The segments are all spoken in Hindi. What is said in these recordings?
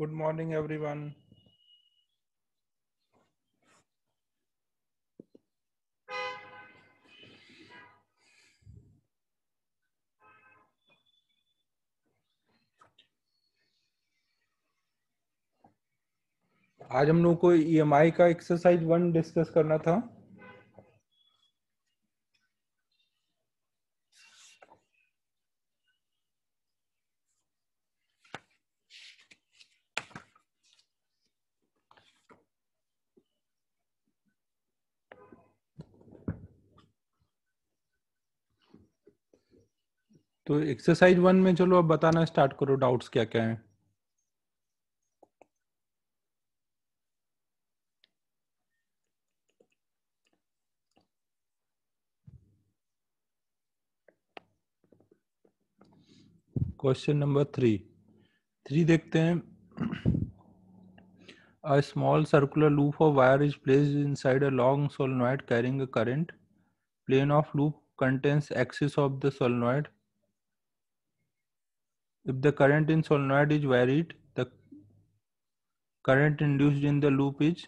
Good morning, everyone. आज हम लोग को ई e का एक्सरसाइज वन डिस्कस करना था तो एक्सरसाइज वन में चलो अब बताना स्टार्ट करो डाउट्स क्या क्या हैं क्वेश्चन नंबर थ्री थ्री देखते हैं a small circular loop of wire is place inside a long solenoid carrying a current plane of loop contains axis of the solenoid If the current in solenoid is varied, the current induced in the loop is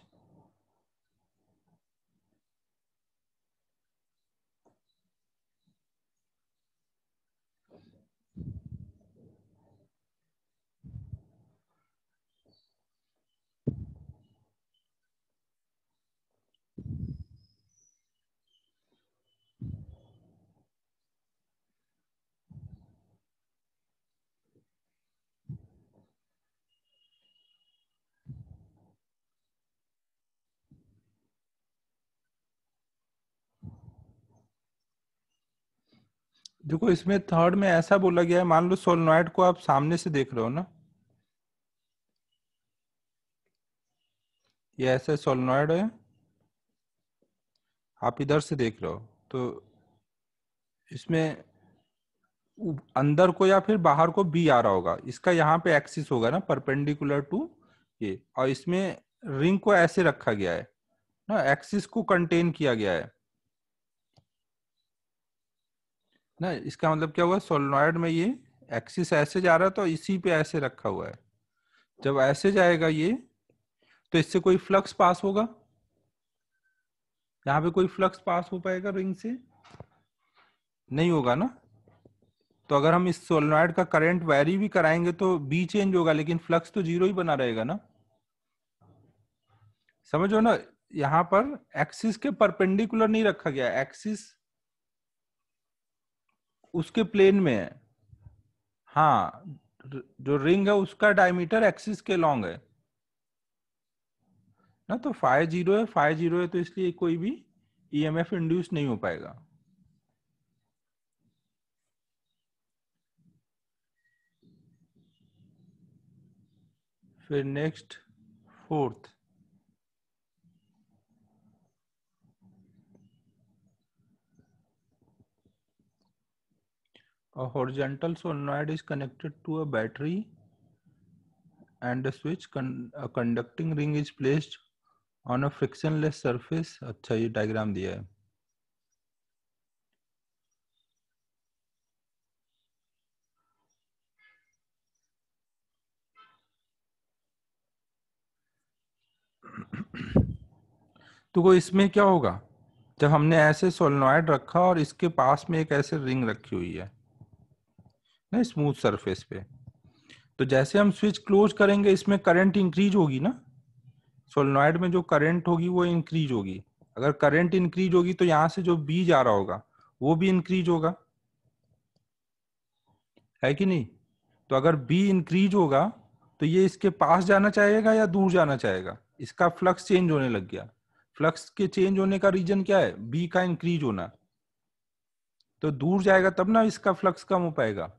देखो इसमें थर्ड में ऐसा बोला गया है मान लो सोलनॉइड को आप सामने से देख रहे हो ना ये ऐसे सोलनॉइड है आप इधर से देख रहे हो तो इसमें अंदर को या फिर बाहर को बी आ रहा होगा इसका यहाँ पे एक्सिस होगा ना परपेंडिकुलर टू ये और इसमें रिंग को ऐसे रखा गया है ना एक्सिस को कंटेन किया गया है ना इसका मतलब क्या हुआ सोलनॉयड में ये एक्सिस ऐसे जा रहा है तो इसी पे ऐसे रखा हुआ है जब ऐसे जाएगा ये तो इससे कोई फ्लक्स पास होगा यहाँ पे कोई फ्लक्स पास हो पाएगा रिंग से नहीं होगा ना तो अगर हम इस सोलनॉइड का करंट वैरी भी कराएंगे तो बी चेंज होगा लेकिन फ्लक्स तो जीरो ही बना रहेगा ना समझो ना यहां पर एक्सिस के परपेंडिकुलर नहीं रखा गया एक्सिस उसके प्लेन में है हाँ जो रिंग है उसका डायमीटर एक्सिस के लॉन्ग है ना तो फाइव जीरो है फाइव जीरो है तो इसलिए कोई भी ईएमएफ e इंड्यूस नहीं हो पाएगा फिर next fourth A horizontal solenoid is connected to a battery and a switch. Con a conducting ring is placed on a frictionless surface. acha ye diagram diya hai तो वो इसमें क्या होगा जब हमने ऐसे सोलनॉइड रखा और इसके पास में एक ऐसे रिंग रखी हुई है ना स्मूथ सरफेस पे तो जैसे हम स्विच क्लोज करेंगे इसमें करंट इंक्रीज होगी ना सोलनॉइड में जो करंट होगी वो इंक्रीज होगी अगर करंट इंक्रीज होगी तो यहां से जो बी जा रहा होगा वो भी इंक्रीज होगा है कि नहीं तो अगर बी इंक्रीज होगा तो ये इसके पास जाना चाहेगा या दूर जाना चाहेगा इसका फ्लक्स चेंज होने लग गया फ्लक्स के चेंज होने का रीजन क्या है बी का इंक्रीज होना तो दूर जाएगा तब ना इसका फ्लक्स कम हो पाएगा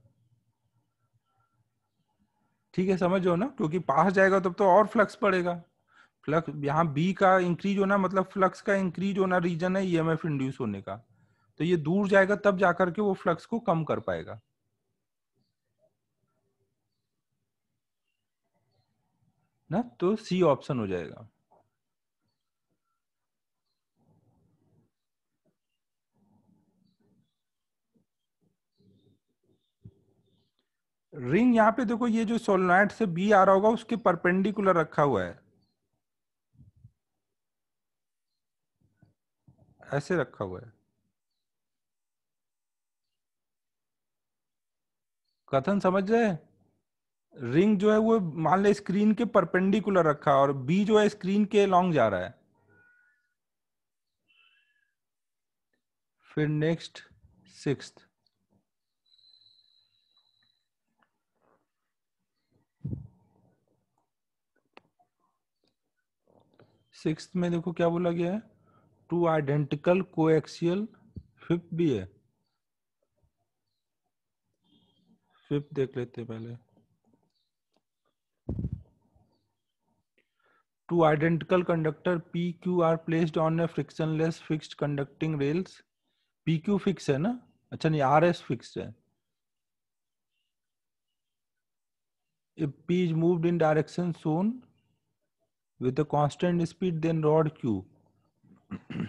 ठीक है समझो ना क्योंकि पास जाएगा तब तो और फ्लक्स पड़ेगा फ्लक्स यहाँ बी का इंक्रीज होना मतलब फ्लक्स का इंक्रीज होना रीजन है ईएमएफ e इंड्यूस होने का तो ये दूर जाएगा तब जाकर के वो फ्लक्स को कम कर पाएगा ना तो सी ऑप्शन हो जाएगा रिंग यहाँ पे देखो ये जो सोलनाइट से बी आ रहा होगा उसके परपेंडिकुलर रखा हुआ है ऐसे रखा हुआ है कथन समझ रहे रिंग जो है वो मान ले स्क्रीन के परपेंडिकुलर रखा और बी जो है स्क्रीन के लॉन्ग जा रहा है फिर नेक्स्ट सिक्स्थ सिक्स में देखो क्या बोला गया है two identical coaxial fifth भी है फिफ्थ देख लेते पहले two identical conductor P Q R placed on a frictionless fixed conducting rails P Q fix है ना अच्छा नहीं आर एस फिक्स है if p is moved in direction shown with a constant speed then rod q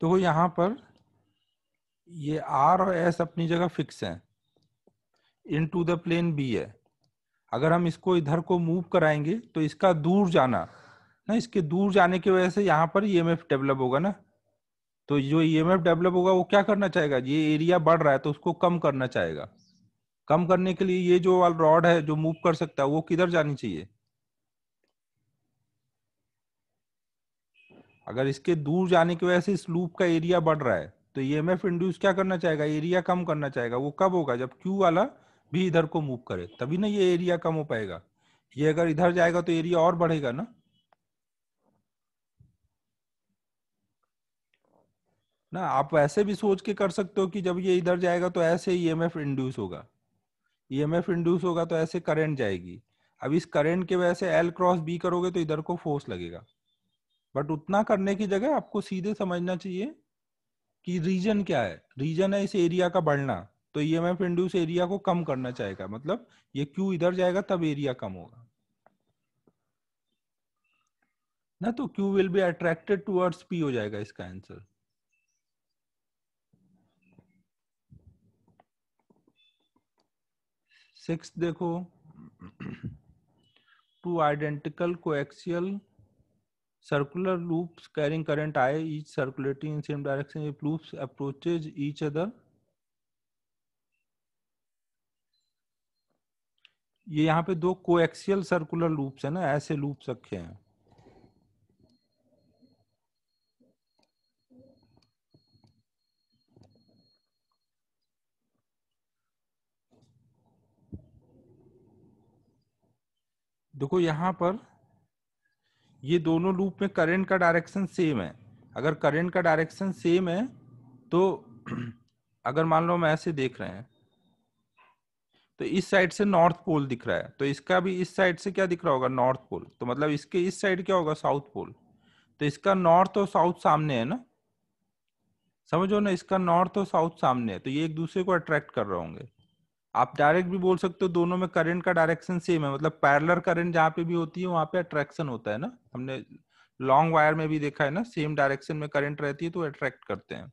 तो यहाँ पर ये r और s अपनी जगह फिक्स हैं into the plane B है अगर हम इसको इधर को मूव कराएंगे तो इसका दूर जाना ना इसके दूर जाने की वजह से यहां पर ई e डेवलप होगा ना तो जो ई e डेवलप होगा वो क्या करना चाहेगा ये एरिया बढ़ रहा है तो उसको कम करना चाहेगा कम करने के लिए ये जो वाल रॉड है जो मूव कर सकता है वो किधर जानी चाहिए अगर इसके दूर जाने की वजह से इस लूप का एरिया बढ़ रहा है तो ई एम एफ इंड्यूस क्या करना चाहेगा एरिया कम करना चाहेगा वो कब होगा जब क्यू वाला भी इधर को मूव करे तभी ना ये एरिया कम हो पाएगा ये अगर इधर जाएगा तो एरिया और बढ़ेगा ना ना आप ऐसे भी सोच के कर सकते हो कि जब ये इधर जाएगा तो ऐसे ई एम एफ इंड्यूस होगा ईएमएफ e इंड्यूस होगा तो ऐसे करंट जाएगी अब इस करंट के वजह से एल क्रॉस बी करोगे तो इधर को फोर्स लगेगा बट उतना करने की जगह आपको सीधे समझना चाहिए कि रीजन क्या है रीजन है इस एरिया का बढ़ना तो E M F induce area को कम करना चाहेगा मतलब ये क्यू इधर जाएगा तब एरिया कम होगा ना तो Q will be attracted towards P हो जाएगा इसका आंसर सिक्स देखो two identical coaxial circular loop carrying current I each circulating in same direction if loop approaches each other ये यहाँ पे दो को सर्कुलर लूप्स है ना ऐसे लूप रखे हैं देखो यहाँ पर ये दोनों लूप में करंट का डायरेक्शन सेम है अगर करंट का डायरेक्शन सेम है तो अगर मान लो हम ऐसे देख रहे हैं तो इस साइड से नॉर्थ पोल दिख रहा है तो इसका भी इस साइड से क्या दिख रहा होगा नॉर्थ पोल तो मतलब इसके इस साइड क्या होगा साउथ पोल तो इसका नॉर्थ और साउथ सामने है ना समझो ना इसका नॉर्थ और साउथ सामने है तो ये एक दूसरे को अट्रैक्ट कर रहे होंगे आप डायरेक्ट भी बोल सकते हो दोनों में करंट का डायरेक्शन सेम है मतलब पैरलर करंट जहाँ पे भी होती है वहां पे अट्रैक्शन होता है ना हमने लॉन्ग वायर में भी देखा है ना सेम डायरेक्शन में करंट रहती है तो अट्रैक्ट करते हैं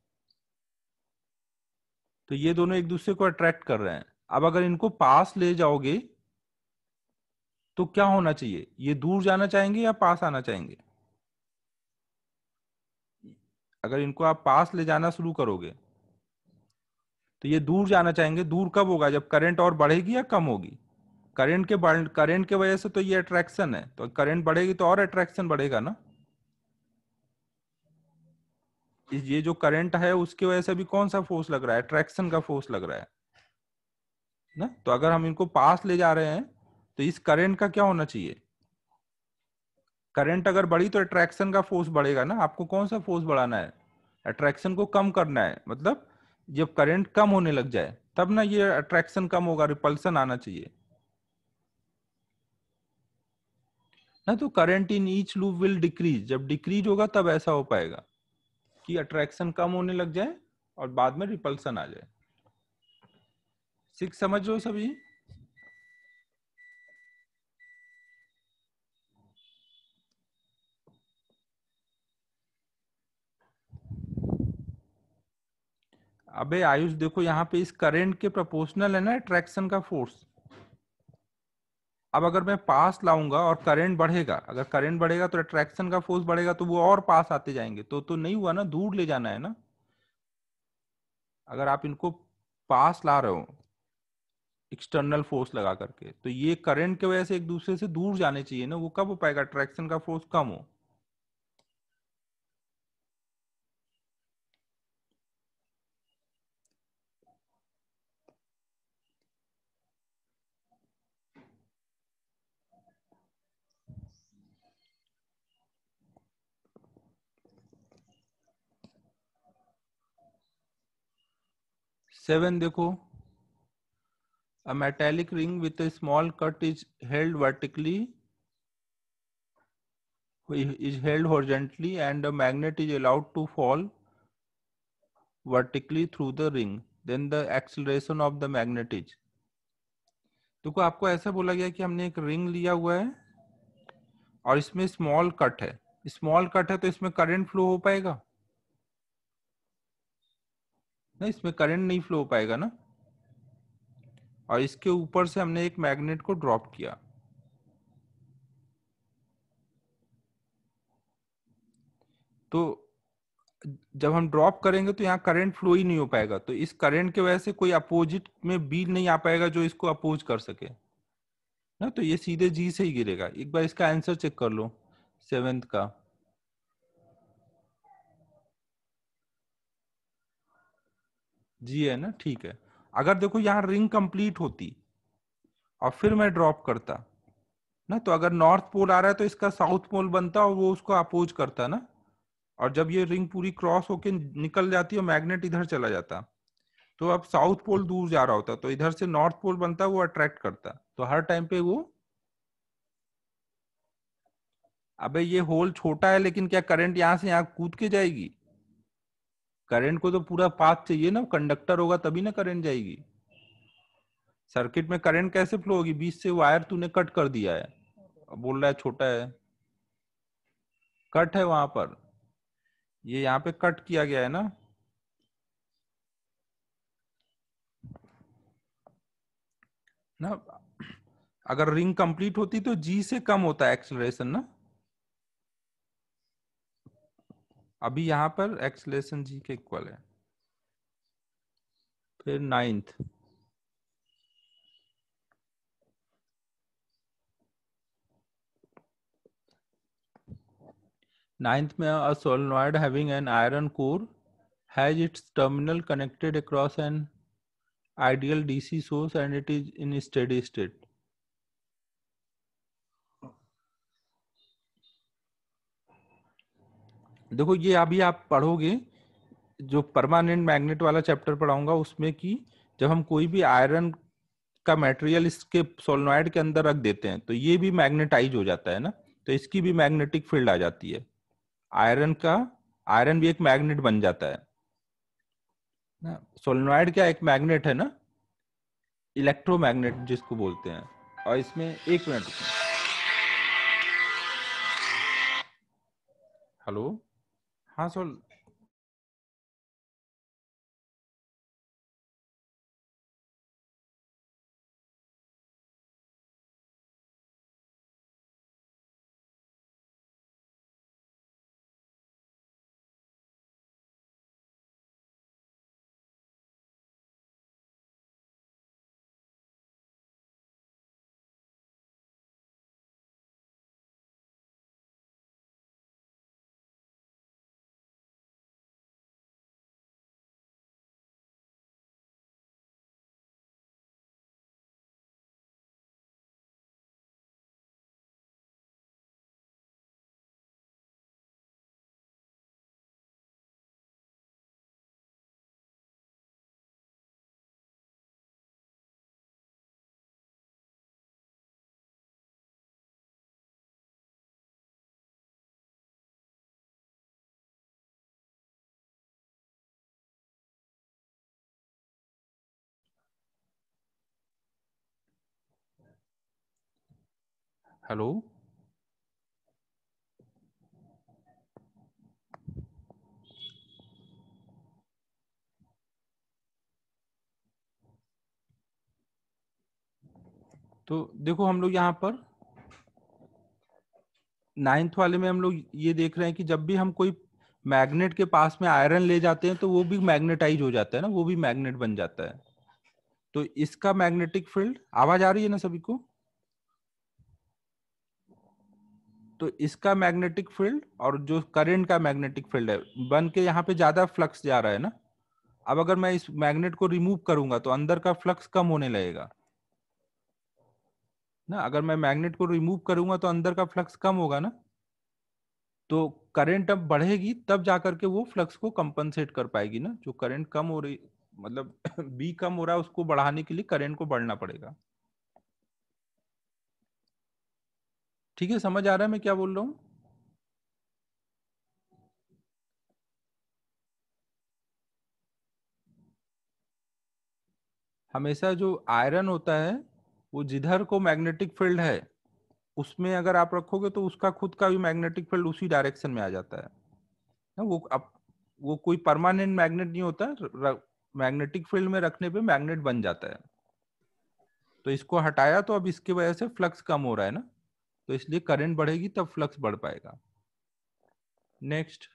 तो ये दोनों एक दूसरे को अट्रैक्ट कर रहे हैं अब अगर इनको पास ले जाओगे तो क्या होना चाहिए ये दूर जाना चाहेंगे या पास आना चाहेंगे अगर इनको आप पास ले जाना शुरू करोगे तो ये दूर जाना चाहेंगे दूर कब होगा जब करंट और बढ़ेगी या कम होगी करंट के करंट के वजह से तो ये अट्रैक्शन है तो करंट बढ़ेगी तो और अट्रैक्शन बढ़ेगा ना ये जो करंट है उसकी वजह से भी कौन सा फोर्स लग रहा है अट्रैक्शन का फोर्स लग रहा है ना तो अगर हम इनको पास ले जा रहे हैं तो इस करंट का क्या होना चाहिए करंट अगर बढ़ी तो अट्रैक्शन का फोर्स बढ़ेगा ना आपको कौन सा फोर्स बढ़ाना है अट्रैक्शन को कम करना है मतलब जब करंट कम होने लग जाए तब ना ये अट्रैक्शन कम होगा रिपल्सन आना चाहिए ना तो current in each loop will decrease जब डिक्रीज होगा तब ऐसा हो पाएगा कि अट्रैक्शन कम होने लग जाए और बाद में रिपल्सन आ जाए सिक्स समझ रहे हो सभी अबे आयुष देखो यहाँ पे इस करंट के प्रोपोर्शनल है ना अट्रैक्शन का फोर्स अब अगर मैं पास लाऊंगा और करंट बढ़ेगा अगर करंट बढ़ेगा तो अट्रैक्शन का फोर्स बढ़ेगा तो वो और पास आते जाएंगे तो तो नहीं हुआ ना दूर ले जाना है ना अगर आप इनको पास ला रहे हो एक्सटर्नल फोर्स लगा करके तो ये करंट की वजह से एक दूसरे से दूर जाने चाहिए ना वो कब हो पाएगा अट्रैक्शन का फोर्स कम हो सेवन देखो a metallic ring with a small cut is held vertically is held horizontally and a magnet is allowed to fall vertically through the ring then the acceleration of the magnet is देखो आपको ऐसा बोला गया कि हमने एक रिंग लिया हुआ है और इसमें स्मॉल कट है स्मॉल कट है तो इसमें करेंट फ्लो हो पाएगा ना इसमें करंट नहीं फ्लो हो पाएगा ना और इसके ऊपर से हमने एक मैग्नेट को ड्रॉप किया तो जब हम ड्रॉप करेंगे तो यहाँ करंट फ्लो ही नहीं हो पाएगा तो इस करंट के वजह से कोई अपोजिट में बी नहीं आ पाएगा जो इसको अपोज कर सके ना तो ये सीधे जी से ही गिरेगा एक बार इसका आंसर चेक कर लो सेवेंथ का जी है ना ठीक है अगर देखो यहाँ रिंग कंप्लीट होती और फिर मैं ड्रॉप करता ना तो अगर नॉर्थ पोल आ रहा है तो इसका साउथ पोल बनता और वो उसको अपोज करता ना और जब ये रिंग पूरी क्रॉस होके निकल जाती है मैग्नेट इधर चला जाता तो अब साउथ पोल दूर जा रहा होता तो इधर से नॉर्थ पोल बनता वो अट्रैक्ट करता तो हर टाइम पे वो अबे ये होल छोटा है लेकिन क्या करंट यहां से यहां कूद के जाएगी करंट को तो पूरा पाथ चाहिए ना कंडक्टर होगा तभी ना करंट जाएगी सर्किट में करंट कैसे फ्लो होगी बीच से वायर तूने कट कर दिया है बोल रहा है छोटा है कट है वहां पर ये यहाँ पे कट किया गया है ना ना अगर रिंग कंप्लीट होती तो जी से कम होता है एक्सलरेशन ना अभी यहां पर एक्सलेशन जी के इक्वल है फिर नाइन्थ नाइन्थ में a solenoid having an iron core has its terminal connected across an ideal DC source and it is in steady state देखो ये अभी आप पढ़ोगे जो परमानेंट मैग्नेट वाला चैप्टर पढ़ाऊंगा उसमें कि जब हम कोई भी आयरन का मटेरियल इसके सोलनॉइड के अंदर रख देते हैं तो ये भी मैग्नेटाइज हो जाता है ना तो इसकी भी मैग्नेटिक फील्ड आ जाती है आयरन का आयरन भी एक मैग्नेट बन जाता है ना सोलनॉइड क्या एक मैग्नेट है ना इलेक्ट्रोमैग्नेट जिसको बोलते हैं और इसमें एक minute hello Ha sol hello तो देखो हम लोग यहाँ पर नाइन्थ वाले में हम लोग ये देख रहे हैं कि जब भी हम कोई मैग्नेट के पास में आयरन ले जाते हैं तो वो भी मैग्नेटाइज हो जाता है ना वो भी मैग्नेट बन जाता है तो इसका मैग्नेटिक फील्ड आवाज आ रही है ना सभी को तो इसका मैग्नेटिक फील्ड और जो करंट का मैग्नेटिक फील्ड है बन के यहाँ पे ज्यादा फ्लक्स जा रहा है ना अब अगर मैं इस मैग्नेट को रिमूव करूंगा तो अंदर का फ्लक्स कम होने लगेगा ना अगर मैं मैग्नेट को रिमूव करूंगा तो अंदर का फ्लक्स कम होगा ना तो करंट अब बढ़ेगी तब जा करके वो फ्लक्स को कंपनसेट कर पाएगी ना जो करंट कम हो रही मतलब बी कम हो रहा है उसको बढ़ाने के लिए करंट को बढ़ना पड़ेगा ठीक है समझ आ रहा है मैं क्या बोल रहा हूं हमेशा जो आयरन होता है वो जिधर को मैग्नेटिक फील्ड है उसमें अगर आप रखोगे तो उसका खुद का भी मैग्नेटिक फील्ड उसी डायरेक्शन में आ जाता है ना वो अब वो कोई परमानेंट मैग्नेट नहीं होता मैग्नेटिक फील्ड में रखने पे मैग्नेट बन जाता है तो इसको हटाया तो अब इसकी वजह से फ्लक्स कम हो रहा है ना तो इसलिए करंट बढ़ेगी तब फ्लक्स बढ़ पाएगा नेक्स्ट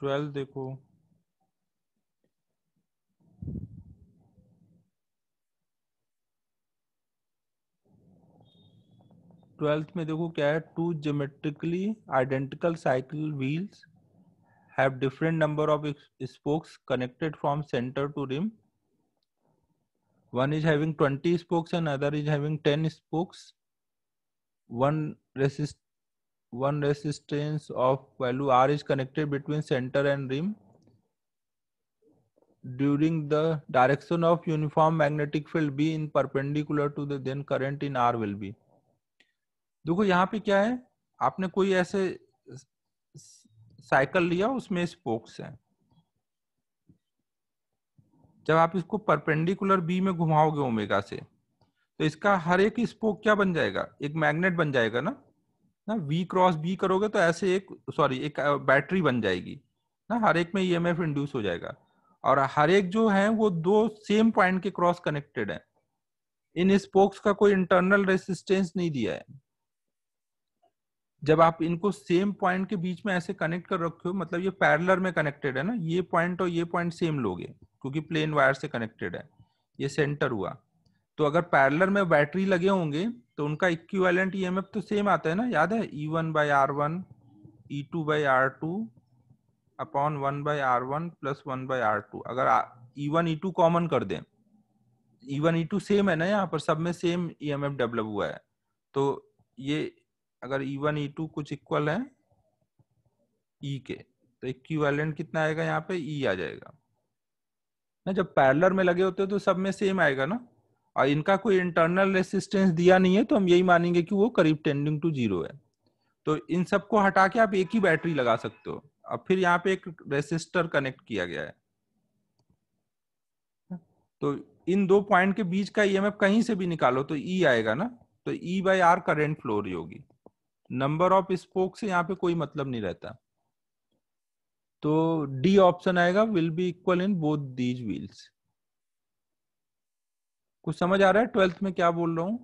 ट्वेल्थ देखो ट्वेल्थ में देखो क्या है two geometrically identical cycle wheels have different number of spokes connected from center to rim. One is having 20 spokes and other is having 10 spokes. One resist one resistance of value R is connected between center and rim. During the direction of uniform magnetic field B in perpendicular to the then current in R will be. देखो यहाँ पे क्या है आपने कोई ऐसे साइकिल लिया उसमें स्पोक्स हैं जब आप इसको परपेंडिकुलर बी में घुमाओगे ओमेगा से तो इसका हर एक स्पोक क्या बन जाएगा एक मैग्नेट बन जाएगा ना ना वी क्रॉस बी करोगे तो ऐसे एक सॉरी एक बैटरी बन जाएगी ना हर एक में ईएमएफ इंड्यूस हो जाएगा और हर एक जो है वो दो सेम पॉइंट के क्रॉस कनेक्टेड है इन स्पोक्स का कोई इंटरनल रेसिस्टेंस नहीं दिया है जब आप इनको सेम पॉइंट के बीच में ऐसे कनेक्ट कर रखे हो मतलब ये पैरलर में कनेक्टेड है ना ये पॉइंट और ये पॉइंट सेम लोगे क्योंकि प्लेन वायर से कनेक्टेड है ये सेंटर हुआ तो अगर पैरलर में बैटरी लगे होंगे तो उनका इक्विवेलेंट ईएमएफ तो सेम आता है ना याद है E one by R one E two by R two upon one by R one plus one by R two अगर E one E two common कर दें E one E two same है ना यहाँ पर सब में same E M F develop हुआ है तो ये अगर ई वन ई टू कुछ इक्वल है ई e के तो इक्विवेलेंट कितना आएगा यहाँ पे ई e आ जाएगा ना जब पैरलर में लगे होते हैं तो सब में सेम आएगा ना और इनका कोई इंटरनल रेसिस्टेंस दिया नहीं है तो हम यही मानेंगे कि वो करीब टेंडिंग टू जीरो है तो इन सबको हटा के आप एक ही बैटरी लगा सकते हो और फिर यहाँ पे एक रेसिस्टर कनेक्ट किया गया है तो इन दो पॉइंट के बीच का ई e कहीं से भी निकालो तो ई e आएगा ना तो E by R current flow रही होगी नंबर ऑफ स्पोक से यहाँ पे कोई मतलब नहीं रहता तो डी ऑप्शन आएगा will be equal in both these wheels कुछ समझ आ रहा है ट्वेल्थ में क्या बोल रहा हूं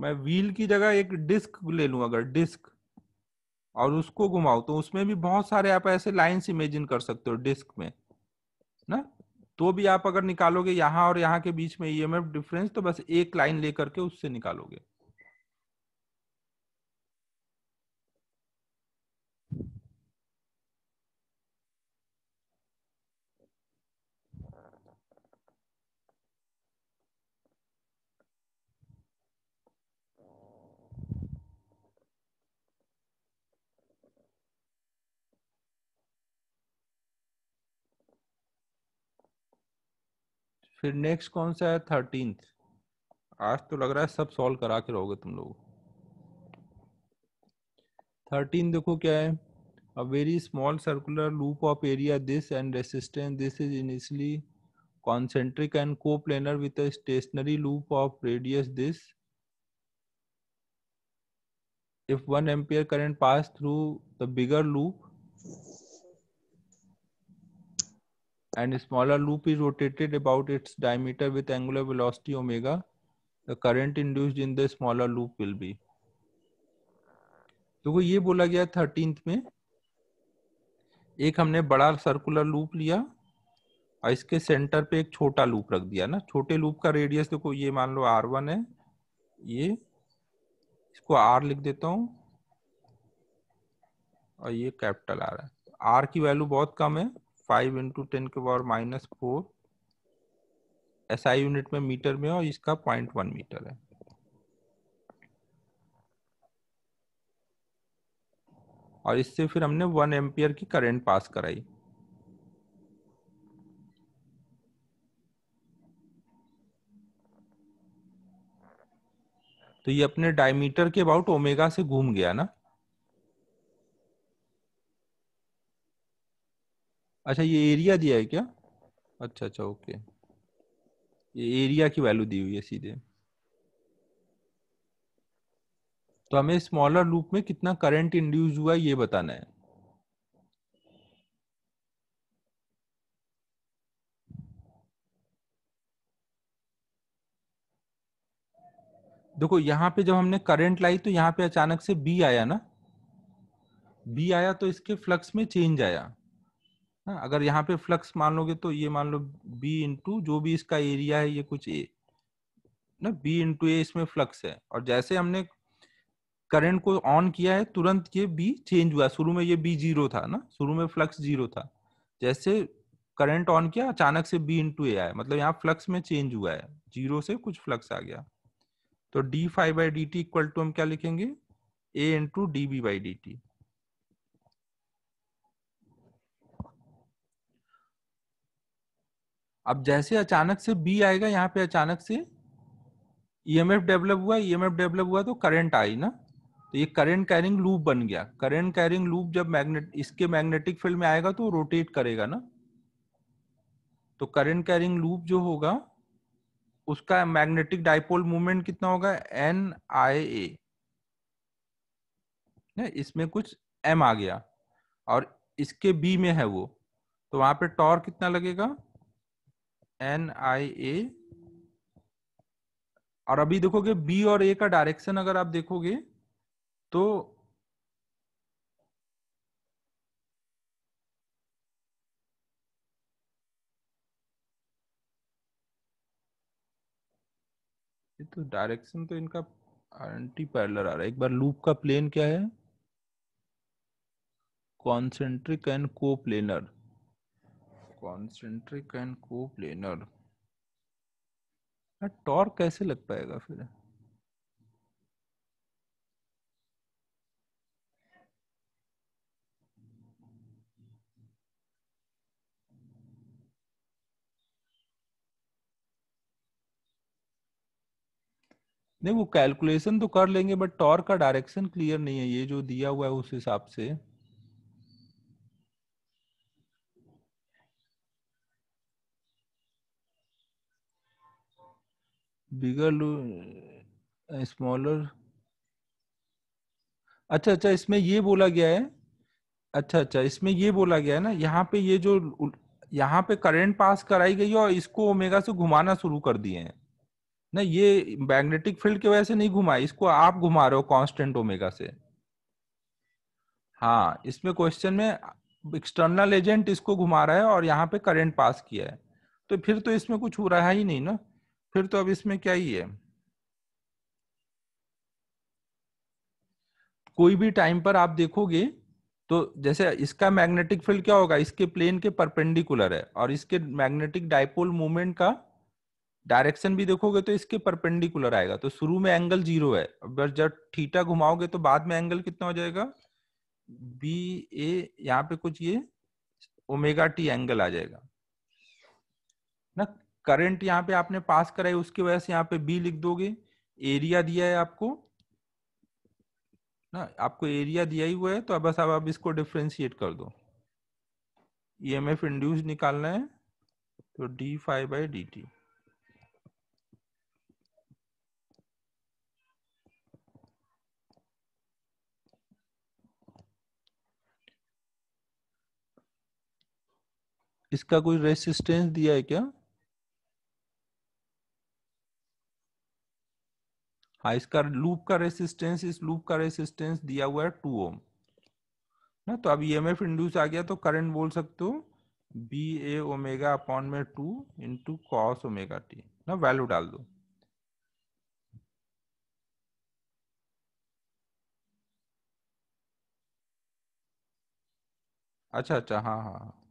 मैं व्हील की जगह एक डिस्क ले लू अगर डिस्क और उसको घुमाऊ तो उसमें भी बहुत सारे आप ऐसे लाइंस इमेजिन कर सकते हो डिस्क में तो भी आप अगर निकालोगे यहाँ और यहाँ के बीच में ईएमएफ e डिफरेंस तो बस एक लाइन लेकर के उससे निकालोगे फिर नेक्स्ट कौन सा है थर्टीन आज तो लग रहा है सब सॉल्व करा के रहोगे तुम लोग थर्टीन देखो क्या है a very small circular loop of area this and resistance this is initially concentric and coplanar with stationary loop of radius this if one ampere current pass through the bigger loop and a smaller loop is rotated about its diameter with angular velocity omega, the current induced in the smaller loop will be. देखो तो ये बोला गया थर्टींथ में एक हमने बड़ा सर्कुलर लूप लिया और इसके सेंटर पे एक छोटा लूप रख दिया ना छोटे लूप का रेडियस देखो ये मान लो आर वन है ये इसको आर लिख देता हूं और ये कैपिटल आर है आर की वैल्यू बहुत कम है फाइव इंटू टेन के power minus four SI unit में मीटर में और इसका पॉइंट वन मीटर है और इससे फिर हमने वन एम्पियर की करंट पास कराई तो ये अपने डायमीटर के अबाउट ओमेगा से घूम गया ना अच्छा ये एरिया दिया है क्या अच्छा अच्छा ओके ये एरिया की वैल्यू दी हुई है सीधे तो हमें स्मॉलर लूप में कितना करंट इंड्यूस हुआ ये बताना है देखो यहां पे जब हमने करंट लाई तो यहां पे अचानक से बी आया ना बी आया तो इसके फ्लक्स में चेंज आया ना अगर यहाँ पे फ्लक्स मान लोगे तो ये मान लो बी इंटू जो भी इसका एरिया है ये कुछ ए ना बी इंटू ए इसमें फ्लक्स है और जैसे हमने करंट को ऑन किया है तुरंत ये बी चेंज हुआ शुरू में ये बी जीरो था ना शुरू में फ्लक्स जीरो था जैसे करंट ऑन किया अचानक से बी इंटू ए आया मतलब यहाँ फ्लक्स में चेंज हुआ है जीरो से कुछ फ्लक्स आ गया तो d phi by D t equal to हम क्या लिखेंगे A into d B by D t अब जैसे अचानक से बी आएगा यहाँ पे अचानक से ईएमएफ e डेवलप हुआ ईएमएफ e डेवलप हुआ तो करंट आई ना तो ये करंट कैरिंग लूप बन गया करंट कैरिंग लूप जब मैग्नेट इसके मैग्नेटिक फील्ड में आएगा तो रोटेट करेगा ना तो करंट कैरिंग लूप जो होगा उसका मैग्नेटिक डाइपोल मूवमेंट कितना होगा एन आई ए इसमें कुछ एम आ गया और इसके बी में है वो तो वहां पे टॉर्क कितना लगेगा एन आई ए और अभी देखोगे बी और ए का डायरेक्शन अगर आप देखोगे तो ये तो डायरेक्शन तो इनका एंटी पैरलर आ रहा है एक बार लूप का प्लेन क्या है concentric and coplanar concentric and coplanar torque कैसे लग पाएगा फिर नहीं वो कैलकुलेशन तो कर लेंगे बट टॉर्क का डायरेक्शन क्लियर नहीं है ये जो दिया हुआ है उस हिसाब से बिगर लू स्मॉलर अच्छा अच्छा इसमें ये बोला गया है अच्छा अच्छा इसमें ये बोला गया है ना यहाँ पे ये जो यहाँ पे करंट पास कराई गई है और इसको ओमेगा से घुमाना शुरू कर दिए हैं ना ये मैग्नेटिक फील्ड की वजह से नहीं घुमा इसको आप घुमा रहे हो कांस्टेंट ओमेगा से हाँ इसमें क्वेश्चन में एक्सटर्नल एजेंट इसको घुमा रहा है और यहाँ पे करंट पास किया है तो फिर तो इसमें कुछ हो रहा ही नहीं ना फिर तो अब इसमें क्या ही है कोई भी टाइम पर आप देखोगे तो जैसे इसका मैग्नेटिक फील्ड क्या होगा इसके प्लेन के परपेंडिकुलर है और इसके मैग्नेटिक डायपोल मूवमेंट का डायरेक्शन भी देखोगे तो इसके परपेंडिकुलर आएगा तो शुरू में एंगल जीरो है बस जब थीटा घुमाओगे तो बाद में एंगल कितना हो जाएगा बी ए यहाँ पे कुछ ये ओमेगा टी एंगल आ जाएगा करंट यहाँ पे आपने पास कराई उसकी वजह से यहाँ पे बी लिख दोगे एरिया दिया है आपको ना आपको एरिया दिया ही हुआ है तो बस अब आप इसको डिफ्रेंशिएट कर दो ई एम एफ इंड्यूस निकालना है तो d phi by D t इसका कोई रेसिस्टेंस दिया है क्या हाँ इसका लूप का रेसिस्टेंस इस लूप का रेसिस्टेंस दिया हुआ है टू ओम ना तो अब ई एम एफ इंड्यूस आ गया तो करंट बोल सकते हो बी ए ओमेगा अपॉन में two into cos omega t ना वैल्यू डाल दो अच्छा अच्छा हाँ हाँ, हाँ।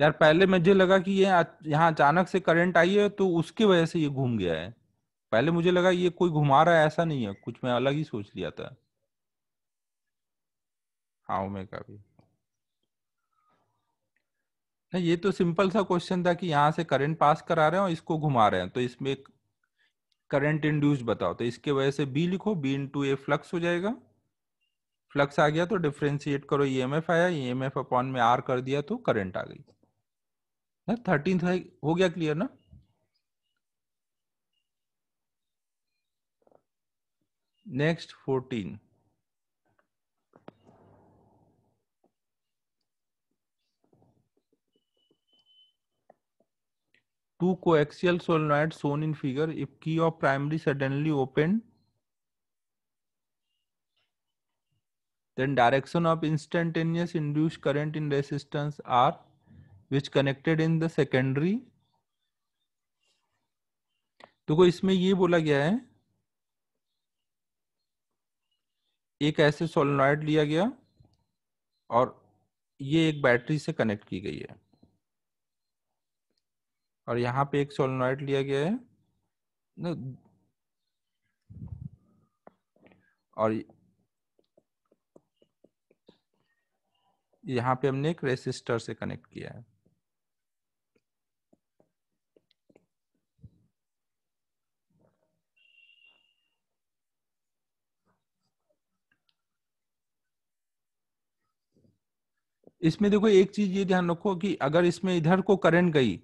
यार पहले मुझे लगा कि ये यहाँ अचानक से करंट आई है तो उसकी वजह से ये घूम गया है पहले मुझे लगा ये कोई घुमा रहा है ऐसा नहीं है कुछ मैं अलग ही सोच लिया था हाउ में का भी नहीं ये तो सिंपल सा क्वेश्चन था कि यहाँ से करंट पास करा रहे हैं और इसको घुमा रहे हैं तो इसमें करंट इंड्यूस बताओ तो इसके वजह से बी लिखो B into A flux हो जाएगा फ्लक्स आ गया तो डिफ्रेंशिएट करो ई एम एफ आया ई एम एफ अपॉन में आर कर दिया तो करंट आ गई है थर्टीन हो गया क्लियर ना next fourteen two coaxial solenoid shown in figure if key of primary suddenly open then direction of instantaneous induced current in resistance r which connected in the secondary देखो इसमें ये बोला गया है एक ऐसे सोलनॉइड लिया गया और ये एक बैटरी से कनेक्ट की गई है और यहाँ पे एक सोलनॉइड लिया गया है और यहाँ पे हमने एक रेसिस्टर से कनेक्ट किया है इसमें देखो एक चीज ये ध्यान रखो कि अगर इसमें इधर को करंट गई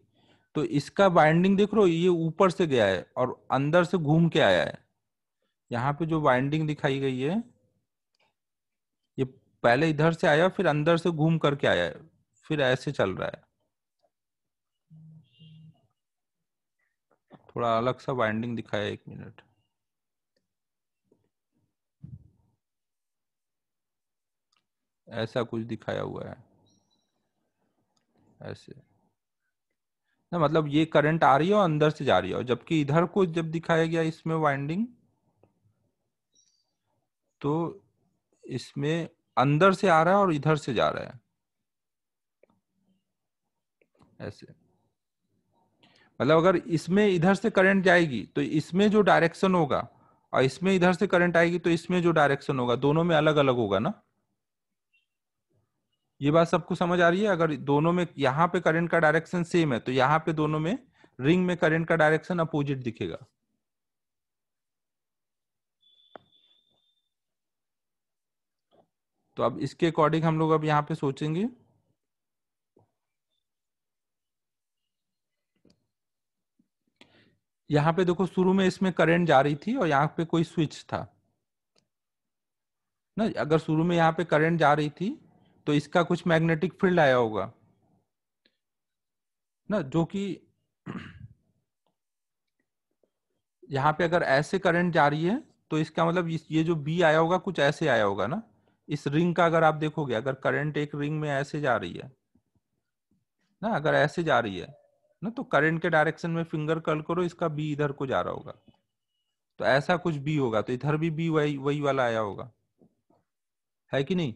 तो इसका वाइंडिंग देख रो ये ऊपर से गया है और अंदर से घूम के आया है यहाँ पे जो वाइंडिंग दिखाई गई है ये पहले इधर से आया फिर अंदर से घूम करके आया है फिर ऐसे चल रहा है थोड़ा अलग सा वाइंडिंग दिखाया एक मिनट ऐसा कुछ दिखाया हुआ है ऐसे ना मतलब ये करंट आ रही है और अंदर से जा रही है और जबकि इधर को जब दिखाया गया इसमें वाइंडिंग तो इसमें अंदर से आ रहा है और इधर से जा रहा है ऐसे मतलब अगर इसमें इधर से करंट जाएगी तो इसमें जो डायरेक्शन होगा और इसमें इधर से करंट आएगी तो इसमें जो डायरेक्शन होगा दोनों में अलग अलग होगा ना ये बात सबको समझ आ रही है अगर दोनों में यहाँ पे करंट का डायरेक्शन सेम है तो यहाँ पे दोनों में रिंग में करंट का डायरेक्शन अपोजिट दिखेगा तो अब इसके अकॉर्डिंग हम लोग अब यहाँ पे सोचेंगे यहाँ पे देखो शुरू में इसमें करंट जा रही थी और यहाँ पे कोई स्विच था ना अगर शुरू में यहाँ पे करंट जा रही थी तो इसका कुछ मैग्नेटिक फील्ड आया होगा ना जो कि यहां पे अगर ऐसे करंट जा रही है तो इसका मतलब ये जो बी आया होगा कुछ ऐसे आया होगा ना इस रिंग का अगर आप देखोगे अगर करंट एक रिंग में ऐसे जा रही है ना अगर ऐसे जा रही है ना तो करंट के डायरेक्शन में फिंगर कल करो इसका बी इधर को जा रहा होगा तो ऐसा कुछ बी होगा तो इधर भी बी वही वही वाला आया होगा है कि नहीं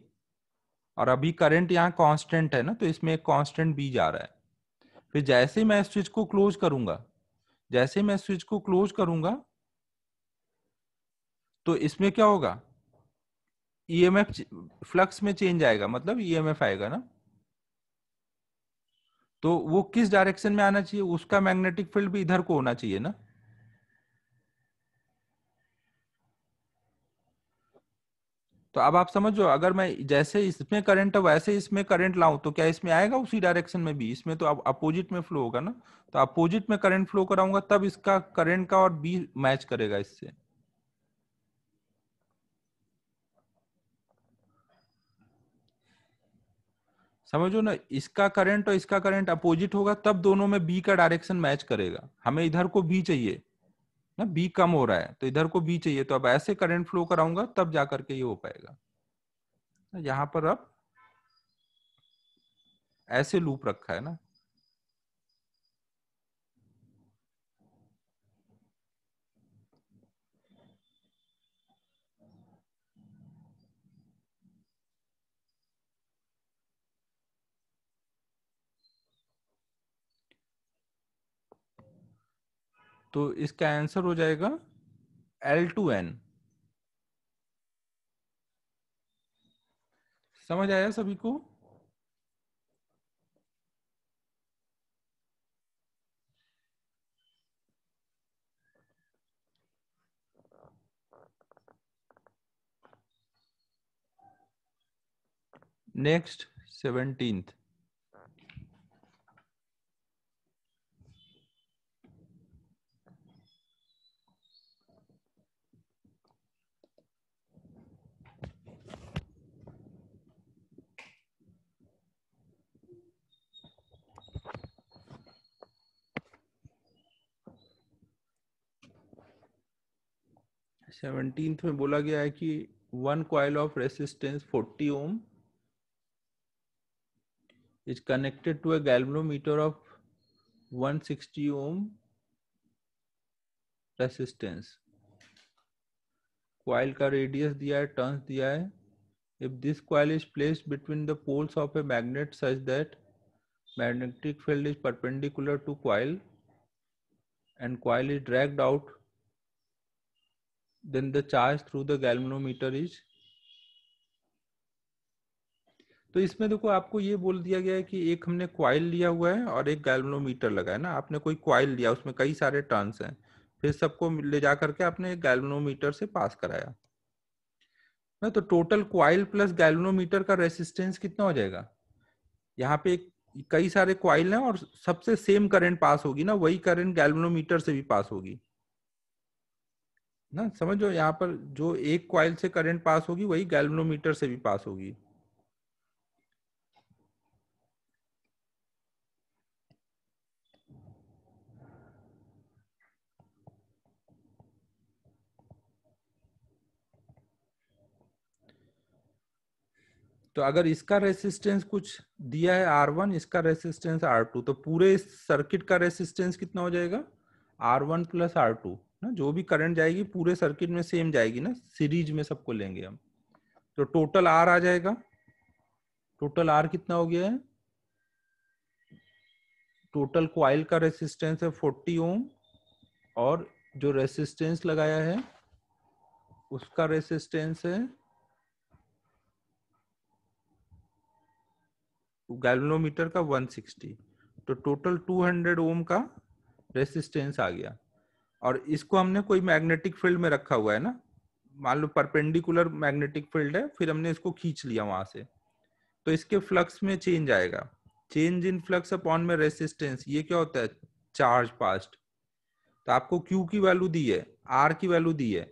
और अभी करंट यहाँ कांस्टेंट है ना तो इसमें एक कांस्टेंट बी जा रहा है फिर जैसे मैं स्विच को क्लोज करूंगा जैसे मैं स्विच को क्लोज करूंगा तो इसमें क्या होगा ईएमएफ e फ्लक्स में चेंज आएगा मतलब ईएमएफ e आएगा ना तो वो किस डायरेक्शन में आना चाहिए उसका मैग्नेटिक फील्ड भी इधर को होना चाहिए ना तो अब आप समझो अगर मैं जैसे इसमें करंट है वैसे इसमें करंट लाऊं तो क्या इसमें आएगा उसी डायरेक्शन में भी इसमें तो अब अपोजिट में फ्लो होगा ना तो अपोजिट में करंट फ्लो कराऊंगा तब इसका करंट का और बी मैच करेगा इससे समझो ना इसका करंट और इसका करंट अपोजिट होगा तब दोनों में बी का डायरेक्शन मैच करेगा हमें इधर को बी चाहिए ना बी कम हो रहा है तो इधर को बी चाहिए तो अब ऐसे करंट फ्लो कराऊंगा तब जा करके ये हो पाएगा तो यहां पर अब ऐसे लूप रखा है ना तो इसका आंसर हो जाएगा एल टू एन समझ आया सभी को नेक्स्ट सेवेंटींथ सेवनटींथ में बोला गया है कि one coil of resistance forty ohm is connected to a galvanometer of one sixty ohm resistance coil का रेडियस दिया है टर्न दिया है if this coil is place between the poles of a magnet such that magnetic field is perpendicular to coil and coil is dragged out then the charge through the galvanometer is तो इसमें देखो आपको ये बोल दिया गया है कि एक हमने क्वाइल लिया हुआ है और एक गैल्वनोमीटर लगा है ना आपने कोई क्वाइल लिया उसमें कई सारे टर्न्स हैं फिर सबको ले जा करके आपने एक गैल्वनोमीटर से पास कराया ना तो टोटल क्वाइल प्लस गैल्वनोमीटर का रेसिस्टेंस कितना हो जाएगा यहाँ पे कई सारे क्वाइल हैं और सबसे सेम करेंट पास होगी ना वही करेंट गैल्वनोमीटर से भी पास होगी ना समझो यहाँ पर जो एक क्वाइल से करंट पास होगी वही गैल्वनोमीटर से भी पास होगी तो अगर इसका रेसिस्टेंस कुछ दिया है R1 इसका रेसिस्टेंस R2 तो पूरे सर्किट का रेसिस्टेंस कितना हो जाएगा R1 वन प्लस आर ना जो भी करंट जाएगी पूरे सर्किट में सेम जाएगी ना सीरीज में सबको लेंगे हम तो टोटल आर आ जाएगा टोटल आर कितना हो गया है टोटल क्वाइल का रेसिस्टेंस है 40 ओम और जो रेसिस्टेंस लगाया है उसका रेसिस्टेंस है गैलोमीटर का 160 तो टोटल 200 ओम का रेसिस्टेंस आ गया और इसको हमने कोई मैग्नेटिक फील्ड में रखा हुआ है ना मान लो परपेंडिकुलर मैग्नेटिक फील्ड है फिर हमने इसको खींच लिया वहां से तो इसके फ्लक्स में चेंज आएगा चेंज इन फ्लक्स अपॉन में रेसिस्टेंस ये क्या होता है चार्ज पास्ट तो आपको क्यू की वैल्यू दी है आर की वैल्यू दी है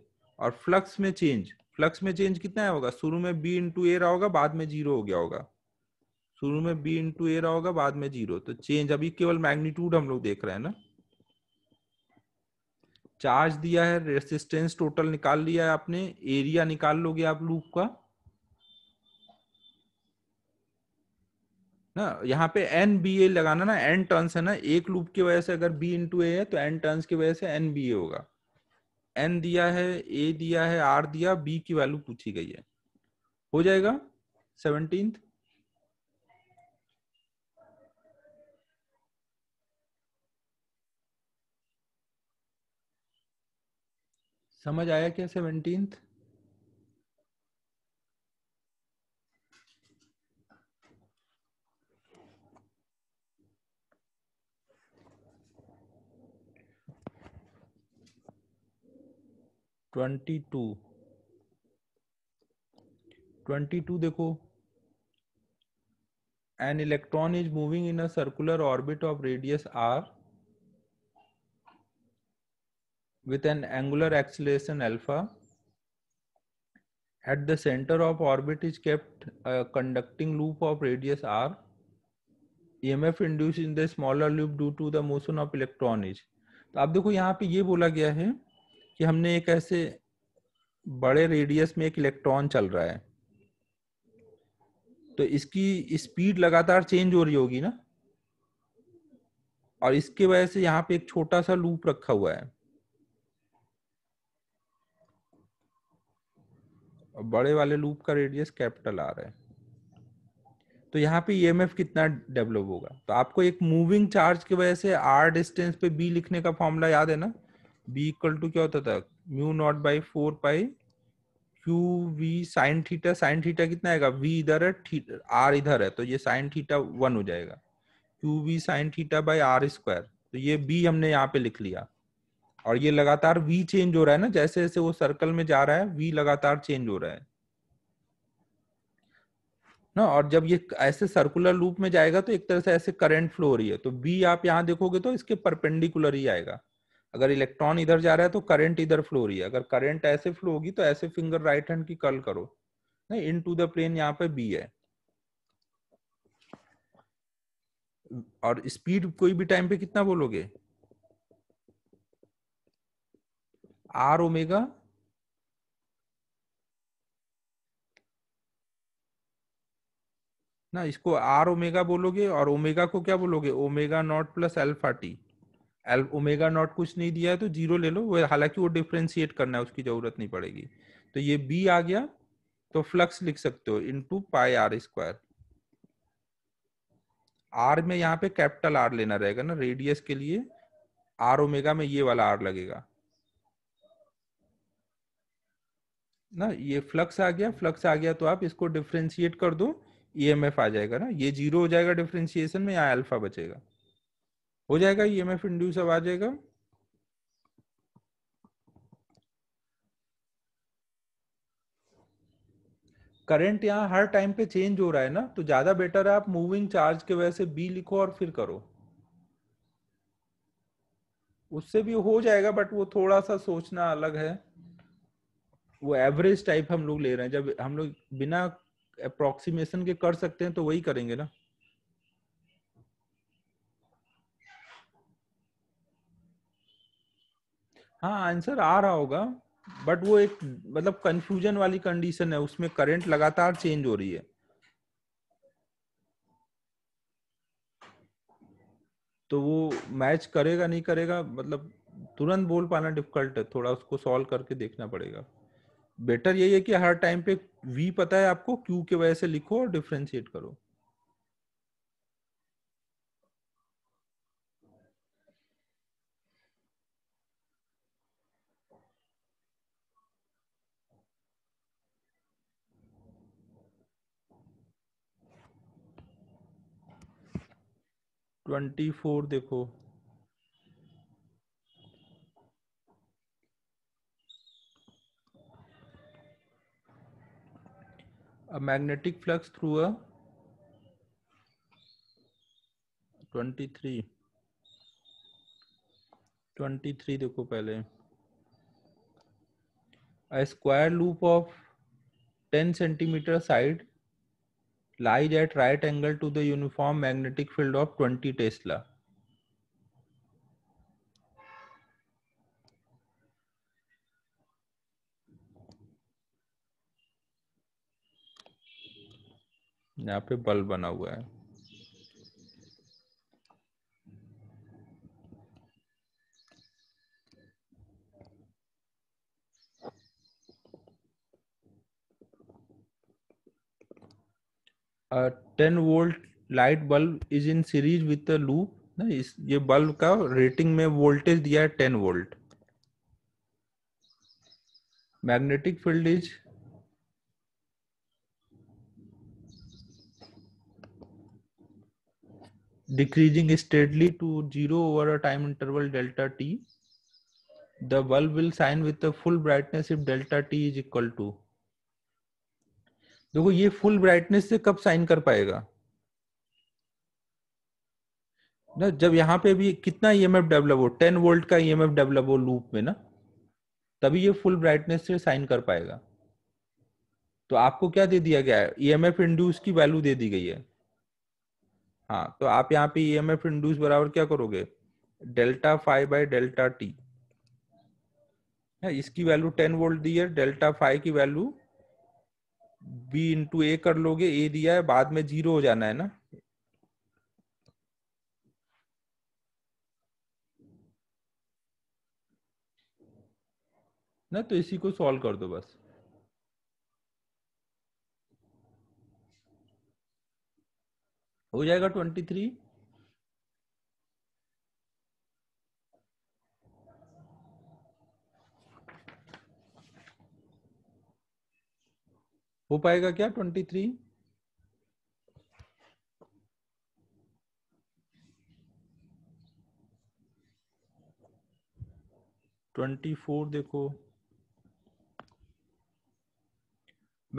और फ्लक्स में चेंज फ्लक्स में चेंज कितना होगा शुरू में बी इंटू ए रहा होगा बाद में जीरो हो गया होगा शुरू में बी इंटू ए रहा होगा बाद में जीरो तो चेंज अभी केवल मैग्नीट्यूड हम लोग देख रहे हैं ना चार्ज दिया है रेसिस्टेंस टोटल निकाल लिया है आपने एरिया निकाल लोगे आप लूप का ना यहाँ पे एन बी ए लगाना ना एन टर्न्स है ना एक लूप की वजह से अगर बी इंटू ए है तो एन टर्न्स की वजह से एन बी ए होगा एन दिया है ए दिया है आर दिया बी की वैल्यू पूछी गई है हो जाएगा सेवनटींथ समझ आया क्या seventeen twenty two twenty two देखो an electron is moving in a circular orbit of radius R with an angular acceleration alpha. At the center of orbit is kept a conducting loop of radius r. EMF induced in the smaller loop due to the motion of electron is. to आप dekho yahan pe ye bola gaya hai ki humne ek aise bade radius mein ek electron chal raha hai to iski speed lagatar change ho rahi hogi na और इसके वजह से यहाँ पे एक छोटा सा लूप रखा हुआ है और बड़े वाले लूप का रेडियस कैपिटल आर है तो यहाँ पे ई e कितना डेवलप होगा तो आपको एक मूविंग चार्ज की वजह से आर डिस्टेंस पे बी लिखने का फॉर्मूला याद है ना बी इक्वल टू क्या होता था mu naught by four pi Q V sine theta sine theta कितना आएगा वी इधर है आर इधर है तो ये साइन थीटा वन हो जाएगा Q V sine theta by R square तो ये बी हमने यहाँ पे लिख लिया और ये लगातार वी चेंज हो रहा है ना जैसे जैसे वो सर्कल में जा रहा है वी लगातार चेंज हो रहा है ना और जब ये ऐसे सर्कुलर लूप में जाएगा तो एक तरह से ऐसे करंट फ्लो हो रही है तो बी आप यहाँ देखोगे तो इसके परपेंडिकुलर ही आएगा अगर इलेक्ट्रॉन इधर जा रहा है तो करंट इधर फ्लो हो रही है अगर करंट ऐसे फ्लो होगी तो ऐसे फिंगर राइट हैंड की कल करो ना इन टू द प्लेन यहाँ पे बी है और स्पीड कोई भी टाइम पे कितना बोलोगे आर ओमेगा ना इसको आर ओमेगा बोलोगे और ओमेगा को क्या बोलोगे omega naught plus alpha T omega naught कुछ नहीं दिया है तो जीरो ले लो वो हालांकि वो डिफ्रेंशिएट करना है उसकी जरूरत नहीं पड़ेगी तो ये बी आ गया तो फ्लक्स लिख सकते हो two pi R square R में यहाँ पे कैपिटल आर लेना रहेगा ना रेडियस के लिए आर ओमेगा में ये वाला आर लगेगा ना ये फ्लक्स आ गया फ्लक्स आ गया तो आप इसको डिफ्रेंशिएट कर दो ईएमएफ e आ जाएगा ना ये जीरो हो जाएगा डिफ्रेंशिएशन में यहाँ अल्फा बचेगा हो जाएगा ईएमएफ e इंड्यूस अब आ जाएगा करंट यहाँ हर टाइम पे चेंज हो रहा है ना तो ज्यादा बेटर है आप मूविंग चार्ज के वजह से बी लिखो और फिर करो उससे भी हो जाएगा बट वो थोड़ा सा सोचना अलग है वो एवरेज टाइप हम लोग ले रहे हैं जब हम लोग बिना अप्रोक्सीमेशन के कर सकते हैं तो वही करेंगे ना हाँ आंसर आ रहा होगा बट वो एक मतलब कंफ्यूजन वाली कंडीशन है उसमें करंट लगातार चेंज हो रही है तो वो मैच करेगा नहीं करेगा मतलब तुरंत बोल पाना डिफिकल्ट है थोड़ा उसको सॉल्व करके देखना पड़ेगा बेटर यही है कि हर टाइम पे v पता है आपको q के वजह से लिखो और डिफ्रेंशिएट करो ट्वेंटी फोर देखो a magnetic flux through a 23 23 देखो पहले a square loop of 10 cm side lies at right angle to the uniform magnetic field of 20 tesla यहाँ पे बल्ब बना हुआ है ten volt light bulb is in series with a loop ना इस ये बल्ब का रेटिंग में वोल्टेज दिया है ten volt magnetic field is decreasing steadily to zero over a time interval delta t. The bulb will shine with the full brightness if delta t is equal to. देखो ये फुल ब्राइटनेस से कब साइन कर पाएगा ना जब यहां पे भी कितना ईएमएफ e डेवलप हो 10 वोल्ट का ईएमएफ e डेवलप हो लूप में ना तभी ये फुल ब्राइटनेस से साइन कर पाएगा तो आपको क्या दे दिया गया है ईएमएफ e इंड्यूस की वैल्यू दे दी गई है हाँ तो आप यहाँ पे ई एम एफ इंड्यूस बराबर क्या करोगे delta five by delta T है हाँ, इसकी वैल्यू टेन वोल्ट दी है डेल्टा फाइव की वैल्यू बी इंटू ए कर लोगे ए दिया है बाद में जीरो हो जाना है ना ना तो इसी को सॉल्व कर दो बस हो जाएगा ट्वेंटी थ्री हो पाएगा क्या ट्वेंटी थ्री ट्वेंटी फोर देखो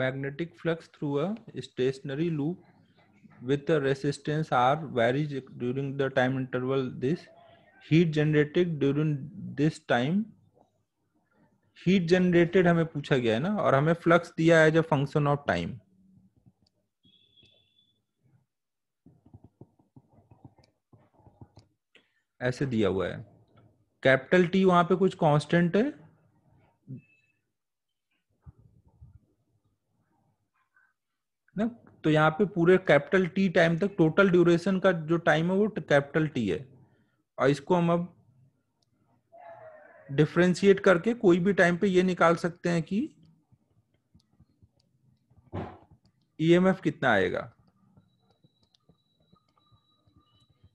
magnetic flux through a stationary loop with the resistance R varies during the time interval this heat generated during this time heat generated हमें पूछा गया है ना और हमें flux दिया है as a function of time ऐसे दिया हुआ है कैपिटल टी वहां पे कुछ कांस्टेंट है तो यहाँ पे पूरे कैपिटल टी टाइम तक टोटल ड्यूरेशन का जो टाइम है वो कैपिटल टी है और इसको हम अब डिफ्रेंशिएट करके कोई भी टाइम पे ये निकाल सकते हैं कि ईएमएफ e कितना आएगा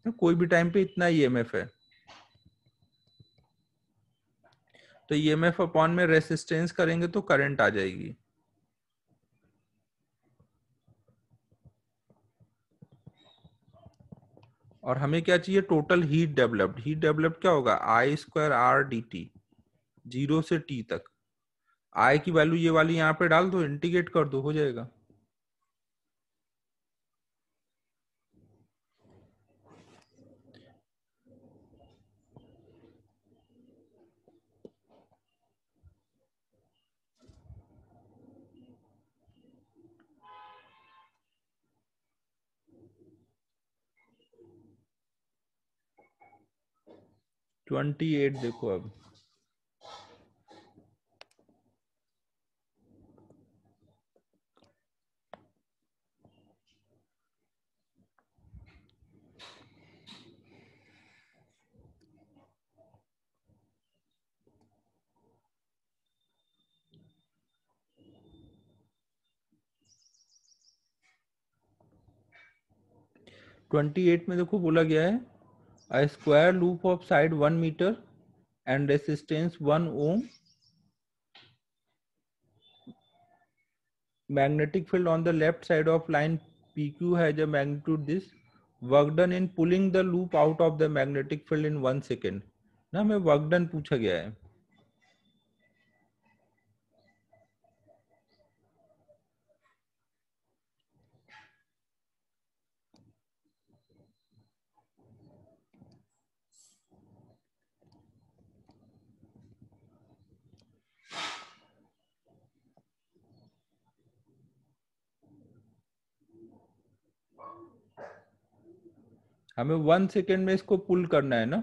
तो कोई भी टाइम पे इतना ईएमएफ e है तो ईएमएफ e अपॉन में रेसिस्टेंस करेंगे तो करंट आ जाएगी और हमें क्या चाहिए total heat developed heat developed क्या होगा I square R D T zero से टी तक आई की वैल्यू ये वाली यहाँ पे डाल दो इंटीग्रेट कर दो हो जाएगा ट्वेंटी एट देखो अब ट्वेंटी एट में देखो बोला गया है a square loop of side 1 meter and resistance 1 ohm magnetic field on the left side of line pq has a magnitude this work done in pulling the loop out of the magnetic field in 1 second na me work done pucha gaya hai हमें वन सेकेंड में इसको पुल करना है ना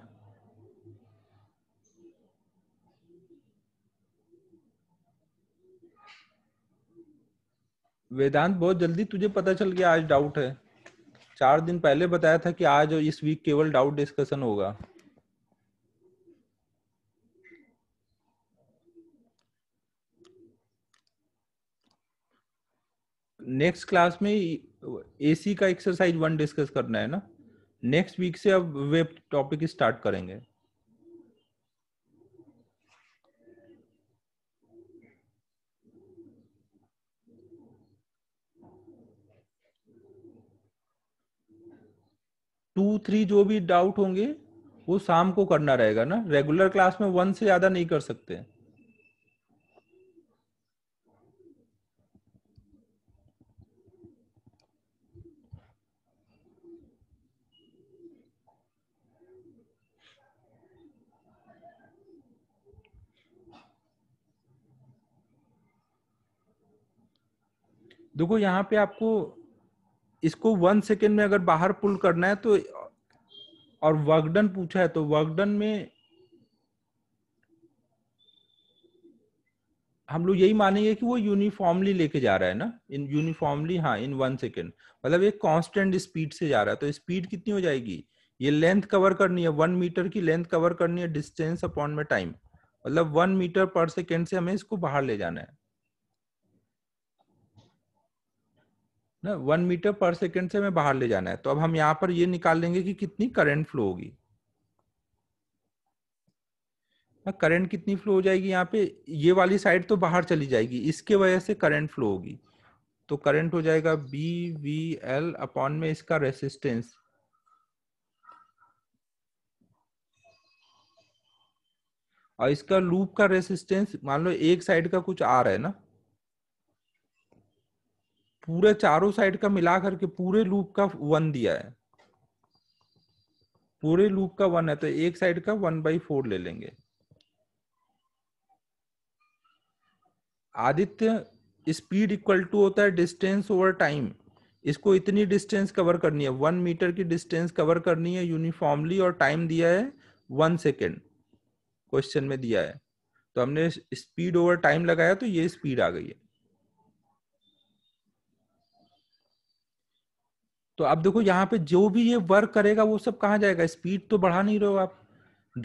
वेदांत बहुत जल्दी तुझे पता चल गया आज डाउट है चार दिन पहले बताया था कि आज और इस वीक केवल डाउट डिस्कशन होगा नेक्स्ट क्लास में एसी का एक्सरसाइज वन डिस्कस करना है ना नेक्स्ट वीक से अब वेब टॉपिक स्टार्ट करेंगे टू थ्री जो भी डाउट होंगे वो शाम को करना रहेगा ना रेगुलर क्लास में वन से ज्यादा नहीं कर सकते हैं देखो यहाँ पे आपको इसको वन सेकेंड में अगर बाहर पुल करना है तो और वर्कडन पूछा है तो वर्कडन में हम लोग यही मानेंगे कि वो यूनिफॉर्मली लेके जा रहा है ना इन यूनिफॉर्मली हाँ इन वन सेकेंड मतलब एक कांस्टेंट स्पीड से जा रहा है तो स्पीड कितनी हो जाएगी ये लेंथ कवर करनी है वन मीटर की लेंथ कवर करनी है डिस्टेंस अपॉन में टाइम मतलब वन मीटर पर सेकेंड से हमें इसको बाहर ले जाना है ना वन मीटर पर सेकेंड से हमें बाहर ले जाना है तो अब हम यहाँ पर ये निकाल लेंगे कि कितनी करंट फ्लो होगी ना करंट कितनी फ्लो हो जाएगी यहाँ पे ये वाली साइड तो बाहर चली जाएगी इसके वजह से करंट फ्लो होगी तो करंट हो जाएगा बी वी एल अपॉन में इसका रेसिस्टेंस और इसका लूप का रेसिस्टेंस मान लो एक साइड का कुछ आ रहा है ना पूरे चारों साइड का मिला करके पूरे लूप का वन दिया है पूरे लूप का वन है तो एक साइड का वन बाई फोर ले लेंगे आदित्य स्पीड इक्वल टू होता है डिस्टेंस ओवर टाइम इसको इतनी डिस्टेंस कवर करनी है वन मीटर की डिस्टेंस कवर करनी है यूनिफॉर्मली और टाइम दिया है वन सेकेंड क्वेश्चन में दिया है तो हमने स्पीड ओवर टाइम लगाया तो ये स्पीड आ गई है तो अब देखो यहाँ पे जो भी ये वर्क करेगा वो सब कहाँ जाएगा स्पीड तो बढ़ा नहीं रहे हो आप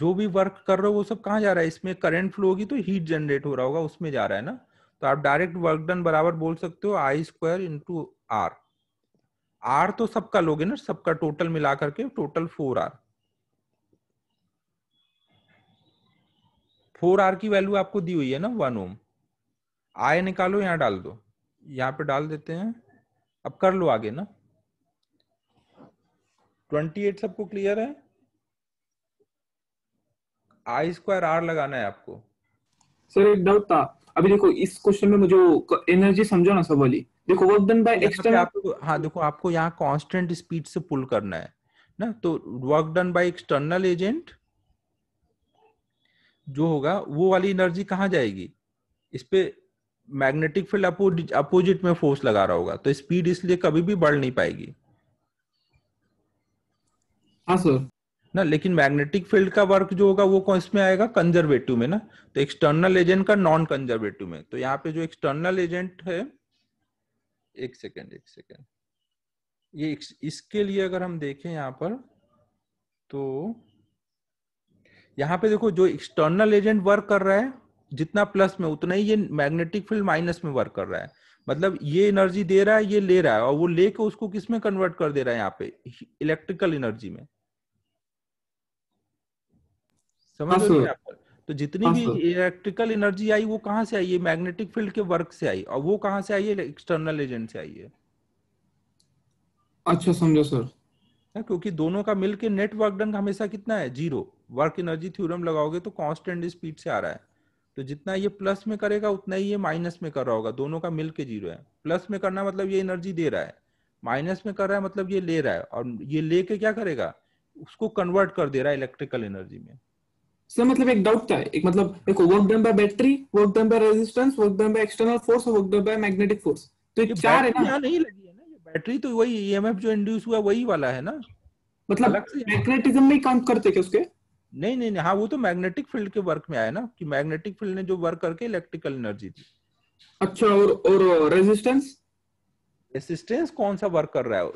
जो भी वर्क कर रहे हो वो सब कहाँ जा रहा है इसमें करंट फ्लो होगी तो हीट जनरेट हो रहा होगा उसमें जा रहा है ना तो आप डायरेक्ट वर्क डन बराबर बोल सकते हो I square into R R तो सबका लोगे ना सबका टोटल मिला करके total four R four R की वैल्यू आपको दी हुई है ना वन ओम आय निकालो यहाँ डाल दो यहाँ पे डाल देते हैं अब कर लो आगे ना ट्वेंटी एट सबको क्लियर है आई स्क्वायर आर लगाना है आपको सर एक डाउट था अभी देखो इस क्वेश्चन में मुझे एनर्जी समझो ना सब वाली देखो वर्क डन बाय एक्सटर्नल आपको हाँ देखो आपको यहाँ कांस्टेंट स्पीड से पुल करना है ना तो work done by external agent जो होगा वो वाली एनर्जी कहाँ जाएगी इस पे मैग्नेटिक फील्ड अपोजिट में फोर्स लगा रहा होगा तो स्पीड इसलिए कभी भी बढ़ नहीं पाएगी हाँ सर ना लेकिन मैग्नेटिक फील्ड का वर्क जो होगा वो कौन इसमें आएगा कंजर्वेटिव में ना तो एक्सटर्नल एजेंट का नॉन कंजर्वेटिव में तो यहाँ पे जो एक्सटर्नल एजेंट है एक सेकेंड एक सेकेंड ये इसके लिए अगर हम देखें यहाँ पर तो यहाँ पे देखो जो एक्सटर्नल एजेंट वर्क कर रहा है जितना प्लस में उतना ही ये मैग्नेटिक फील्ड माइनस में वर्क कर रहा है मतलब ये एनर्जी दे रहा है ये ले रहा है और वो लेके उसको किस में कन्वर्ट कर दे रहा है यहाँ पे इलेक्ट्रिकल एनर्जी में समझ लो हाँ, तो जितनी हाँ, भी इलेक्ट्रिकल एनर्जी आई वो कहां से आई है मैग्नेटिक फील्ड के वर्क से आई और वो कहां से आई है एक्सटर्नल एजेंट से आई है अच्छा समझो सर हाँ, क्योंकि दोनों का मिलके नेट वर्क डन हमेशा कितना है जीरो वर्क एनर्जी थ्योरम लगाओगे तो कांस्टेंट स्पीड से आ रहा है तो जितना ये प्लस में करेगा उतना ही ये माइनस में कर रहा होगा दोनों का मिल के जीरो है प्लस में करना मतलब ये एनर्जी दे रहा है माइनस में कर रहा है मतलब ये ले रहा है और ये ले के क्या करेगा उसको कन्वर्ट कर दे रहा है इलेक्ट्रिकल एनर्जी में सर मतलब एक डाउट था एक मतलब एक work done by battery work done by resistance work done by external force और work done by magnetic force तो ये चार है ना नहीं लगी है ना ये बैटरी तो वही ईएमएफ e जो इंड्यूस हुआ वही वाला है ना मतलब मैग्नेटिज्म में काउंट करते क्या उसके नहीं नहीं नहीं हाँ वो तो मैग्नेटिक फील्ड के वर्क में आया ना कि मैग्नेटिक फील्ड ने जो वर्क करके इलेक्ट्रिकल एनर्जी दी अच्छा और और रेजिस्टेंस रेजिस्टेंस कौन सा वर्क कर रहा है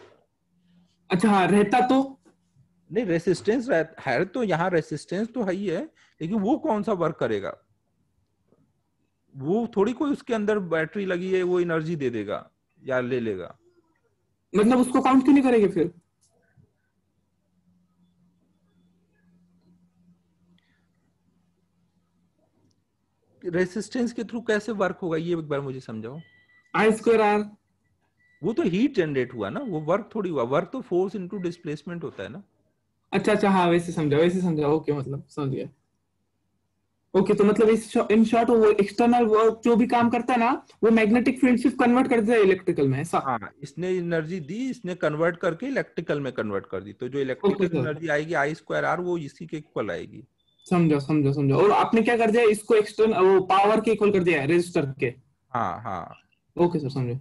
अच्छा हाँ रहता तो नहीं रेसिस्टेंस है तो यहाँ रेसिस्टेंस तो है ही है लेकिन वो कौन सा वर्क करेगा वो थोड़ी कोई उसके अंदर बैटरी लगी है वो एनर्जी दे देगा या ले लेगा मतलब उसको काउंट क्यों नहीं करेंगे फिर रेसिस्टेंस के थ्रू कैसे वर्क होगा ये एक बार मुझे समझाओ आई स्क्वायर आर वो तो हीट जनरेट हुआ ना वो वर्क थोड़ी हुआ वर्क तो फोर्स इनटू डिस्प्लेसमेंट होता है ना अच्छा अच्छा हाँ वैसे समझा वैसे समझा ओके मतलब समझ गया ओके तो मतलब इस इन शॉर्ट वो एक्सटर्नल वर्क जो भी काम करता है ना वो मैग्नेटिक फील्ड सिर्फ कन्वर्ट कर देता है इलेक्ट्रिकल में ऐसा हाँ इसने एनर्जी दी इसने कन्वर्ट करके इलेक्ट्रिकल में कन्वर्ट कर दी तो जो इलेक्ट्रिकल एनर्जी आएगी आई स्क्वायर आर वो इसी के इक्वल आएगी समझो समझो समझो और आपने क्या कर दिया इसको एक्सटर्नल वो पावर के इक्वल कर दिया रजिस्टर के हाँ हाँ ओके सर समझो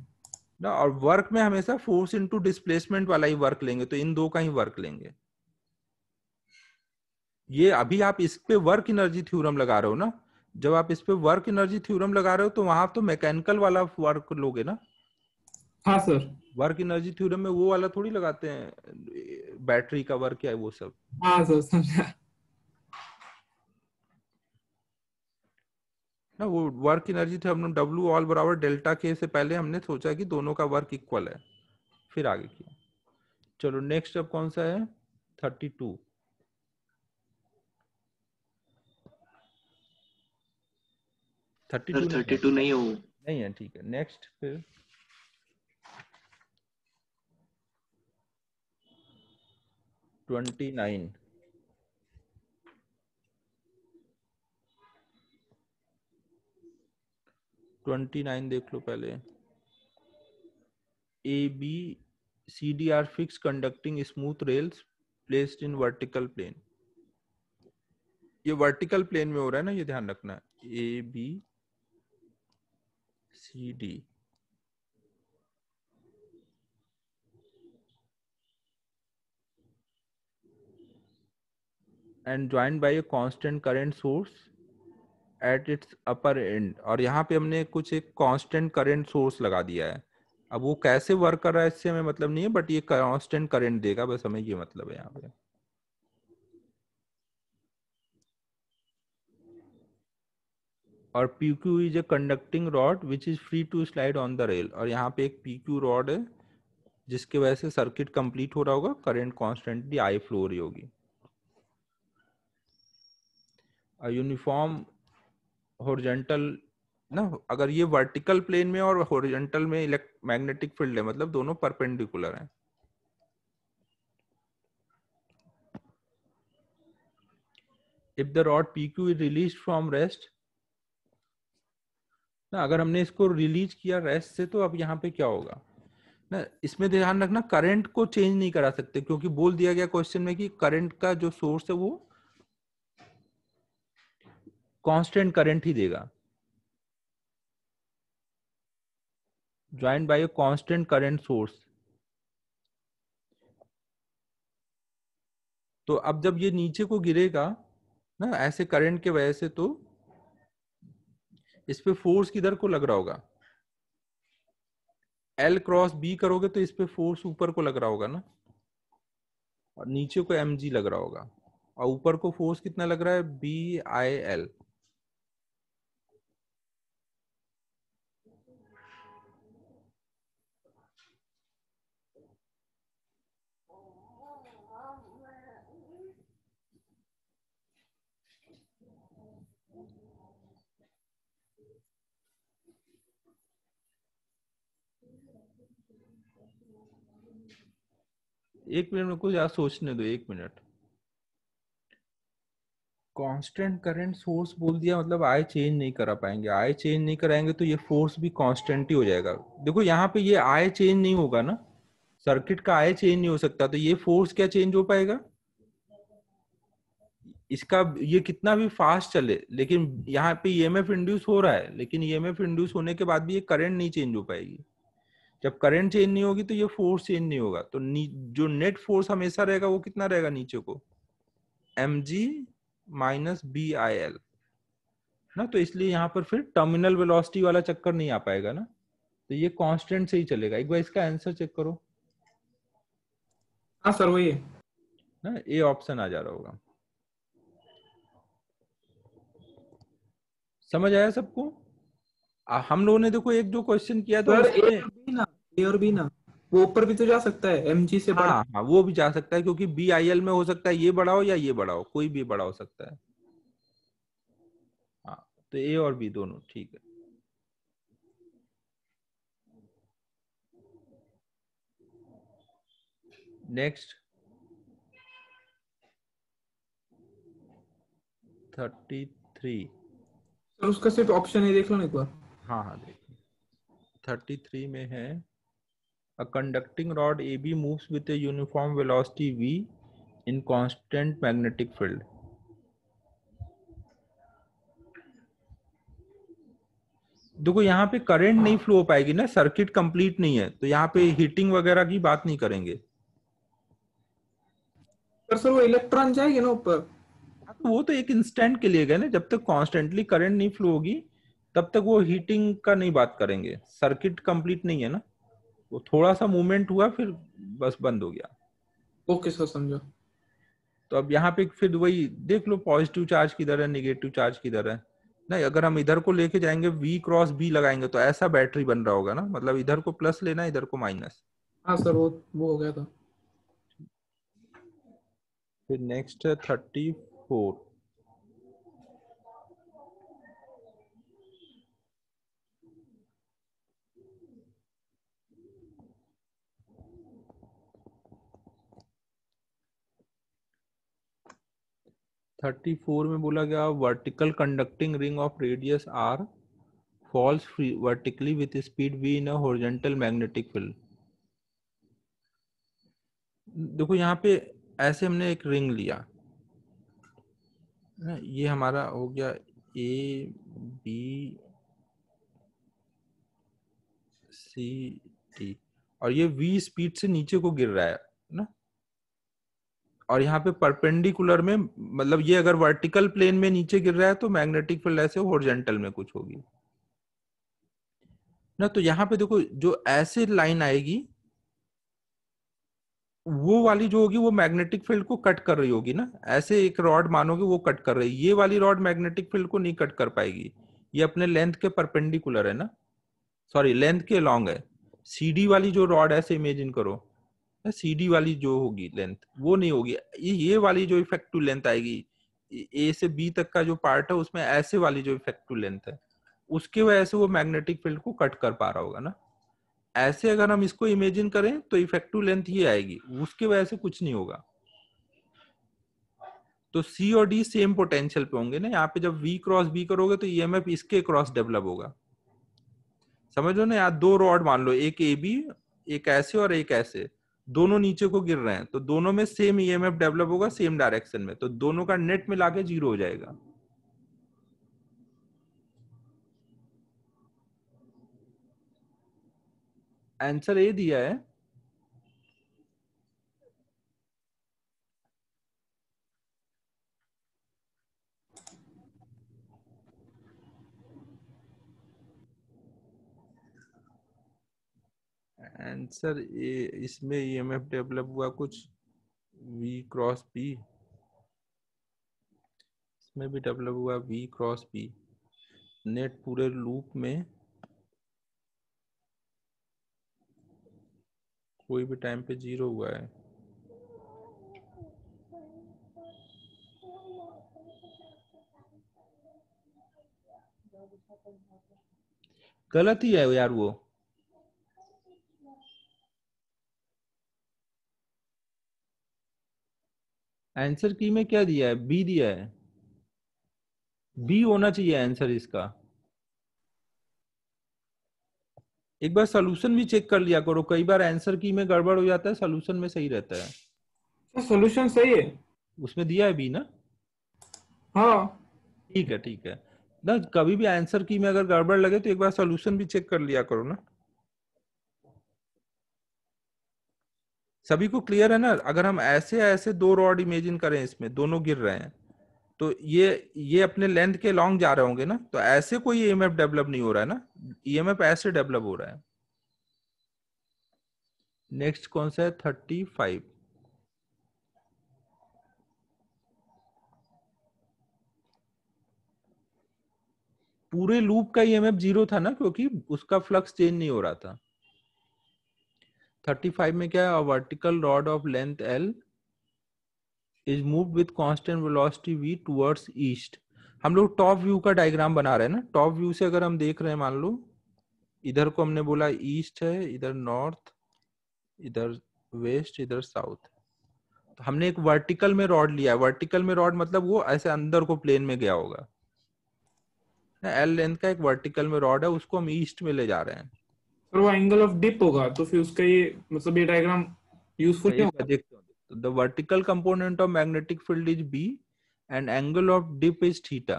ना और वर्क में हमेशा फोर्स इनटू डिस्प्लेसमेंट वाला ही वर्क लेंगे तो इन दो का ही वर्क लेंगे ये अभी आप इस पे वर्क एनर्जी थ्योरम लगा रहे हो ना जब आप इस पे वर्क एनर्जी थ्योरम लगा रहे हो तो वहां तो मैकेनिकल वाला वर्क लोगे ना हाँ सर वर्क एनर्जी थ्योरम में वो वाला थोड़ी लगाते हैं बैटरी का वर्क क्या है वो सब हाँ सर समझा ना वो वर्क एनर्जी थे हमने W ऑल बराबर डेल्टा के से पहले हमने सोचा कि दोनों का वर्क इक्वल है फिर आगे किया चलो नेक्स्ट अब कौन सा है thirty two thirty two thirty two नहीं हो नहीं है ठीक है नेक्स्ट फिर ट्वेंटी नाइन ट्वेंटी नाइन देख लो पहले A B C D R fix conducting smooth rails placed in vertical plane ये वर्टिकल प्लेन में हो रहा है ना ये ध्यान रखना A B C D end join by a constant current source at its upper end और यहाँ पे हमने कुछ एक कांस्टेंट करंट सोर्स लगा दिया है अब वो कैसे वर्क कर रहा है इससे हमें मतलब नहीं है बट ये कांस्टेंट करंट देगा बस हमें ये मतलब है यहाँ पे और P Q is a conducting rod which is free to slide on the rail और यहाँ पे एक पी क्यू रॉड है जिसके वजह से सर्किट कंप्लीट हो रहा होगा करंट कॉन्स्टेंटली आई फ्लो रही होगी a हॉरिजेंटल ना अगर ये वर्टिकल प्लेन में और हॉरिजेंटल में इलेक्ट मैग्नेटिक फील्ड है मतलब दोनों परपेंडिकुलर हैं if the rod P Q is release from rest ना अगर हमने इसको रिलीज किया रेस्ट से तो अब यहाँ पे क्या होगा ना इसमें ध्यान रखना करंट को चेंज नहीं करा सकते क्योंकि बोल दिया गया क्वेश्चन में कि करंट का जो सोर्स है वो कांस्टेंट करंट ही देगा joint by a constant current source तो अब जब ये नीचे को गिरेगा ना ऐसे करंट के वजह से तो इस पे फोर्स किधर को लग रहा होगा एल क्रॉस बी करोगे तो इस पे फोर्स ऊपर को लग रहा होगा ना और नीचे को एम जी लग रहा होगा और ऊपर को फोर्स कितना लग रहा है बी आई एल एक मिनट मेरे को सोचने दो एक मिनट कांस्टेंट करंट सोर्स बोल दिया मतलब आय चेंज नहीं करा पाएंगे आय चेंज नहीं कराएंगे तो ये फोर्स भी कांस्टेंट ही हो जाएगा देखो यहाँ पे ये आय चेंज नहीं होगा ना सर्किट का आय चेंज नहीं हो सकता तो ये फोर्स क्या चेंज हो पाएगा इसका ये कितना भी फास्ट चले लेकिन यहाँ पे ईएमएफ e इंड्यूस हो रहा है लेकिन ईएमएफ e इंड्यूस होने के बाद भी ये करंट नहीं चेंज हो पाएगी जब करंट चेंज नहीं होगी तो ये फोर्स चेंज नहीं होगा तो जो नेट फोर्स हमेशा रहेगा वो कितना रहेगा नीचे को M G minus B I L ना तो इसलिए यहाँ पर फिर टर्मिनल वेलोसिटी वाला चक्कर नहीं आ पाएगा ना तो ये कांस्टेंट से ही चलेगा एक बार इसका आंसर चेक करो हाँ सर वही ना ए ऑप्शन आ जा रहा होगा समझ आया सबको हम लोगों ने देखो एक जो क्वेश्चन किया था तो ना ए और बी ना वो ऊपर भी तो जा सकता है एम जी से हाँ, बड़ा हाँ वो भी जा सकता है क्योंकि बी आई एल में हो सकता है ये बड़ा हो या ये बड़ा हो कोई भी बड़ा हो सकता है हाँ तो ए और बी दोनों ठीक है नेक्स्ट थर्टी थ्री उसका सिर्फ ऑप्शन ही देख लो ना एक बार हाँ हाँ देख थर्टी थ्री में है A conducting rod AB moves with a uniform velocity V in constant magnetic field. देखो यहाँ पे करंट नहीं फ्लो हो पाएगी ना सर्किट कंप्लीट नहीं है तो यहाँ पे हीटिंग वगैरह की बात नहीं करेंगे पर सर वो इलेक्ट्रॉन जाएगी ना ऊपर हाँ, तो वो तो एक इंस्टेंट के लिए गए ना जब तक कॉन्स्टेंटली करंट नहीं फ्लो होगी तब तक वो हीटिंग का नहीं बात करेंगे सर्किट कंप्लीट नहीं है ना वो थोड़ा सा मूवमेंट हुआ फिर बस बंद हो गया ओके सर समझो तो अब यहाँ पे फिर वही देख लो पॉजिटिव चार्ज किधर है निगेटिव चार्ज किधर है नहीं अगर हम इधर को लेके जाएंगे वी क्रॉस बी लगाएंगे तो ऐसा बैटरी बन रहा होगा ना मतलब इधर को प्लस लेना इधर को माइनस हाँ सर वो वो हो गया था फिर नेक्स्ट है थर्टी फोर थर्टी फोर में बोला गया vertical conducting ring of radius R falls vertically with speed V in horizontal magnetic field देखो यहाँ पे ऐसे हमने एक रिंग लिया ये हमारा हो गया ए बी सी टी और ये वी स्पीड से नीचे को गिर रहा है ना और यहाँ पे परपेंडिकुलर में मतलब ये अगर वर्टिकल प्लेन में नीचे गिर रहा है तो मैग्नेटिक फील्ड ऐसे होरिजेंटल में कुछ होगी ना तो यहाँ पे देखो जो ऐसे लाइन आएगी वो वाली जो होगी वो मैग्नेटिक फील्ड को कट कर रही होगी ना ऐसे एक रॉड मानोगे वो कट कर रही है ये वाली रॉड मैग्नेटिक फील्ड को नहीं कट कर पाएगी ये अपने लेंथ के परपेंडिकुलर है ना सॉरी लेंथ के लॉन्ग है सीडी वाली जो रॉड ऐसे इमेजिन करो सीडी वाली जो होगी लेंथ वो नहीं होगी ये वाली जो इफेक्टिव लेंथ आएगी ए से बी तक का जो पार्ट है उसमें ऐसे वाली जो इफेक्टिव लेंथ है उसके वजह से वो मैग्नेटिक फील्ड को कट कर पा रहा होगा ना ऐसे अगर हम इसको इमेजिन करें तो इफेक्टिव लेंथ ही आएगी उसके वजह से कुछ नहीं होगा तो सी और डी सेम पोटेंशियल पे होंगे ना यहाँ पे जब वी क्रॉस बी करोगे तो ई इसके क्रॉस डेवलप होगा समझो ना यहाँ दो रॉड मान लो एक ए बी एक ऐसे और एक ऐसे दोनों नीचे को गिर रहे हैं तो दोनों में सेम ई डेवलप होगा सेम डायरेक्शन में तो दोनों का नेट मिला के जीरो हो जाएगा आंसर ये दिया है आंसर ए इसमें ई एम एफ डेवलप हुआ कुछ वी क्रॉस पी इसमें भी डेवलप हुआ वी क्रॉस पी नेट पूरे लूप में कोई भी टाइम पे जीरो हुआ है गलत ही है यार वो आंसर की में क्या दिया है बी दिया है बी होना चाहिए आंसर इसका एक बार सोल्यूशन भी चेक कर लिया करो कई बार आंसर की में गड़बड़ हो जाता है सोल्यूशन में सही रहता है सोल्यूशन तो सही है उसमें दिया है बी ना हाँ ठीक है ठीक है ना कभी भी आंसर की में अगर गड़बड़ लगे तो एक बार सोल्यूशन भी चेक कर लिया करो ना सभी को क्लियर है ना अगर हम ऐसे ऐसे दो रॉड इमेजिन करें इसमें दोनों गिर रहे हैं तो ये ये अपने लेंथ के लॉन्ग जा रहे होंगे ना तो ऐसे कोई ई डेवलप नहीं हो रहा है ना ई ऐसे डेवलप हो रहा है नेक्स्ट कौन सा है थर्टी फाइव पूरे लूप का ईएमएफ जीरो था ना क्योंकि उसका फ्लक्स चेंज नहीं हो रहा था थर्टी फाइव में क्या है vertical rod of length L is move with constant velocity V towards east हम लोग टॉप व्यू का डायग्राम बना रहे हैं ना टॉप व्यू से अगर हम देख रहे हैं मान लो इधर को हमने बोला ईस्ट है इधर नॉर्थ इधर वेस्ट इधर साउथ तो हमने एक वर्टिकल में रॉड लिया है वर्टिकल में रॉड मतलब वो ऐसे अंदर को प्लेन में गया होगा एल लेंथ का एक वर्टिकल में रॉड है उसको हम ईस्ट में ले जा रहे हैं अगर वो एंगल ऑफ डिप होगा तो फिर उसका ये मतलब ये डायग्राम यूजफुल नहीं होगा the vertical component of magnetic field is B and angle of dip is theta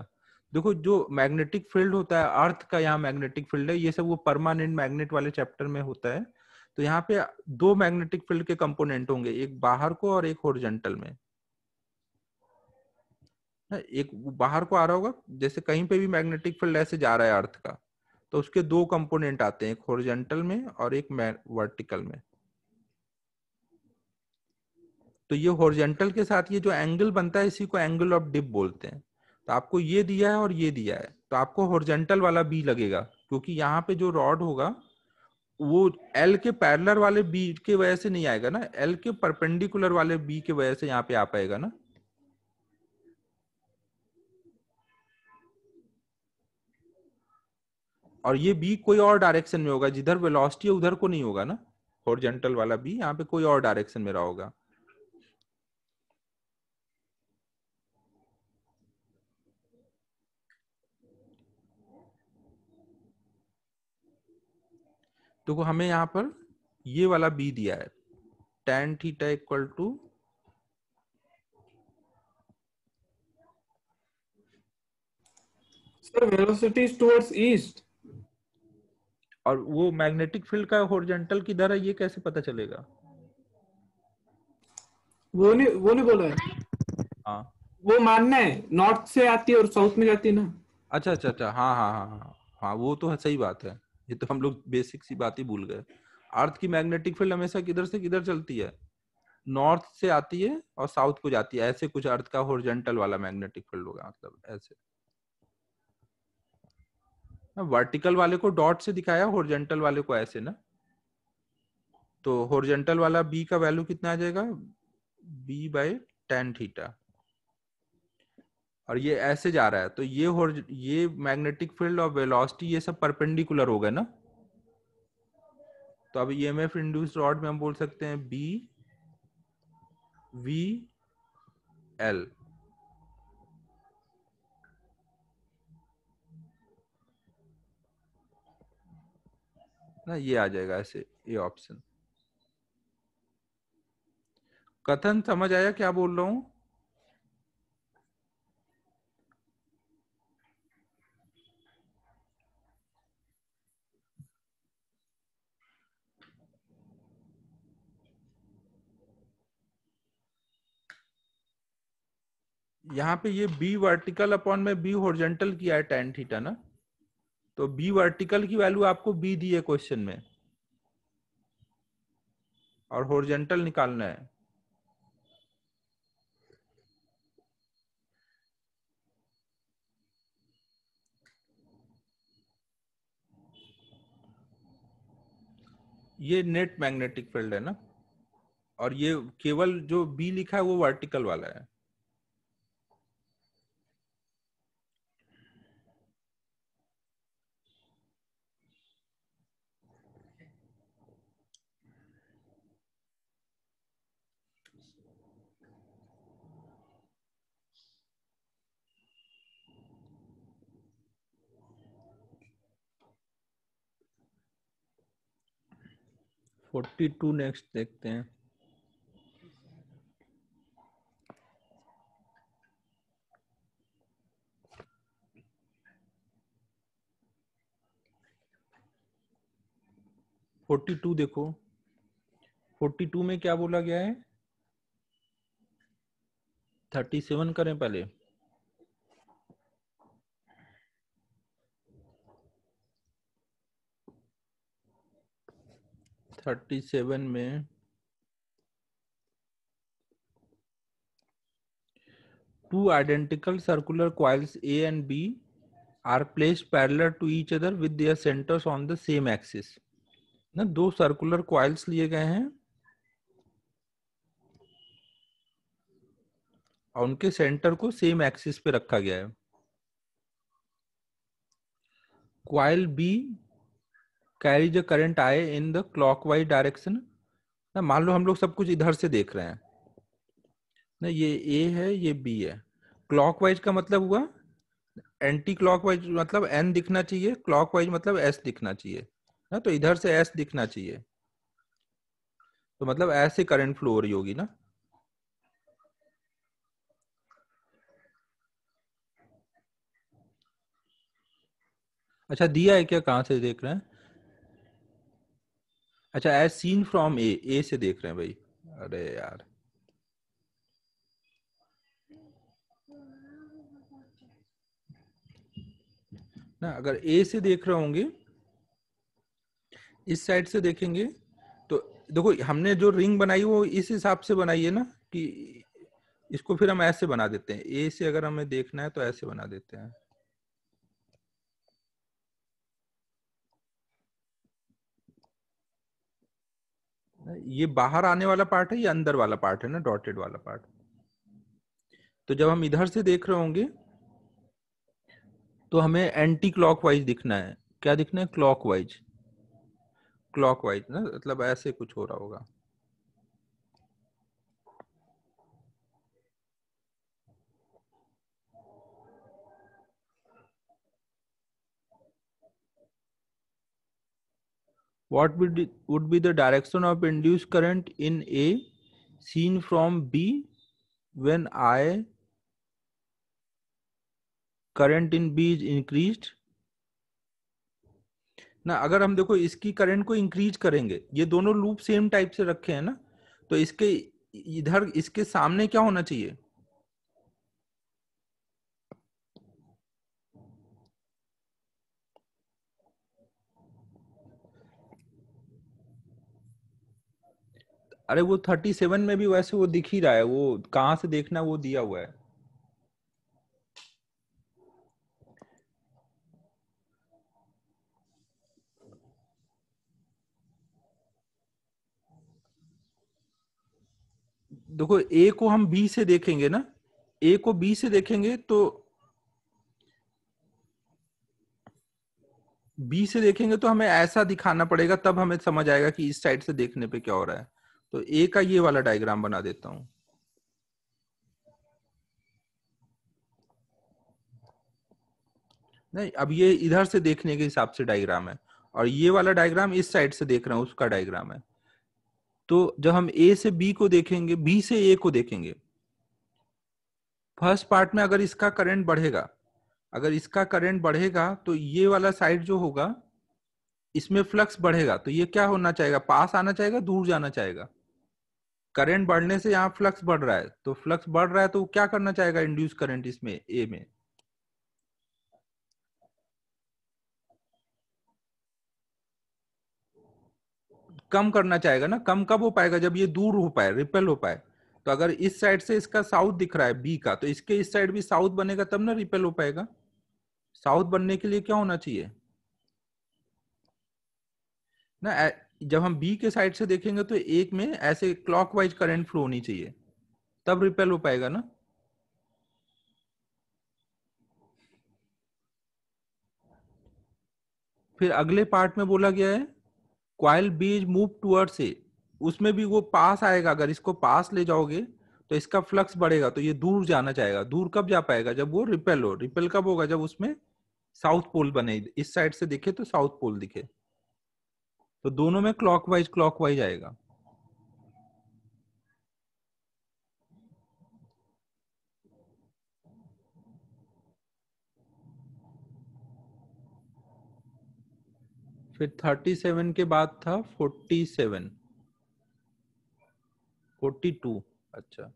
देखो जो मैग्नेटिक फील्ड होता है अर्थ का यहाँ मैग्नेटिक फील्ड है ये सब वो परमानेंट मैग्नेट वाले चैप्टर में होता है तो यहाँ पे दो मैग्नेटिक फील्ड के कंपोनेंट होंगे एक बाहर को और एक होरिजेंटल में एक बाहर को आ रहा होगा जैसे कहीं पे भी मैग्नेटिक फील्ड ऐसे जा रहा है अर्थ का तो उसके दो कंपोनेंट आते हैं एक होरिजेंटल में और एक वर्टिकल में तो ये होरिजेंटल के साथ ये जो एंगल बनता है इसी को एंगल ऑफ डिप बोलते हैं तो आपको ये दिया है और ये दिया है तो आपको होरिजेंटल वाला बी लगेगा क्योंकि यहाँ पे जो रॉड होगा वो एल के पैरलर वाले बी के वजह से नहीं आएगा ना एल के परपेंडिकुलर वाले बी के वजह से यहाँ पे आ पाएगा ना और ये बी कोई और डायरेक्शन में होगा जिधर वेलोसिटी है उधर को नहीं होगा ना हॉरिजॉन्टल वाला बी यहाँ पे कोई और डायरेक्शन में रहा होगा देखो तो हमें यहां पर ये वाला बी दिया है tan theta equal to sir velocity towards east और वो मैग्नेटिक फील्ड का हॉरिजॉन्टल किधर है ये कैसे पता चलेगा वो नहीं वो नहीं बोला है हाँ वो मानना है नॉर्थ से आती है और साउथ में जाती है ना अच्छा अच्छा अच्छा हाँ हाँ हाँ हाँ हाँ वो तो सही बात है ये तो हम लोग बेसिक सी बात ही भूल गए अर्थ की मैग्नेटिक फील्ड हमेशा किधर से किधर चलती है नॉर्थ से आती है और साउथ को जाती है ऐसे कुछ अर्थ का होरिजेंटल वाला मैग्नेटिक फील्ड होगा मतलब ऐसे वर्टिकल वाले को डॉट से दिखाया हॉरिजेंटल वाले को ऐसे ना तो हॉरिजेंटल वाला बी का वैल्यू कितना आ जाएगा बी बाई टेन थीटा और ये ऐसे जा रहा है तो ये ये मैग्नेटिक फील्ड और वेलोसिटी ये सब परपेंडिकुलर हो गए ना तो अब E M F induce rod में हम बोल सकते हैं बी वी एल ना ये आ जाएगा ऐसे ये ऑप्शन कथन समझ आया क्या बोल रहा हूं यहां पे ये बी वर्टिकल अपॉन में बी हॉर्जेंटल किया है टेन थीटा ना तो बी वर्टिकल की वैल्यू आपको बी दी है क्वेश्चन में और होरिजेंटल निकालना है ये नेट मैग्नेटिक फील्ड है ना और ये केवल जो बी लिखा है वो वर्टिकल वाला है फोर्टी टू नेक्स्ट देखते हैं फोर्टी टू देखो फोर्टी टू में क्या बोला गया है थर्टी सेवन करें पहले थर्टी सेवन में two identical circular coils A and B are place parallel to each other with centres on the same axis ना दो सर्कुलर क्वाइल्स लिए गए हैं और उनके सेंटर को सेम एक्सिस पे रखा गया है क्वाइल बी कैरी जो current I in the clockwise direction ना मान लो हम लोग सब कुछ इधर से देख रहे हैं ना ये ए है ये बी है क्लॉक वाइज का मतलब हुआ एंटी क्लॉक वाइज मतलब एन दिखना चाहिए क्लॉक वाइज मतलब एस दिखना चाहिए ना तो इधर से एस दिखना चाहिए तो मतलब ऐसे करंट फ्लो हो रही होगी ना अच्छा दिया है क्या कहां से देख रहे हैं अच्छा as seen from A A से देख रहे हैं भाई अरे यार ना अगर ए से देख रहे होंगे इस साइड से देखेंगे तो देखो हमने जो रिंग बनाई वो इस हिसाब से बनाई है ना कि इसको फिर हम ऐसे बना देते हैं ए से अगर हमें देखना है तो ऐसे बना देते हैं ये बाहर आने वाला पार्ट है या अंदर वाला पार्ट है ना डॉटेड वाला पार्ट तो जब हम इधर से देख रहे होंगे तो हमें एंटी क्लॉकवाइज दिखना है क्या दिखना है क्लॉकवाइज क्लॉकवाइज ना मतलब ऐसे कुछ हो रहा होगा what would it, would be the direction of induced current in A seen from B when I current in B is increase ना अगर हम देखो इसकी करंट को इंक्रीज करेंगे ये दोनों लूप सेम टाइप से रखे हैं ना तो इसके इधर इसके सामने क्या होना चाहिए अरे वो थर्टी सेवन में भी वैसे वो दिख ही रहा है वो कहां से देखना वो दिया हुआ है देखो ए को हम बी से देखेंगे ना ए को बी से देखेंगे तो बी से देखेंगे तो हमें ऐसा दिखाना पड़ेगा तब हमें समझ आएगा कि इस साइड से देखने पे क्या हो रहा है तो ए का ये वाला डायग्राम बना देता हूं नहीं अब ये इधर से देखने के हिसाब से डायग्राम है और ये वाला डायग्राम इस साइड से देख रहा हूं उसका डायग्राम है तो जब हम ए से बी को देखेंगे बी से ए को देखेंगे फर्स्ट पार्ट में अगर इसका करंट बढ़ेगा अगर इसका करंट बढ़ेगा तो ये वाला साइड जो होगा इसमें फ्लक्स बढ़ेगा तो ये क्या होना चाहेगा पास आना चाहेगा दूर जाना चाहेगा करंट बढ़ने से यहाँ फ्लक्स बढ़ रहा है तो फ्लक्स बढ़ रहा है तो क्या करना चाहेगा इंड्यूस करंट इसमें ए में कम करना चाहेगा ना कम कब हो पाएगा जब ये दूर हो पाए रिपेल हो पाए तो अगर इस साइड से इसका साउथ दिख रहा है बी का तो इसके इस साइड भी साउथ बनेगा तब ना रिपेल हो पाएगा साउथ बनने के लिए क्या होना चाहिए ना जब हम बी के साइड से देखेंगे तो एक में ऐसे क्लॉकवाइज करंट फ्लो होनी चाहिए तब रिपेल हो पाएगा ना फिर अगले पार्ट में बोला गया है coil B is move toward A उसमें भी वो पास आएगा अगर इसको पास ले जाओगे तो इसका फ्लक्स बढ़ेगा तो ये दूर जाना चाहेगा दूर कब जा पाएगा जब वो रिपेल हो रिपेल कब होगा जब उसमें साउथ पोल बने इस साइड से दिखे तो साउथ पोल दिखे तो दोनों में क्लॉकवाइज क्लॉकवाइज आएगा फिर 37 के बाद था 47 42 अच्छा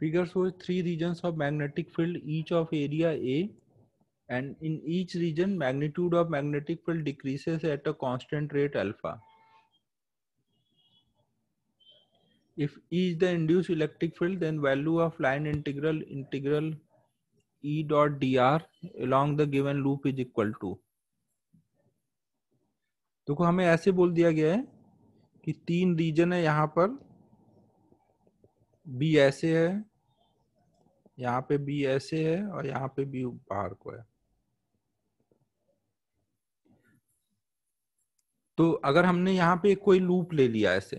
Figure shows three regions of magnetic field, each of area A, and in each region, magnitude of magnetic field decreases at a constant rate alpha. If E is the induced electric field, then value of line integral integral E dot dr along the given loop is equal to. देखो हमें ऐसे बोल दिया गया है कि तीन रीजन है यहां पर बी ऐसे है यहाँ पे बी ऐसे है और यहाँ पे बी बाहर को है तो अगर हमने यहाँ पे कोई लूप ले लिया ऐसे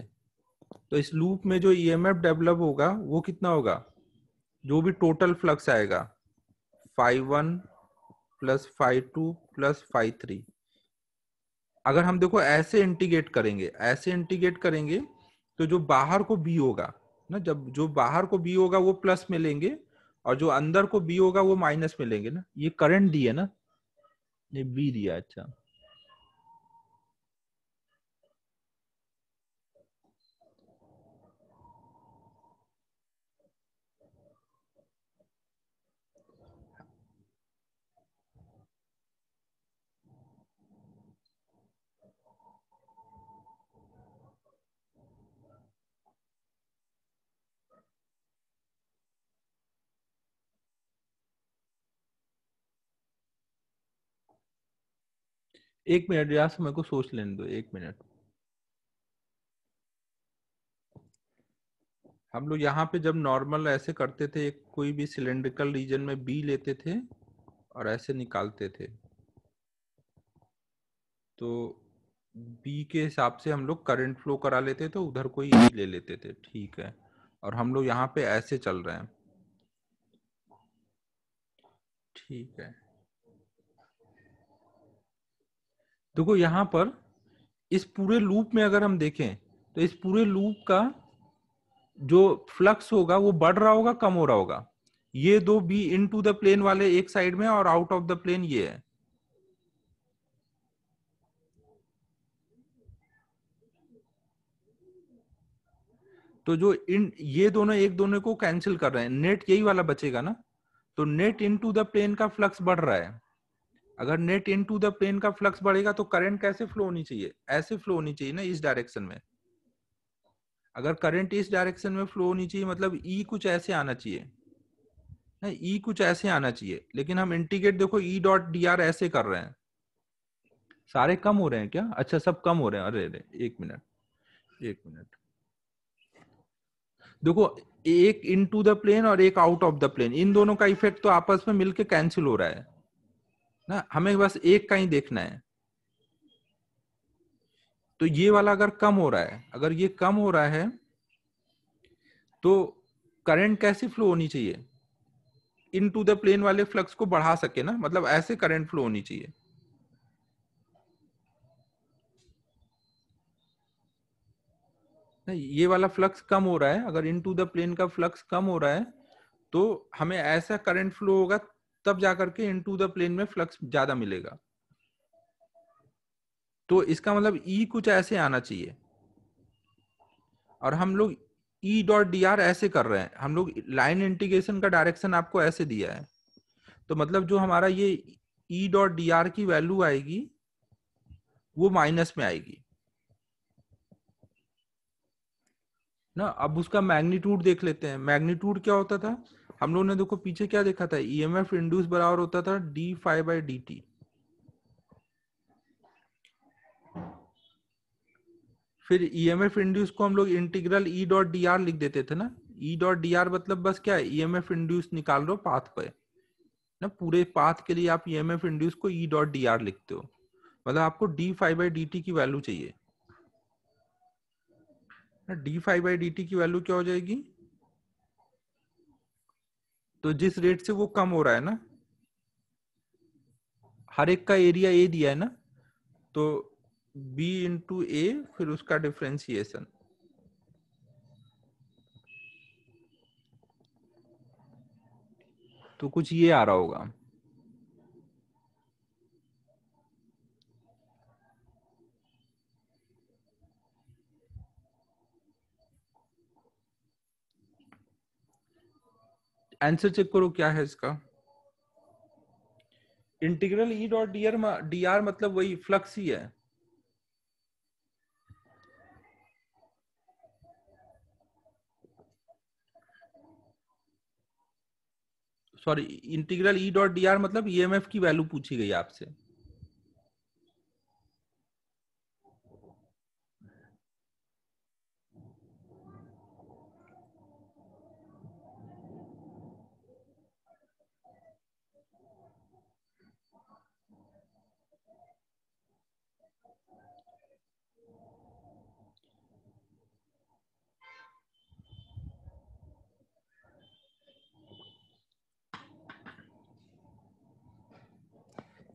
तो इस लूप में जो ईएमएफ e डेवलप होगा वो कितना होगा जो भी टोटल फ्लक्स आएगा phi one plus phi two plus phi three अगर हम देखो ऐसे इंटीग्रेट करेंगे ऐसे इंटीग्रेट करेंगे तो जो बाहर को बी होगा ना जब जो बाहर को बी होगा वो प्लस में लेंगे और जो अंदर को बी होगा वो माइनस में लेंगे ना ये करंट दी है ना ये बी दिया अच्छा एक मिनट यार मेरे को सोच लेने दो एक मिनट हम लोग यहाँ पे जब नॉर्मल ऐसे करते थे कोई भी सिलेंड्रिकल रीजन में बी लेते थे और ऐसे निकालते थे तो बी के हिसाब से हम लोग करंट फ्लो करा लेते तो उधर कोई ई ले लेते थे ठीक है और हम लोग यहाँ पे ऐसे चल रहे हैं ठीक है देखो यहां पर इस पूरे लूप में अगर हम देखें तो इस पूरे लूप का जो फ्लक्स होगा वो बढ़ रहा होगा कम हो रहा होगा ये दो B into the plane वाले एक साइड में और आउट ऑफ द प्लेन ये है तो जो इन ये दोनों एक दोनों को कैंसिल कर रहे हैं नेट यही वाला बचेगा ना तो net into the plane का फ्लक्स बढ़ रहा है अगर net into the plane का फ्लक्स बढ़ेगा तो करंट कैसे फ्लो होनी चाहिए ऐसे फ्लो होनी चाहिए ना इस डायरेक्शन में अगर करंट इस डायरेक्शन में फ्लो होनी चाहिए मतलब ई e कुछ ऐसे आना चाहिए ना ई e कुछ ऐसे आना चाहिए लेकिन हम इंटीग्रेट देखो ई डॉट डी आर ऐसे कर रहे हैं सारे कम हो रहे हैं क्या अच्छा सब कम हो रहे हैं अरे अरे एक मिनट एक मिनट देखो एक इन टू द प्लेन और एक out of the plane in दोनों का इफेक्ट तो आपस में मिलके कैंसिल हो रहा है ना हमें बस एक का ही देखना है तो ये वाला अगर कम हो रहा है अगर ये कम हो रहा है तो करंट कैसे फ्लो होनी चाहिए इन टू द प्लेन वाले फ्लक्स को बढ़ा सके ना मतलब ऐसे करंट फ्लो होनी चाहिए ये वाला फ्लक्स कम हो रहा है अगर इन टू द प्लेन का फ्लक्स कम हो रहा है तो हमें ऐसा करंट फ्लो होगा तब जाकर के इनटू द प्लेन में फ्लक्स ज्यादा मिलेगा तो इसका मतलब ई e कुछ ऐसे आना चाहिए और हम लोग ई डॉट डी आर ऐसे कर रहे हैं हम लोग लाइन इंटीग्रेशन का डायरेक्शन आपको ऐसे दिया है तो मतलब जो हमारा ये ई डॉट डी आर की वैल्यू आएगी वो माइनस में आएगी ना अब उसका मैग्नीट्यूड देख लेते हैं मैग्नीट्यूड क्या होता था हम लोगों ने देखो पीछे क्या देखा था ई एम एफ इंड्यूस बराबर होता था D phi by D T फिर ई एम एफ इंड्यूस को हम लोग integral E dot D R लिख देते थे ना ई डॉट डी आर मतलब बस क्या है ई एम एफ इंड्यूस निकाल रहे हो पाथ पे ना पूरे पाथ के लिए आप ई एम एफ इंड्यूस को ई डॉट डी आर लिखते हो मतलब आपको D phi by D T की वैल्यू चाहिए D phi by D T की वैल्यू क्या हो जाएगी तो जिस रेट से वो कम हो रहा है ना हर एक का एरिया ए दिया है ना तो बी इंटू ए फिर उसका डिफ्रेंसिएशन तो कुछ ये आ रहा होगा आंसर चेक करो क्या है इसका integral E dot D R D R मतलब वही फ्लक्स ही है sorry integral E dot D R मतलब ईएमएफ e की वैल्यू पूछी गई आपसे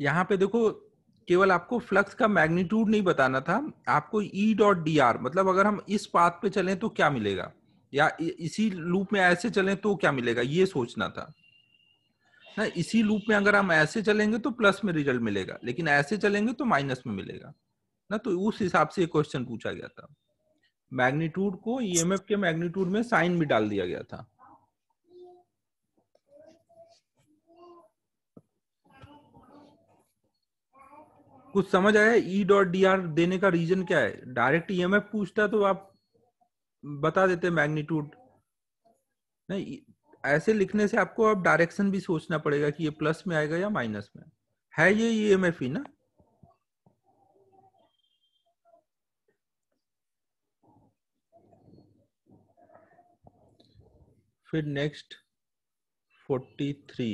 यहाँ पे देखो केवल आपको फ्लक्स का मैग्नीट्यूड नहीं बताना था आपको ई डॉट डी आर मतलब अगर हम इस पाथ पे चलें तो क्या मिलेगा या इसी लूप में ऐसे चलें तो क्या मिलेगा ये सोचना था ना इसी लूप में अगर हम ऐसे चलेंगे तो प्लस में रिजल्ट मिलेगा लेकिन ऐसे चलेंगे तो माइनस में मिलेगा ना तो उस हिसाब से क्वेश्चन पूछा गया था मैग्नीट्यूड को ई e के मैग्नीट्यूड में साइन भी डाल दिया गया था कुछ समझ आया ई डॉट डी आर देने का रीजन क्या है डायरेक्ट ई एम एफ पूछता तो आप बता देते मैग्नीट्यूड नहीं ऐसे लिखने से आपको आप डायरेक्शन भी सोचना पड़ेगा कि ये प्लस में आएगा या माइनस में है ये ई एम एफ ही ना फिर next forty three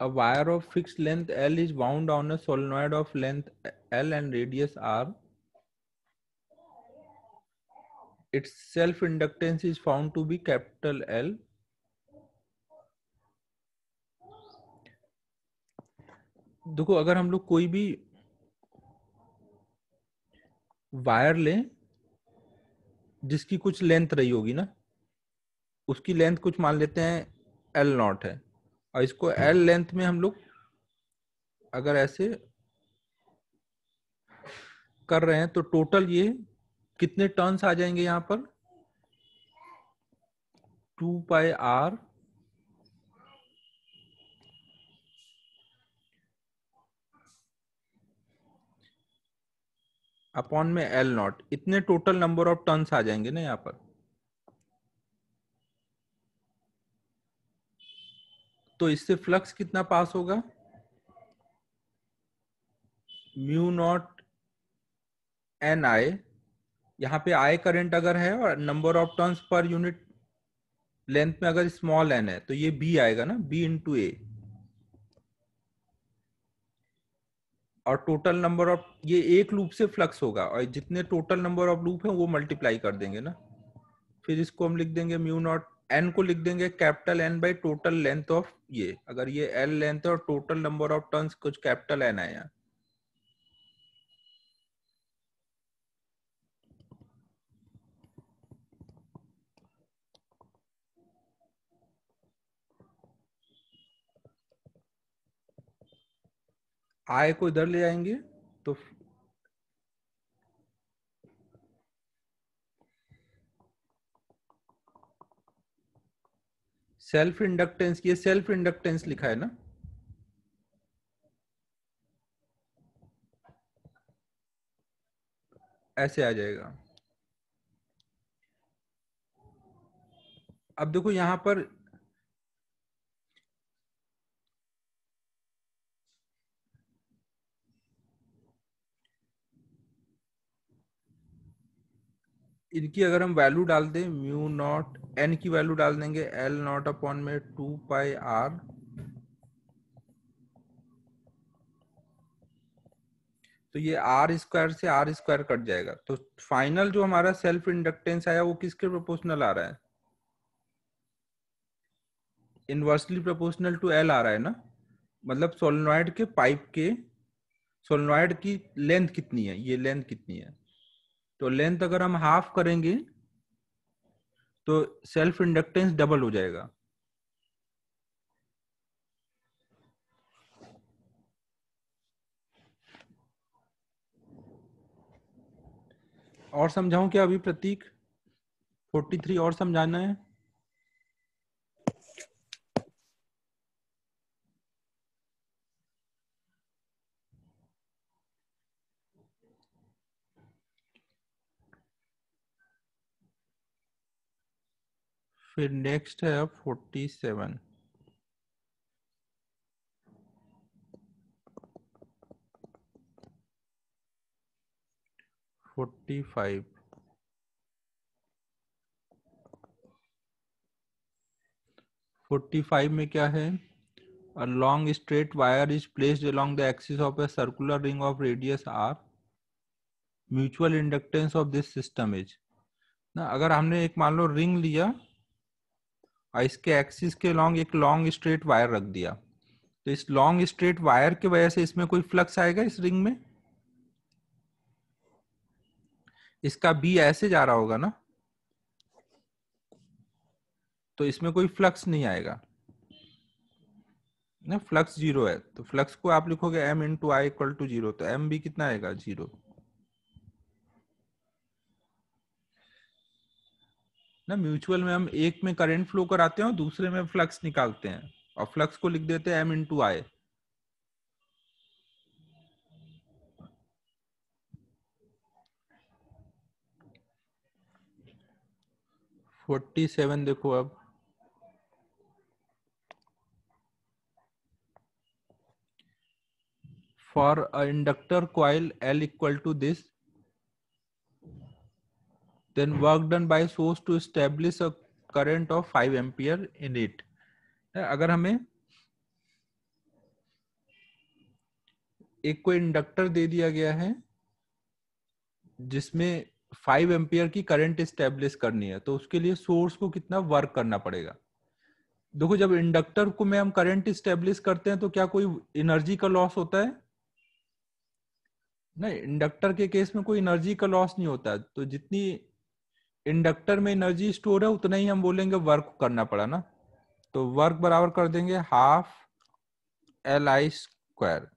A wire of fixed length L is wound on a solenoid of length L and radius R. Its self inductance is found to be capital L. देखो अगर हम लोग कोई भी वायर ले जिसकी कुछ लेंथ रही होगी ना उसकी लेंथ कुछ मान लेते हैं एल नॉट है और इसको एल लेंथ में हम लोग अगर ऐसे कर रहे हैं तो टोटल ये कितने टर्न्स आ जाएंगे यहां पर टू पाई आर अपॉन में एल नॉट इतने टोटल नंबर ऑफ टर्न्स आ जाएंगे ना यहां पर तो इससे फ्लक्स कितना पास होगा म्यू नॉट एन आई यहां पे आई करंट अगर है और नंबर ऑफ टर्न्स पर यूनिट लेंथ में अगर स्मॉल एन है तो ये बी आएगा ना बी इंटू ए और टोटल नंबर ऑफ ये एक लूप से फ्लक्स होगा और जितने टोटल नंबर ऑफ लूप है वो मल्टीप्लाई कर देंगे ना फिर इसको हम लिख देंगे म्यू नॉट एन को लिख देंगे capital N by total length of ये अगर ये एल लेंथ है और टोटल नंबर ऑफ टर्न्स कुछ कैपिटल एन आया आई को इधर ले जाएंगे तो सेल्फ इंडक्टेंस ये सेल्फ इंडक्टेंस लिखा है ना ऐसे आ जाएगा अब देखो यहां पर इनकी अगर हम वैल्यू डाल दें म्यू नॉट एन की वैल्यू डाल देंगे एल नॉट अपॉन में टू पाई आर तो ये आर स्क्वायर से आर स्क्वायर कट जाएगा तो फाइनल जो हमारा सेल्फ इंडक्टेंस आया वो किसके प्रोपोर्शनल आ रहा है इनवर्सली प्रोपोर्शनल टू एल आ रहा है ना मतलब सोलनॉइड के पाइप के सोलनॉइड की लेंथ कितनी है ये लेंथ कितनी है तो लेंथ अगर हम हाफ करेंगे तो सेल्फ इंडक्टेंस डबल हो जाएगा और समझाऊं क्या अभी प्रतीक 43 और समझाना है फिर नेक्स्ट है forty seven forty five forty five में क्या है a long straight wire is placed along the axis of a circular ring of radius R mutual inductance of this system is ना अगर हमने एक मान लो रिंग लिया और इसके एक्सिस के लॉन्ग एक लॉन्ग स्ट्रेट वायर रख दिया तो इस लॉन्ग स्ट्रेट वायर की वजह से इसमें कोई फ्लक्स आएगा इस रिंग में इसका बी ऐसे जा रहा होगा ना तो इसमें कोई फ्लक्स नहीं आएगा ना फ्लक्स जीरो है तो फ्लक्स को आप लिखोगे M into I equal to zero तो एम बी कितना आएगा जीरो ना म्यूचुअल में हम एक में करंट फ्लो कराते हैं और दूसरे में फ्लक्स निकालते हैं और फ्लक्स को लिख देते हैं M into I forty seven देखो अब for inductor coil L equal to this then work done by source to establish a current of 5 ampere in it अगर हमें एक कोई इंडक्टर दे दिया गया है जिसमें 5 एम्पियर की करंट स्टेब्लिश करनी है तो उसके लिए सोर्स को कितना वर्क करना पड़ेगा देखो जब इंडक्टर को में हम करंट स्टेब्लिश करते हैं तो क्या कोई एनर्जी का लॉस होता है नहीं इंडक्टर के केस में कोई एनर्जी का लॉस नहीं होता तो जितनी इंडक्टर में एनर्जी स्टोर है उतना ही हम बोलेंगे वर्क करना पड़ा ना तो वर्क बराबर कर देंगे हाफ एल आई स्क्वायर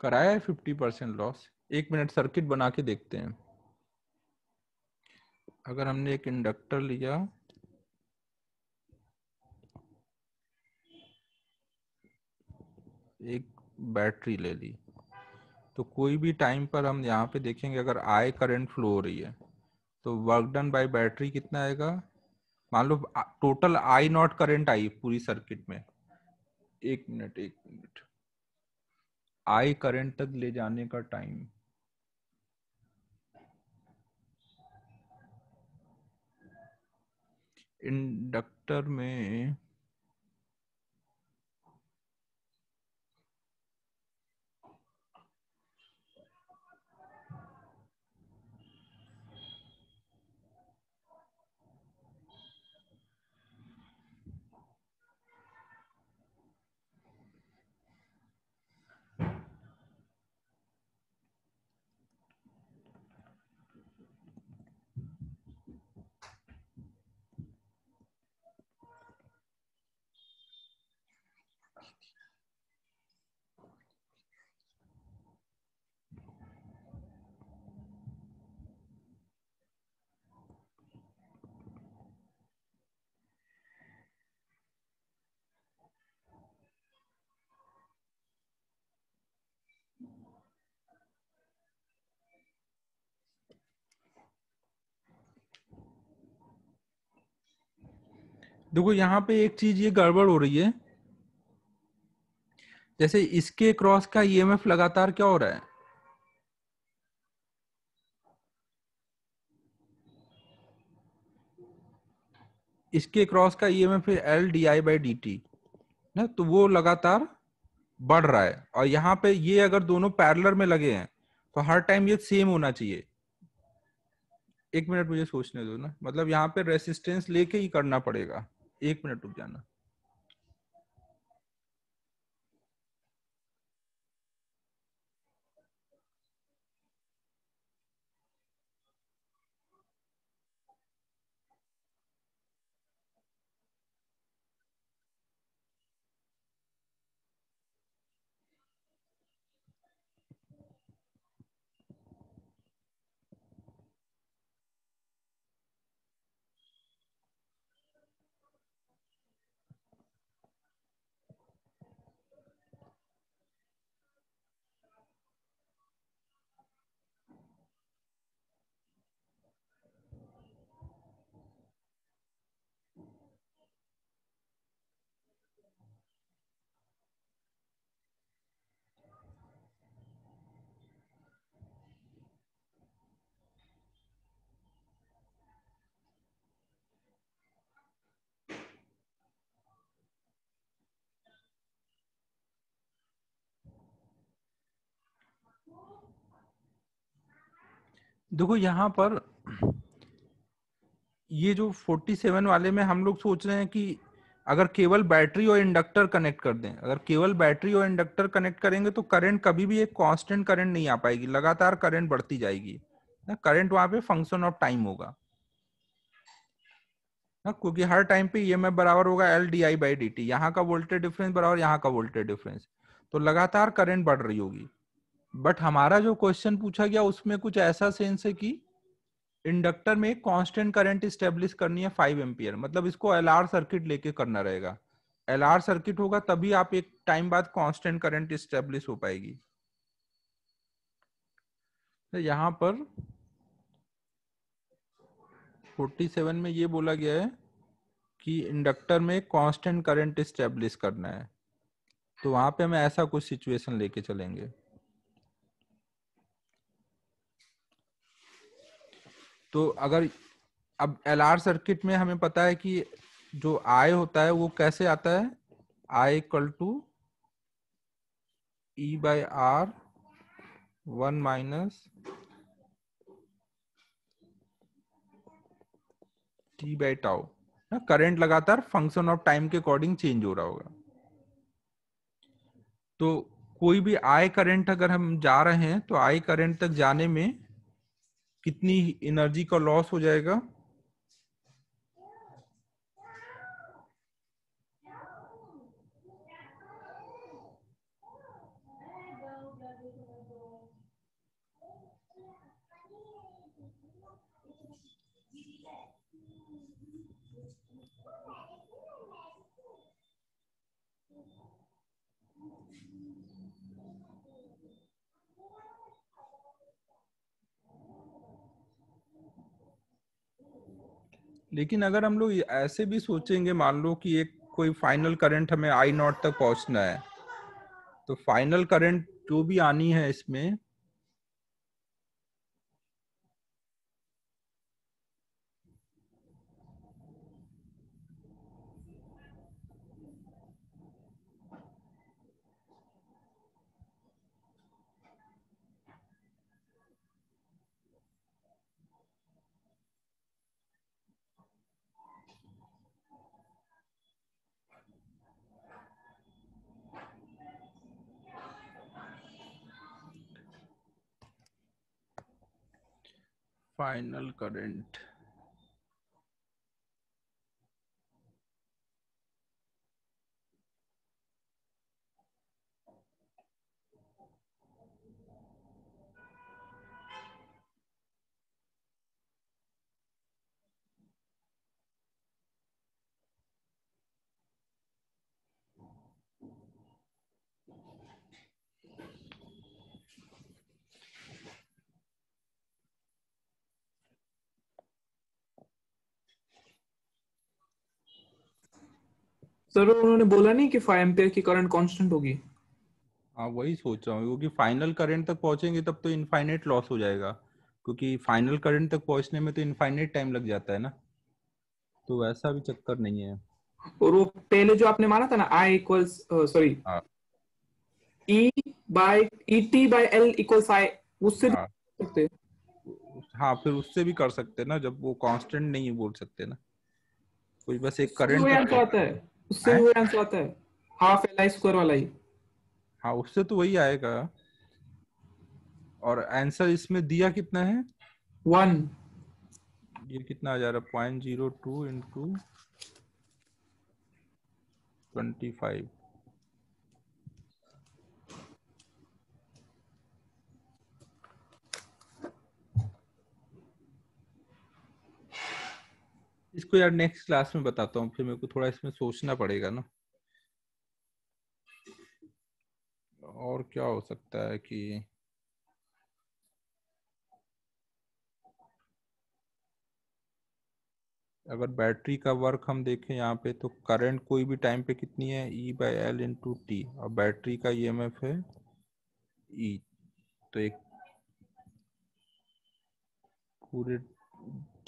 कराया है फिफ्टी परसेंट लॉस एक मिनट सर्किट बना के देखते हैं अगर हमने एक इंडक्टर लिया एक बैटरी ले ली तो कोई भी टाइम पर हम यहाँ पे देखेंगे अगर आई करंट फ्लो हो रही है तो वर्क डन बाय बैटरी कितना आएगा मान लो total I naught current I पूरी सर्किट में एक मिनट एक मिनट आई करंट तक ले जाने का टाइम इंडक्टर में देखो यहाँ पे एक चीज ये गड़बड़ हो रही है जैसे इसके क्रॉस का ईएमएफ e लगातार क्या हो रहा है इसके क्रॉस का EMF L D I by D T ना तो वो लगातार बढ़ रहा है और यहाँ पे ये अगर दोनों पैरलर में लगे हैं तो हर टाइम ये सेम होना चाहिए एक मिनट मुझे सोचने दो ना मतलब यहाँ पे रेसिस्टेंस लेके ही करना पड़ेगा एक मिनट रुक जाना देखो यहाँ पर ये जो 47 वाले में हम लोग सोच रहे हैं कि अगर केवल बैटरी और इंडक्टर कनेक्ट कर दें अगर केवल बैटरी और इंडक्टर कनेक्ट करेंगे तो करंट कभी भी एक कांस्टेंट करंट नहीं आ पाएगी लगातार करंट बढ़ती जाएगी ना करंट वहां पे फंक्शन ऑफ टाइम होगा ना क्योंकि हर टाइम पे ईएमएफ e बराबर होगा L D I by D T यहाँ का वोल्टेज डिफरेंस बराबर यहाँ का वोल्टेज डिफरेंस तो लगातार करंट बढ़ रही होगी बट हमारा जो क्वेश्चन पूछा गया उसमें कुछ ऐसा सेंस है कि इंडक्टर में कांस्टेंट करंट स्टेब्लिश करनी है फाइव एम्पियर मतलब इसको एल आर सर्किट लेके करना रहेगा एल आर सर्किट होगा तभी आप एक टाइम बाद कांस्टेंट करंट स्टेब्लिश हो पाएगी तो यहाँ पर 47 में ये बोला गया है कि इंडक्टर में कांस्टेंट करंट स्टेब्लिश करना है तो वहां पे हम ऐसा कुछ सिचुएशन लेके चलेंगे तो अगर अब एल आर सर्किट में हमें पता है कि जो आय होता है वो कैसे आता है I equal to E by R one minus T by tau ना करंट लगातार फंक्शन ऑफ टाइम के अकॉर्डिंग चेंज हो रहा होगा तो कोई भी आय करंट अगर हम जा रहे हैं तो आई करंट तक जाने में कितनी एनर्जी का लॉस हो जाएगा लेकिन अगर हम लोग ऐसे भी सोचेंगे मान लो कि एक कोई फाइनल करंट हमें आई नॉट तक पहुंचना है तो फाइनल करंट जो भी आनी है इसमें final current सर उन्होंने बोला नहीं कि 5 एम्पीयर की करंट कांस्टेंट होगी हाँ वही सोच रहा हूँ क्योंकि फाइनल करंट तक पहुंचेंगे तब तो इनफाइनाइट लॉस हो जाएगा क्योंकि फाइनल करंट तक पहुंचने में तो इनफाइनाइट टाइम लग जाता है ना तो वैसा भी चक्कर नहीं है और वो पहले जो आपने माना था ना I equal sorry E by E T by L equals I उससे हाँ. सकते हाँ फिर उससे भी कर सकते ना जब वो कांस्टेंट नहीं बोल सकते ना कुछ बस एक करंट तो आता है उससे वही आंसर आता है हाफ एल आई स्क्वायर वाला ही हाँ उससे तो वही आएगा और आंसर इसमें दिया कितना है वन ये कितना आ जा रहा है point zero two into twenty five इसको यार नेक्स्ट क्लास में बताता हूँ फिर मेरे को थोड़ा इसमें सोचना पड़ेगा ना और क्या हो सकता है कि अगर बैटरी का वर्क हम देखें यहाँ पे तो करंट कोई भी टाइम पे कितनी है E by L into T और बैटरी का ई e है ई e. तो एक पूरे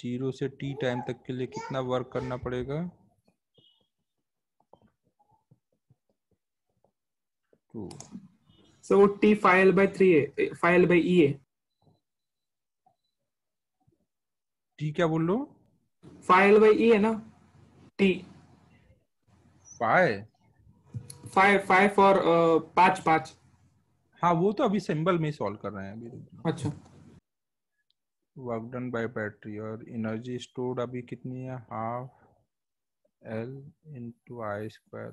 जीरो से टी टाइम तक के लिए कितना वर्क करना पड़ेगा टू सो वो T file by three file by E T क्या बोल लो फाइल बाय ई है ना टी फाइव फाइव फाइव और uh, पांच पांच हाँ वो तो अभी सिंबल में सॉल्व कर रहे हैं अभी अच्छा वर्क डन बाय बैटरी और एनर्जी स्टोर्ड अभी कितनी है half L into I square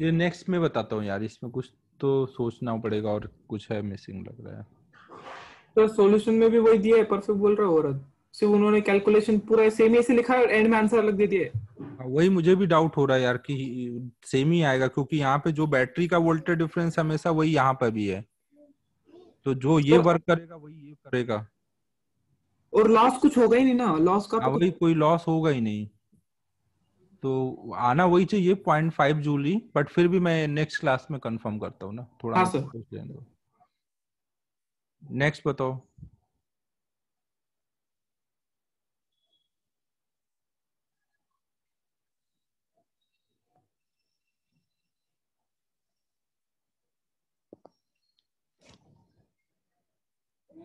ये नेक्स्ट में बताता हूँ यार इसमें कुछ तो सोचना पड़ेगा और कुछ है मिसिंग लग रहा है तो सोल्यूशन में भी वही दिया है परफेक्ट बोल रहा हो सिर्फ उन्होंने कैलकुलेशन पूरा सेम ही ऐसे लिखा है एंड में आंसर अलग दे दिए हाँ, वही मुझे भी डाउट हो रहा है यार कि सेम ही आएगा क्योंकि यहाँ पे जो बैटरी का वोल्टेज डिफरेंस हमेशा वही यहाँ पर भी है तो जो तो ये तो, वर्क करेगा वही ये करेगा और लॉस कुछ होगा ही नहीं ना लॉस का हाँ, तो कोई लॉस होगा ही नहीं तो आना वही चाहिए पॉइंट फाइव जूली बट फिर भी मैं नेक्स्ट क्लास में कंफर्म करता हूँ ना थोड़ा हाँ नेक्स्ट बताओ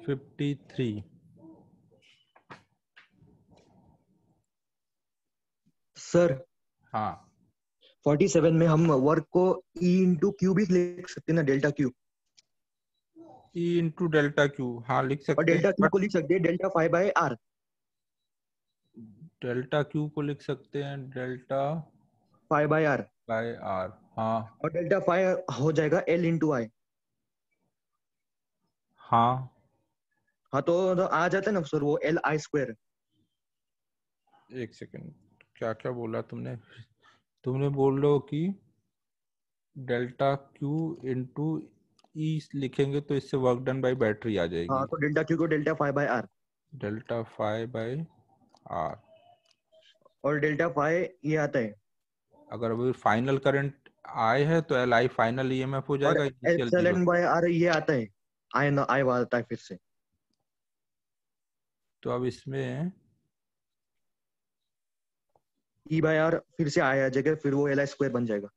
फिफ्टी थ्री सर हाँ 47 में हम वर्क को ई इंटू क्यू भी लिख सकते हैं ना delta Q E into delta Q हाँ लिख सकते डेल्टा क्यू को लिख सकते हैं delta five by R delta Q को लिख सकते हैं delta five by R by R हाँ और डेल्टा फाइव हो जाएगा एल इंटू आई हाँ हाँ तो, तो आ जाता है ना सर वो एल आई स्क्वायर एक सेकेंड क्या क्या बोला तुमने तुमने बोल लो कि डेल्टा क्यू इंटू ई लिखेंगे तो इससे वर्क डन बाय बैटरी आ जाएगी हाँ तो डेल्टा क्यू को delta five by R delta five by R और डेल्टा फाइव ये आता है अगर अभी फाइनल करंट आए है तो L I final E M F हो जाएगा बाय आर ये आता है आई आई वाला फिर से तो अब इसमें ई बाय आर फिर से आया जगह फिर वो एल आई स्क्वायर बन जाएगा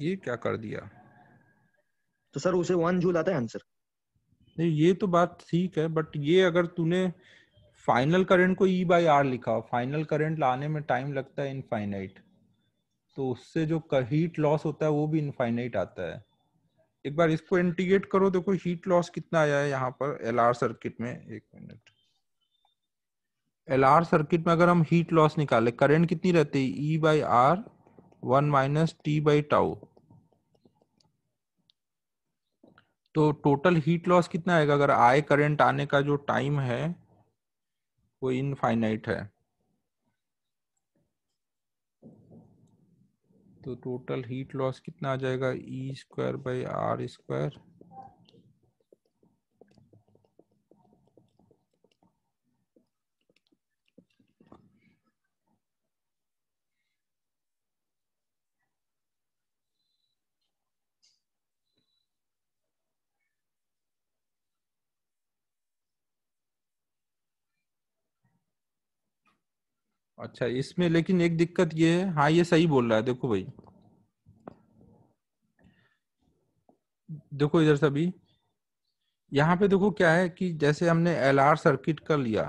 ये क्या कर दिया तो सर उसे वन जूल आता है आंसर नहीं ये तो बात ठीक है बट ये अगर तूने फाइनल करंट को ई बाय आर लिखा फाइनल करंट लाने में टाइम लगता है इनफाइनाइट तो उससे जो हीट लॉस होता है वो भी इनफाइनाइट आता है एक बार इसको इंटीग्रेट करो देखो हीट लॉस कितना आया है यहाँ पर एल आर सर्किट में एक मिनट एल आर सर्किट में अगर हम हीट लॉस निकाले करंट कितनी रहती है E by R one minus T by tau तो टोटल हीट लॉस कितना आएगा अगर आए करंट आने का जो टाइम है वो इनफाइनाइट है तो टोटल हीट लॉस कितना आ जाएगा E square by R square अच्छा इसमें लेकिन एक दिक्कत ये है हाँ ये सही बोल रहा है देखो भाई देखो इधर सभी यहाँ पे देखो क्या है कि जैसे हमने एल आर सर्किट कर लिया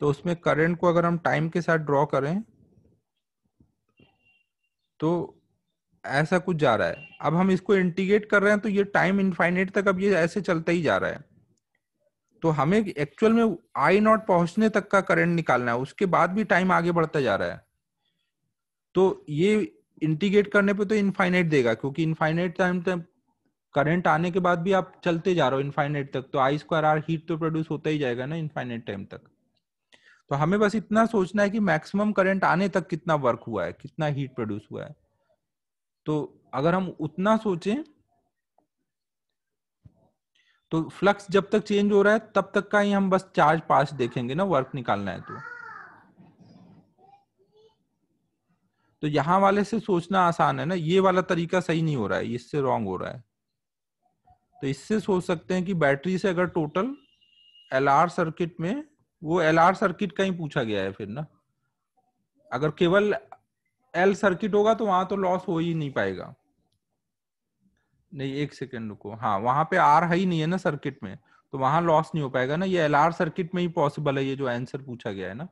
तो उसमें करंट को अगर हम टाइम के साथ ड्रॉ करें तो ऐसा कुछ जा रहा है अब हम इसको इंटीग्रेट कर रहे हैं तो ये टाइम इनफाइनेट तक अब ये ऐसे चलता ही जा रहा है तो हमें एक्चुअल में आई नॉट पहुंचने तक का करंट निकालना है उसके बाद भी टाइम आगे बढ़ता जा रहा है तो ये इंटीग्रेट करने पे तो इनफाइनाइट देगा क्योंकि इनफाइनाइट टाइम तक करंट आने के बाद भी आप चलते जा रहे हो इनफाइनाइट तक तो आई स्क्वायर आर हीट तो प्रोड्यूस होता ही जाएगा ना इनफाइनाइट टाइम तक तो हमें बस इतना सोचना है कि मैक्सिमम करंट आने तक कितना वर्क हुआ है कितना हीट प्रोड्यूस हुआ है तो अगर हम उतना सोचें तो फ्लक्स जब तक चेंज हो रहा है तब तक का ही हम बस चार्ज पास देखेंगे ना वर्क निकालना है तो तो यहां वाले से सोचना आसान है ना ये वाला तरीका सही नहीं हो रहा है इससे रॉन्ग हो रहा है तो इससे सोच सकते हैं कि बैटरी से अगर टोटल एल आर सर्किट में वो एल आर सर्किट का ही पूछा गया है फिर ना अगर केवल एल सर्किट होगा तो वहां तो लॉस हो ही नहीं पाएगा नहीं एक सेकेंड रुको हाँ वहां पे आर है ही नहीं है ना सर्किट में तो वहां लॉस नहीं हो पाएगा ना ये एल आर सर्किट में ही पॉसिबल है ये जो आंसर पूछा गया है ना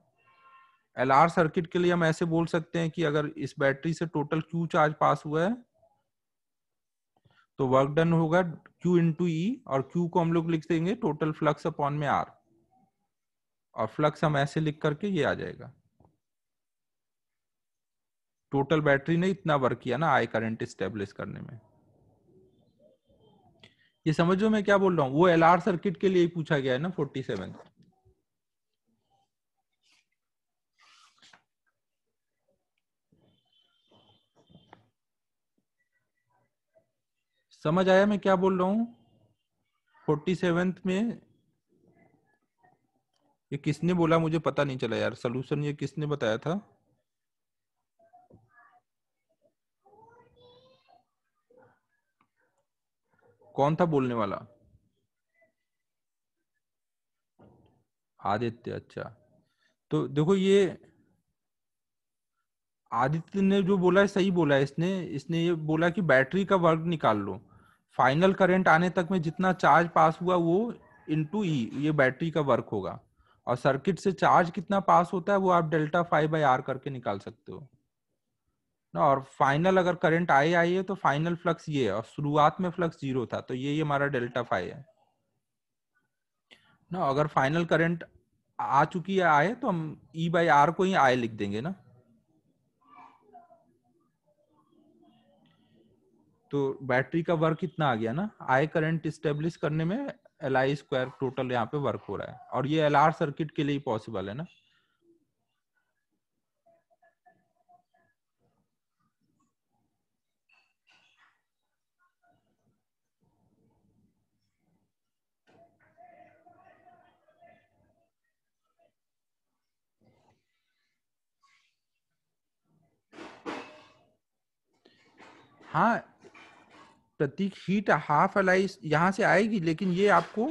एल आर सर्किट के लिए हम ऐसे बोल सकते हैं कि अगर इस बैटरी से टोटल क्यू चार्ज पास हुआ है तो वर्क डन होगा Q इंटू ई e और Q को हम लोग लिख देंगे टोटल फ्लक्स अपॉन में R और फ्लक्स हम ऐसे लिख करके ये आ जाएगा टोटल बैटरी ने इतना वर्क किया ना आई करंट स्टेब्लिश करने में ये समझो मैं क्या बोल रहा हूँ वो एल आर सर्किट के लिए पूछा गया है ना फोर्टी सेवन समझ आया मैं क्या बोल रहा हूं फोर्टी सेवेंथ में ये किसने बोला मुझे पता नहीं चला यार सोल्यूशन ये किसने बताया था कौन था बोलने वाला आदित्य अच्छा तो देखो ये आदित्य ने जो बोला है सही बोला है इसने इसने ये बोला कि बैटरी का वर्क निकाल लो फाइनल करंट आने तक में जितना चार्ज पास हुआ वो इंटू ई e, ये बैटरी का वर्क होगा और सर्किट से चार्ज कितना पास होता है वो आप डेल्टा फाइव बाई आर करके निकाल सकते हो ना और फाइनल अगर करंट आई आई है तो फाइनल फ्लक्स ये है और शुरुआत में फ्लक्स जीरो था तो ये हमारा डेल्टा फाइव है ना अगर फाइनल करंट आ चुकी है आए तो हम ई बाई आर को ही आए लिख देंगे ना तो बैटरी का वर्क कितना आ गया ना आई करंट स्टेब्लिश करने में एल आई स्क्वायर टोटल यहाँ पे वर्क हो रहा है और ये एल आर सर्किट के लिए पॉसिबल है ना हाँ प्रतीक हीट हाफ अलाइज यहाँ से आएगी लेकिन ये आपको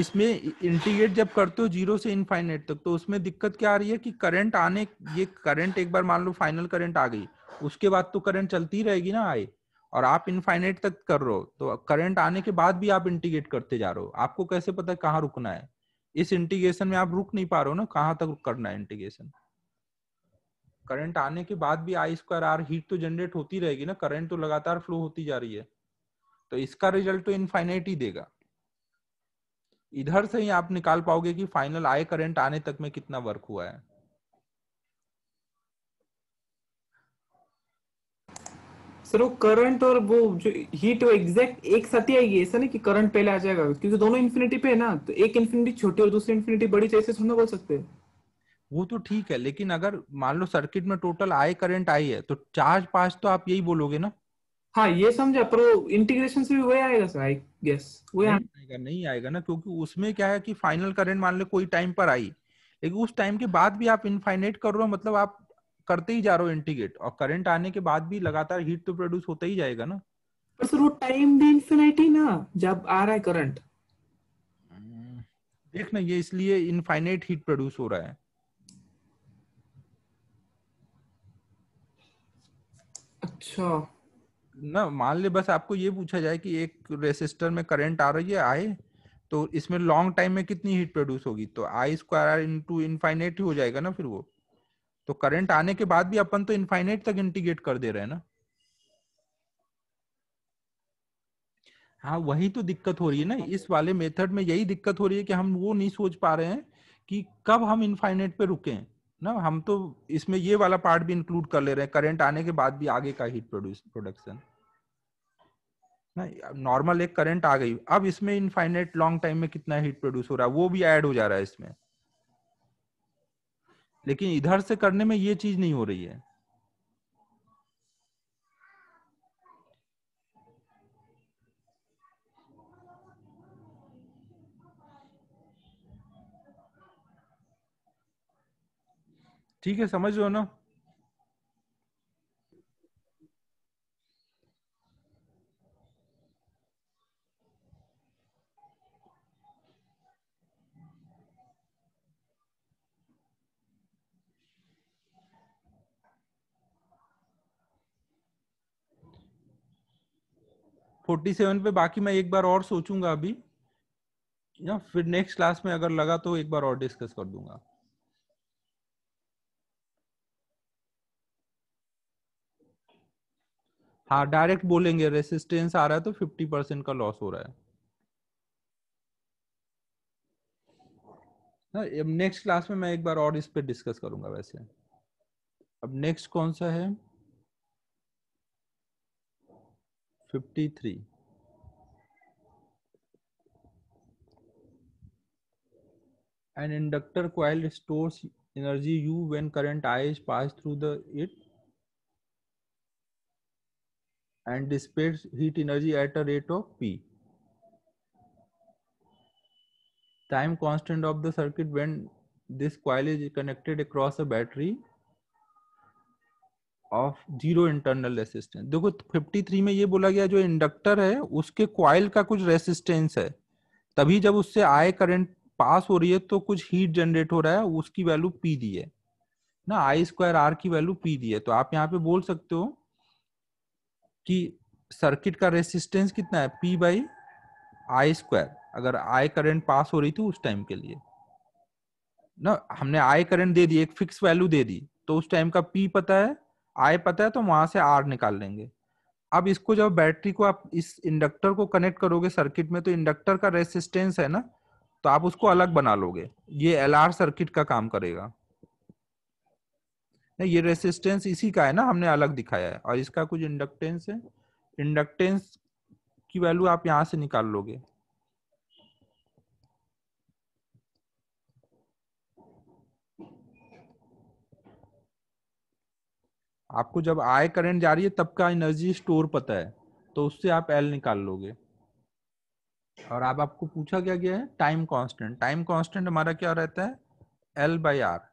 इसमें इंटीग्रेट जब करते हो जीरो से इनफाइनेट तक तो उसमें दिक्कत क्या आ रही है कि करंट आने ये करंट एक बार मान लो फाइनल करंट आ गई उसके बाद तो करंट चलती रहेगी ना आए और आप इनफाइनेट तक कर रहे हो तो करंट आने के बाद भी आप इंटीग्रेट करते जा रहे हो आपको कैसे पता कहाँ रुकना है इस इंटीग्रेशन में आप रुक नहीं पा रहे हो ना कहाँ तक करना है इंटीग्रेशन करंट आने के बाद भी आई स्क्वायर आर हीट तो जनरेट होती रहेगी ना करंट तो लगातार फ्लो होती जा रही है तो इसका रिजल्ट तो इनफाइनाइट ही देगा इधर से ही आप निकाल पाओगे कि फाइनल आई करंट आने तक में कितना वर्क हुआ है सर वो करंट और वो जो हीट वो एग्जैक्ट एक साथ ही आएगी ऐसा नहीं कि करंट पहले आ जाएगा क्योंकि दोनों इन्फिनिटी पे है ना तो एक इन्फिनिटी छोटी और दूसरी इन्फिनिटी बड़ी चाहिए तो थोड़ा बोल सकते हैं वो तो ठीक है लेकिन अगर मान लो सर्किट में टोटल आई करंट आई है तो चार्ज पास तो आप यही बोलोगे ना हाँ ये समझा पर इंटीग्रेशन से भी वही आएगा सर आई गेस वही आएगा नहीं आएगा ना क्योंकि उसमें क्या है कि फाइनल करंट मान लो कोई टाइम पर आई लेकिन उस टाइम के बाद भी आप इनफाइनाइट कर रहे हो मतलब आप करते ही जा रहे हो इंटीग्रेट और करंट आने के बाद भी लगातार हीट तो प्रोड्यूस होता ही जाएगा ना पर सर वो टाइम भी इनफिनिट ही ना जब आ रहा है करंट देख ना ये इसलिए इनफाइनाइट हीट प्रोड्यूस हो रहा है अच्छा ना मान ले बस आपको ये पूछा जाए कि एक रेसिस्टर में करंट आ रही है आए तो इसमें लॉन्ग टाइम में कितनी हीट प्रोड्यूस होगी तो I square R into infinite ही हो जाएगा ना फिर वो तो करंट आने के बाद भी अपन तो इनफाइनेट तक इंटीग्रेट कर दे रहे हैं ना हाँ वही तो दिक्कत हो रही है ना इस वाले मेथड में यही दिक्कत हो रही है कि हम वो नहीं सोच पा रहे हैं कि कब हम इनफाइनेट पे रुके हैं ना हम तो इसमें ये वाला पार्ट भी इंक्लूड कर ले रहे हैं करंट आने के बाद भी आगे का हीट प्रोड्यूस प्रोडक्शन ना नॉर्मल एक करंट आ गई अब इसमें इनफाइनाइट लॉन्ग टाइम में कितना हीट प्रोड्यूस हो रहा है वो भी ऐड हो जा रहा है इसमें लेकिन इधर से करने में ये चीज नहीं हो रही है ठीक है समझ लो ना फोर्टी सेवन पे बाकी मैं एक बार और सोचूंगा अभी या फिर नेक्स्ट क्लास में अगर लगा तो एक बार और डिस्कस कर दूंगा हाँ डायरेक्ट बोलेंगे रेसिस्टेंस आ रहा है तो फिफ्टी परसेंट का लॉस हो रहा है ना नेक्स्ट क्लास में मैं एक बार और इस पर डिस्कस करूंगा वैसे अब नेक्स्ट कौन सा है fifty three and inductor coil stores energy U when current I pass through the it and dissipates heat energy at a rate of P. Time constant of the circuit when this coil is connected across a battery of zero internal resistance देखो 53 में ये बोला गया जो इंडक्टर है उसके क्वाइल का कुछ रेसिस्टेंस है तभी जब उससे आए करंट पास हो रही है तो कुछ हीट जनरेट हो रहा है उसकी वैल्यू पी दी है ना आई स्क्वायर आर की वैल्यू पी दी है तो आप यहाँ पे बोल सकते हो कि सर्किट का रेसिस्टेंस कितना है पी बाई आई स्क्वायर अगर आई करंट पास हो रही थी उस टाइम के लिए ना हमने आई करंट दे दी एक फिक्स वैल्यू दे दी तो उस टाइम का पी पता है आई पता है तो वहां से आर निकाल लेंगे अब इसको जब बैटरी को आप इस इंडक्टर को कनेक्ट करोगे सर्किट में तो इंडक्टर का रेसिस्टेंस है ना तो आप उसको अलग बना लोगे ये एल सर्किट का काम करेगा नहीं ये रेसिस्टेंस इसी का है ना हमने अलग दिखाया है और इसका कुछ इंडक्टेंस है इंडक्टेंस की वैल्यू आप यहां से निकाल लोगे आपको जब आय करंट जा रही है तब का एनर्जी स्टोर पता है तो उससे आप एल निकाल लोगे और आप आपको पूछा क्या गया है टाइम कांस्टेंट टाइम कांस्टेंट हमारा क्या रहता है एल बाई आर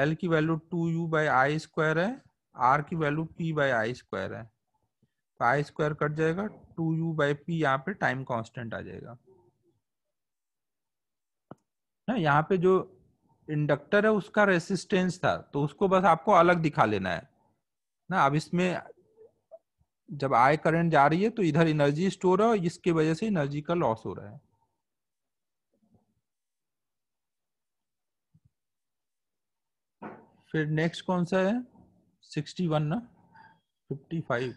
एल की value two U by I square है आर की value P by I square है तो आई स्क्वायर कट जाएगा टू यू बाई पी यहाँ पे टाइम कांस्टेंट आ जाएगा ना यहाँ पे जो इंडक्टर है उसका रेसिस्टेंस था तो उसको बस आपको अलग दिखा लेना है ना अब इसमें जब आई करंट जा रही है तो इधर एनर्जी स्टोर है और इसके वजह से एनर्जी का लॉस हो रहा है फिर नेक्स्ट कौन सा है सिक्सटी वन ना फिफ्टी फाइव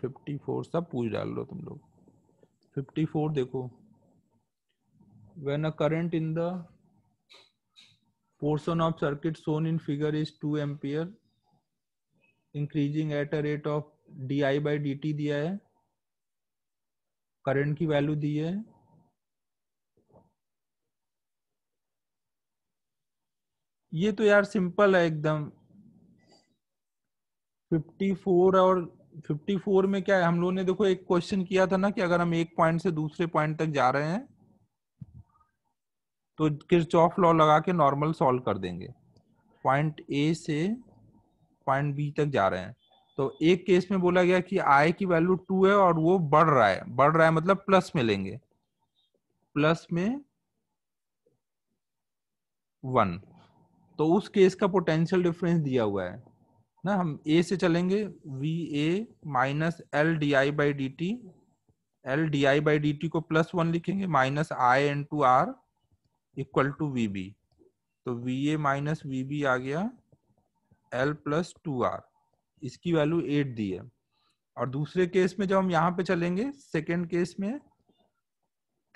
फिफ्टी फोर सब पूछ डाल लो तुम लोग फिफ्टी फोर देखो when a current in the portion of circuit shown in figure is two ampere increasing at a rate of D I by D T दिया है करेंट की वैल्यू दी है ये तो यार सिंपल है एकदम 54 और 54 में क्या है हम लोगों ने देखो एक क्वेश्चन किया था ना कि अगर हम एक पॉइंट से दूसरे पॉइंट तक जा रहे हैं तो किरचॉफ लॉ लगा के नॉर्मल सॉल्व कर देंगे पॉइंट ए से पॉइंट बी तक जा रहे हैं तो एक केस में बोला गया कि आई की वैल्यू टू है और वो बढ़ रहा है बढ़ रहा है मतलब प्लस में लेंगे प्लस में वन तो उस केस का पोटेंशियल डिफरेंस दिया हुआ है ना हम ए से चलेंगे V A minus L D I by D T L D I by D T को प्लस वन लिखेंगे minus I N two R equal to V B तो V A minus V B आ गया एल प्लस टू आर इसकी वैल्यू एट दी है और दूसरे केस में जब हम यहाँ पे चलेंगे सेकेंड केस में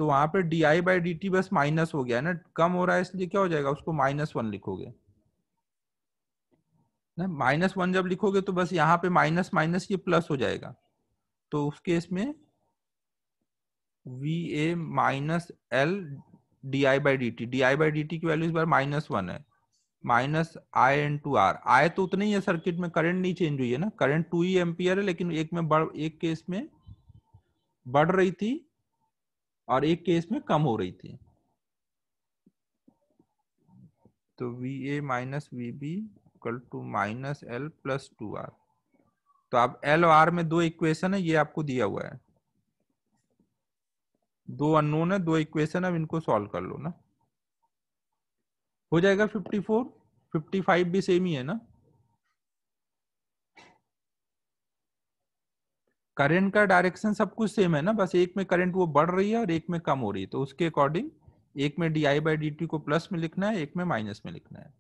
तो वहां पे D I by D T बस माइनस हो गया है ना कम हो रहा है इसलिए क्या हो जाएगा उसको माइनस वन लिखोगे ना माइनस वन जब लिखोगे तो बस यहाँ पे माइनस माइनस ये प्लस हो जाएगा तो उस केस में V A minus L D I by D T D I by D T की वैल्यू इस बार माइनस वन है minus I N two R I तो उतना ही है सर्किट में करंट नहीं चेंज हुई है ना करंट टू ही एम्पियर है लेकिन एक में बढ़ एक केस में बढ़ रही थी और एक केस में कम हो रही थी तो V A minus V B equal to minus L plus two R तो आप एल और आर में दो इक्वेशन है ये आपको दिया हुआ है दो अननोन है दो इक्वेशन अब इनको सॉल्व कर लो ना हो जाएगा 54 55 भी सेम ही है ना करंट का डायरेक्शन सब कुछ सेम है ना बस एक में करंट वो बढ़ रही है और एक में कम हो रही है तो उसके अकॉर्डिंग एक में D I by D T को प्लस में लिखना है एक में माइनस में लिखना है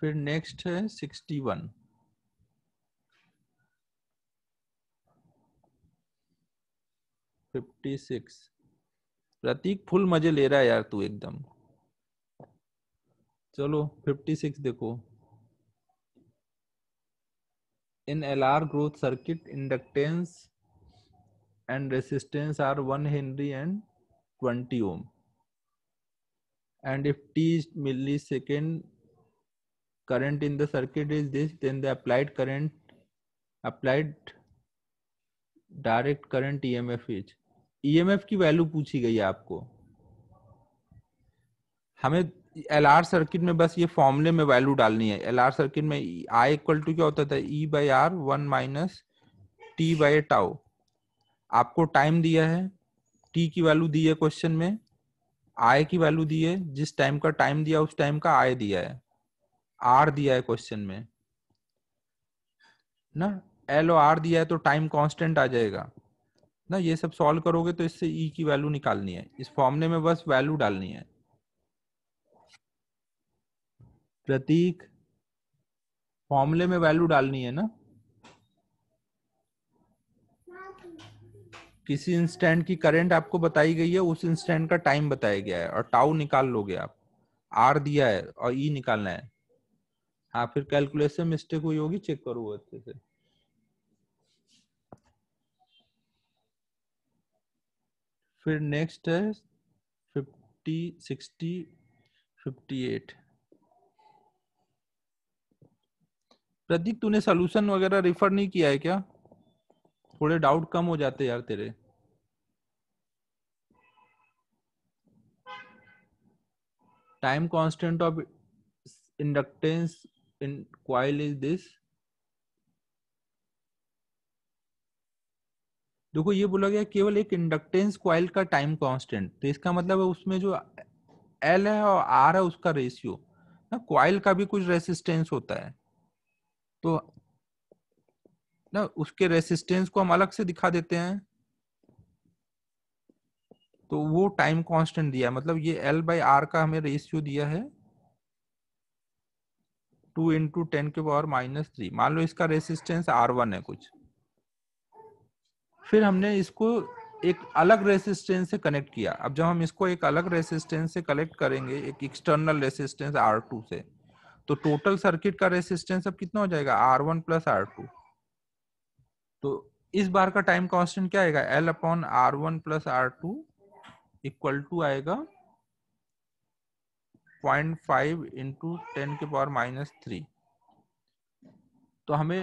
फिर नेक्स्ट है sixty one fifty six Prateek full मजे ले रहा है यार तू एकदम चलो फिफ्टी सिक्स देखो in LR growth circuit, inductance and resistance are 1 Henry and 20 ohm. And if T is millisecond current in the circuit is this, then the applied current, applied direct current EMF is. EMF की वैल्यू पूछी गई है आपको हमें एल आर सर्किट में बस ये फॉर्मूले में वैल्यू डालनी है एल आर सर्किट में आई इक्वल टू क्या होता था E by R one minus T by tau आपको टाइम दिया है टी की वैल्यू दी है क्वेश्चन में आय की वैल्यू दी है जिस टाइम का टाइम दिया उस टाइम का आय दिया है आर दिया है क्वेश्चन में ना एल और आर दिया है तो टाइम कांस्टेंट आ जाएगा ना ये सब सॉल्व करोगे तो इससे ई e की वैल्यू निकालनी है इस फॉर्मूले में बस वैल्यू डालनी है प्रतीक फॉर्मूले में वैल्यू डालनी है ना किसी इंस्टेंट की करंट आपको बताई गई है उस इंस्टेंट का टाइम बताया गया है और टाउ निकाल लोगे आप आर दिया है और ई e निकालना है हाँ फिर कैलकुलेशन मिस्टेक हुई होगी चेक करो अच्छे से फिर नेक्स्ट है fifty sixty fifty eight Prateek तूने सोल्यूशन वगैरह रिफर नहीं किया है क्या थोड़े डाउट कम हो जाते यार तेरे time constant of inductance in coil is this देखो ये बोला गया केवल एक इंडक्टेंस क्वाइल का टाइम कांस्टेंट तो इसका मतलब है उसमें जो एल है और आर है उसका रेशियो ना का भी कुछ रेसिस्टेंस होता है तो ना उसके रेसिस्टेंस को हम अलग से दिखा देते हैं तो वो टाइम कांस्टेंट दिया मतलब ये एल बाई आर का हमें रेशियो दिया है टू इंटू टेन के पावर माइनस थ्री मान लो इसका रेसिस्टेंस आर वन है कुछ फिर हमने इसको एक अलग रेसिस्टेंस से कनेक्ट किया अब जब हम इसको एक अलग रेसिस्टेंस से कनेक्ट करेंगे एक एक्सटर्नल रेसिस्टेंस आर टू से तो टोटल सर्किट का रेसिस्टेंस अब कितना हो जाएगा R one plus R two तो इस बार का टाइम कांस्टेंट क्या आएगा L upon R one plus R two equal to आएगा पॉइंट फाइव इंटू टेन के पावर माइनस थ्री तो हमें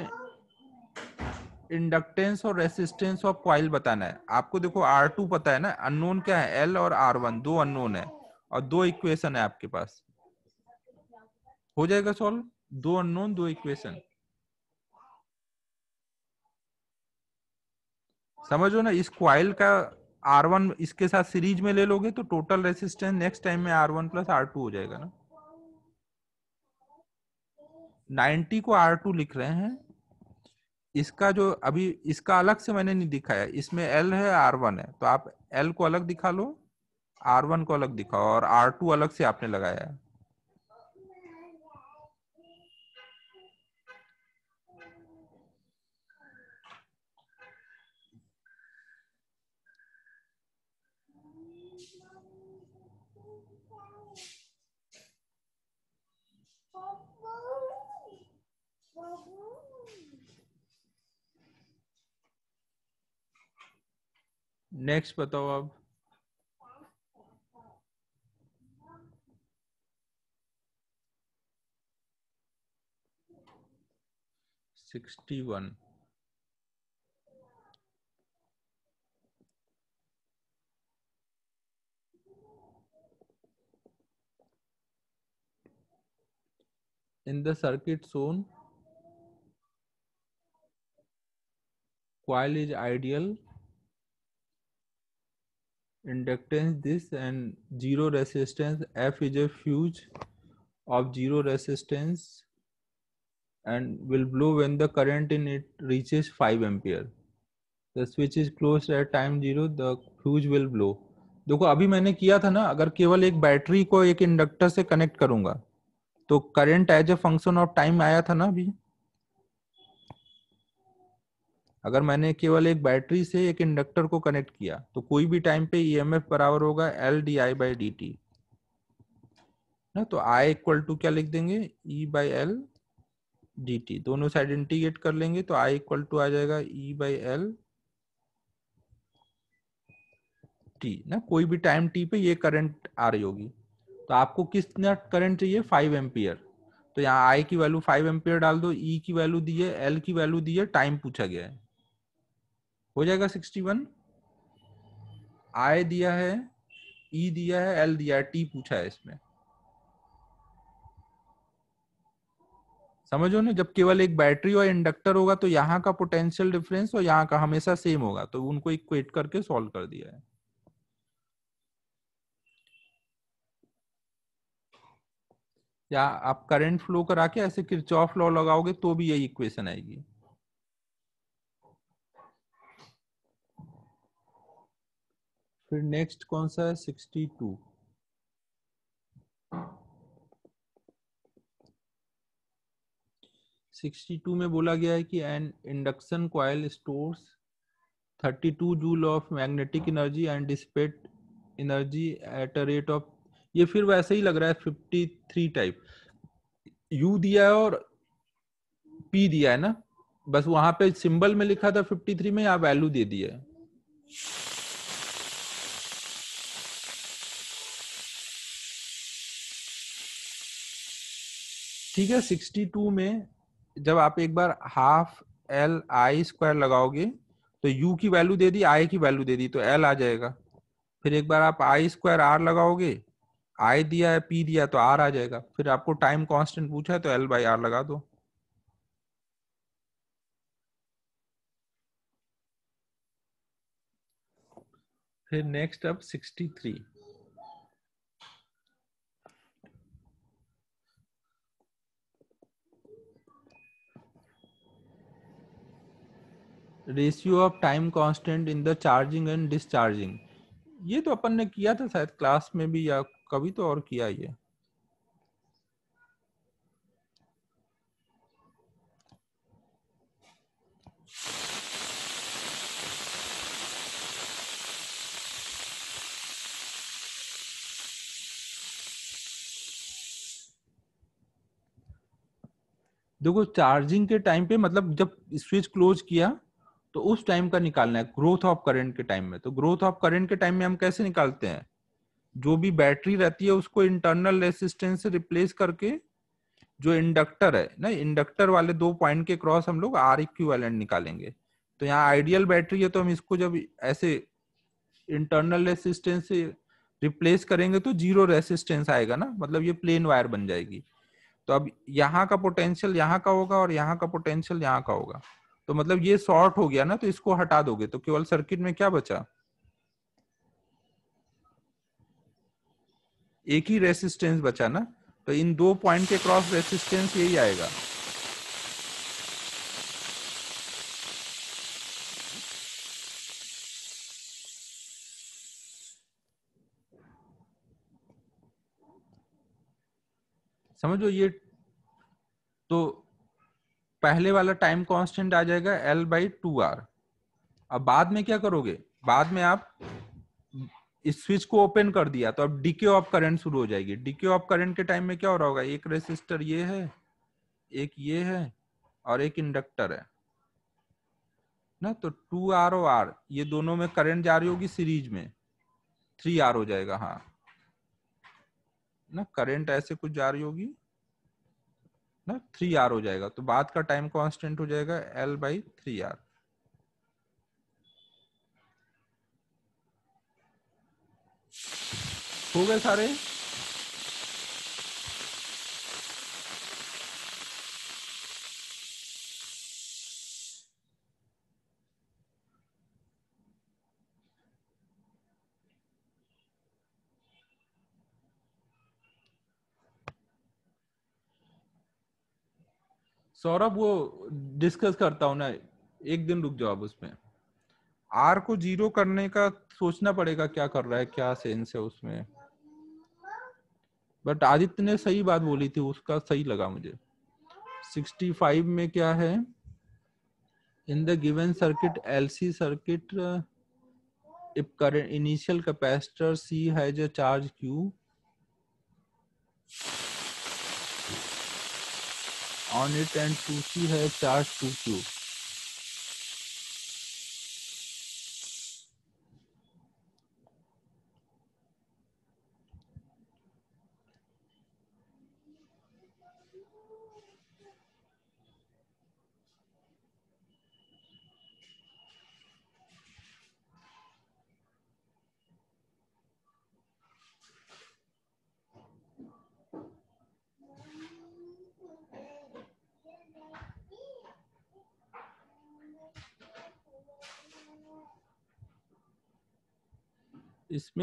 इंडक्टेंस और रेसिस्टेंस ऑफ क्वाइल बताना है आपको देखो आर टू पता है ना अननोन क्या है एल और आर वन दो अननोन है और दो इक्वेशन है आपके पास हो जाएगा सॉल्व दो अननोन दो इक्वेशन समझो ना इस क्वाइल का R1 इसके साथ सीरीज में ले लोगे तो टोटल रेसिस्टेंस नेक्स्ट टाइम में R1 प्लस आर हो जाएगा ना 90 को R2 लिख रहे हैं इसका जो अभी इसका अलग से मैंने नहीं दिखाया इसमें L है R1 है तो आप L को अलग दिखा लो R1 को अलग दिखाओ और R2 अलग से आपने लगाया है नेक्स्ट बताओ आप sixty one in the circuit shown coil is ideal inductance this and zero resistance f is a fuse of zero resistance and will blow when the current in it reaches 5 ampere the switch is closed at time zero the fuse will blow देखो अभी मैंने किया था ना अगर केवल एक बैटरी को एक इंडक्टर से कनेक्ट करूंगा तो current as a function of time आया था ना अभी अगर मैंने केवल एक बैटरी से एक इंडक्टर को कनेक्ट किया तो कोई भी टाइम पे ईएमएफ e बराबर होगा L D I by D T ना तो आई इक्वल टू क्या लिख देंगे E by L D T दोनों से आइडेंटिगेट कर लेंगे तो आई इक्वल टू आ जाएगा ई बाई एल टी ना कोई भी टाइम टी पे ये करंट आ रही होगी तो आपको कितना करंट चाहिए फाइव एम्पियर तो यहाँ आई की वैल्यू फाइव एम्पियर डाल दो ई e की वैल्यू दी है एल की वैल्यू दी है टाइम पूछा गया है हो जाएगा सिक्सटी वन आई दिया है ई e दिया है एल दिया है टी पूछा है इसमें समझो ना जब केवल एक बैटरी और इंडक्टर होगा तो यहाँ का पोटेंशियल डिफरेंस और यहाँ का हमेशा सेम होगा तो उनको इक्वेट करके सॉल्व कर दिया है या आप करंट फ्लो करा के ऐसे किरचॉफ लॉ लगाओगे तो भी यही इक्वेशन आएगी फिर नेक्स्ट कौन सा है सिक्सटी टू सिक्सटी टू में बोला गया है कि an induction coil stores two joule of magnetic energy and dissipate energy at a rate of ये फिर वैसे ही लग रहा है फिफ्टी थ्री टाइप यू दिया है और पी दिया है ना बस वहां पे सिंबल में लिखा था 53 में यहाँ वैल्यू दे दिया है ठीक है 62 में जब आप एक बार हाफ एल आई स्क्वायर लगाओगे तो u की वैल्यू दे दी i की वैल्यू दे दी तो l आ जाएगा फिर एक बार आप आई स्क्वायर आर लगाओगे आई दिया है पी दिया तो आर आ जाएगा फिर आपको टाइम कांस्टेंट पूछा है तो एल बाई आर लगा दो फिर नेक्स्ट अब 63 ratio of time constant in the charging and discharging ये तो अपन ने किया था शायद क्लास में भी या कभी तो और किया ये देखो चार्जिंग के टाइम पे मतलब जब स्विच क्लोज किया तो उस टाइम का निकालना है ग्रोथ ऑफ करंट के टाइम में तो ग्रोथ ऑफ करंट के टाइम में हम कैसे निकालते हैं जो भी बैटरी रहती है उसको इंटरनल रेसिस्टेंस से रिप्लेस करके जो इंडक्टर है ना इंडक्टर वाले दो पॉइंट के क्रॉस हम लोग आर इक्वेलेंट निकालेंगे तो यहाँ आइडियल बैटरी है तो हम इसको जब ऐसे इंटरनल रेसिस्टेंस से रिप्लेस करेंगे तो जीरो रेसिस्टेंस आएगा ना मतलब ये प्लेन वायर बन जाएगी तो अब यहाँ का पोटेंशियल यहाँ का होगा और यहाँ का पोटेंशियल यहाँ का होगा तो मतलब ये शॉर्ट हो गया ना तो इसको हटा दोगे तो केवल सर्किट में क्या बचा एक ही रेसिस्टेंस बचा ना तो इन दो पॉइंट के क्रॉस रेसिस्टेंस यही आएगा समझो ये तो पहले वाला टाइम कांस्टेंट आ जाएगा एल बाई टू आर अब बाद में क्या करोगे बाद में आप इस स्विच को ओपन कर दिया तो अब डीके ऑफ करंट शुरू हो जाएगी डीके ऑफ करंट के टाइम में क्या हो रहा होगा एक रेसिस्टर ये है एक ये है और एक इंडक्टर है ना तो टू आर ओ आर ये दोनों में करंट जा रही होगी सीरीज में थ्री आर हो जाएगा हाँ ना करंट ऐसे कुछ जा रही होगी ना थ्री आर हो जाएगा तो बाद का टाइम कांस्टेंट हो जाएगा एल बाई थ्री आर हो गए सारे सौरभ वो डिस्कस करता हूँ ना एक दिन रुक जाओ आप उसमें आर को जीरो करने का सोचना पड़ेगा क्या कर रहा है क्या सेंस है उसमें बट आदित्य ने सही बात बोली थी उसका सही लगा मुझे 65 में क्या है in the given circuit LC circuit if current initial capacitor C has charge Q on it and two C है चार्ज टू क्यू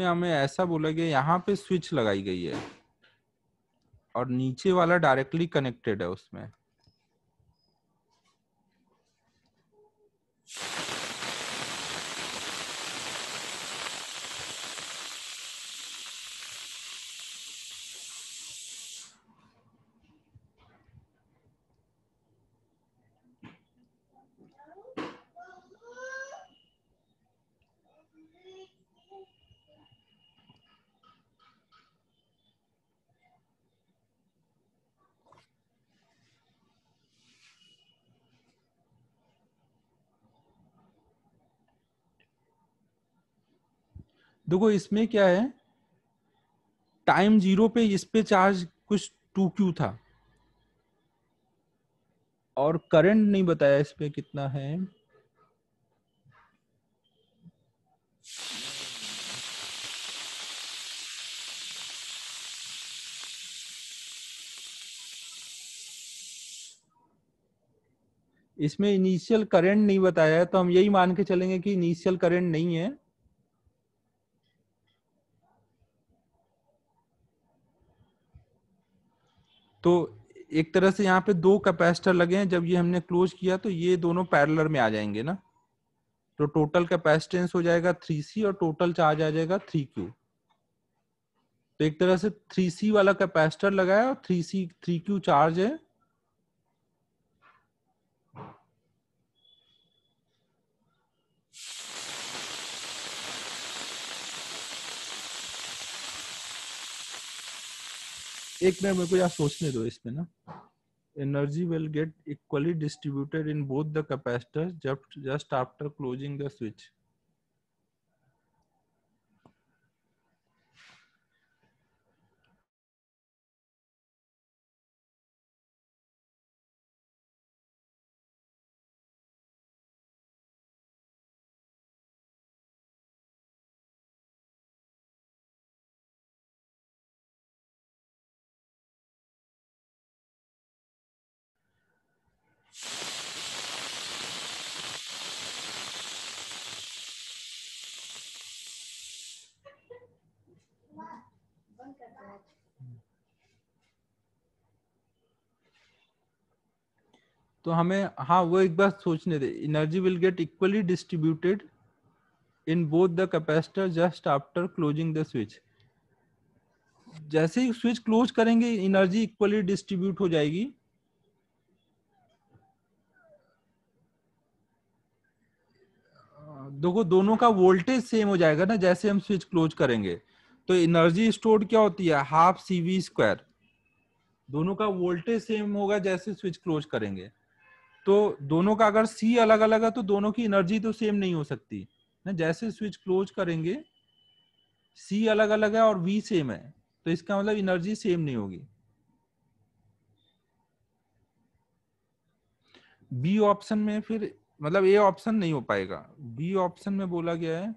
में हमें ऐसा बोला गया यहाँ पे स्विच लगाई गई है और नीचे वाला डायरेक्टली कनेक्टेड है उसमें देखो इसमें क्या है टाइम जीरो पे इस पे चार्ज कुछ टू क्यू था और करंट नहीं बताया इस पे कितना है इसमें इनिशियल करंट नहीं बताया है तो हम यही मान के चलेंगे कि इनिशियल करंट नहीं है तो एक तरह से यहाँ पे दो कैपेसिटर लगे हैं जब ये हमने क्लोज किया तो ये दोनों पैरलर में आ जाएंगे ना तो टोटल कैपेसिटेंस हो जाएगा थ्री सी और टोटल चार्ज आ जाएगा थ्री क्यू तो एक तरह से थ्री सी वाला कैपेसिटर लगाया और three C three Q charge है एक मिनट मेरे को यार सोचने दो इसमें ना energy will get equally distributed in both the capacitor just after closing the switch तो हमें हाँ वो एक बार सोचने दे energy will get equally distributed in both the capacitor just after closing the switch जैसे ही स्विच क्लोज करेंगे एनर्जी इक्वली डिस्ट्रीब्यूट हो जाएगी देखो दोनों का वोल्टेज सेम हो जाएगा ना जैसे हम स्विच क्लोज करेंगे तो एनर्जी स्टोर्ड क्या होती है हाफ सीवी स्क्वायर दोनों का वोल्टेज सेम होगा जैसे स्विच क्लोज करेंगे तो दोनों का अगर सी अलग अलग है तो दोनों की एनर्जी तो सेम नहीं हो सकती ना जैसे स्विच क्लोज करेंगे सी अलग अलग है और वी सेम है तो इसका मतलब एनर्जी सेम नहीं होगी बी ऑप्शन में फिर मतलब ए ऑप्शन नहीं हो पाएगा बी ऑप्शन में बोला गया है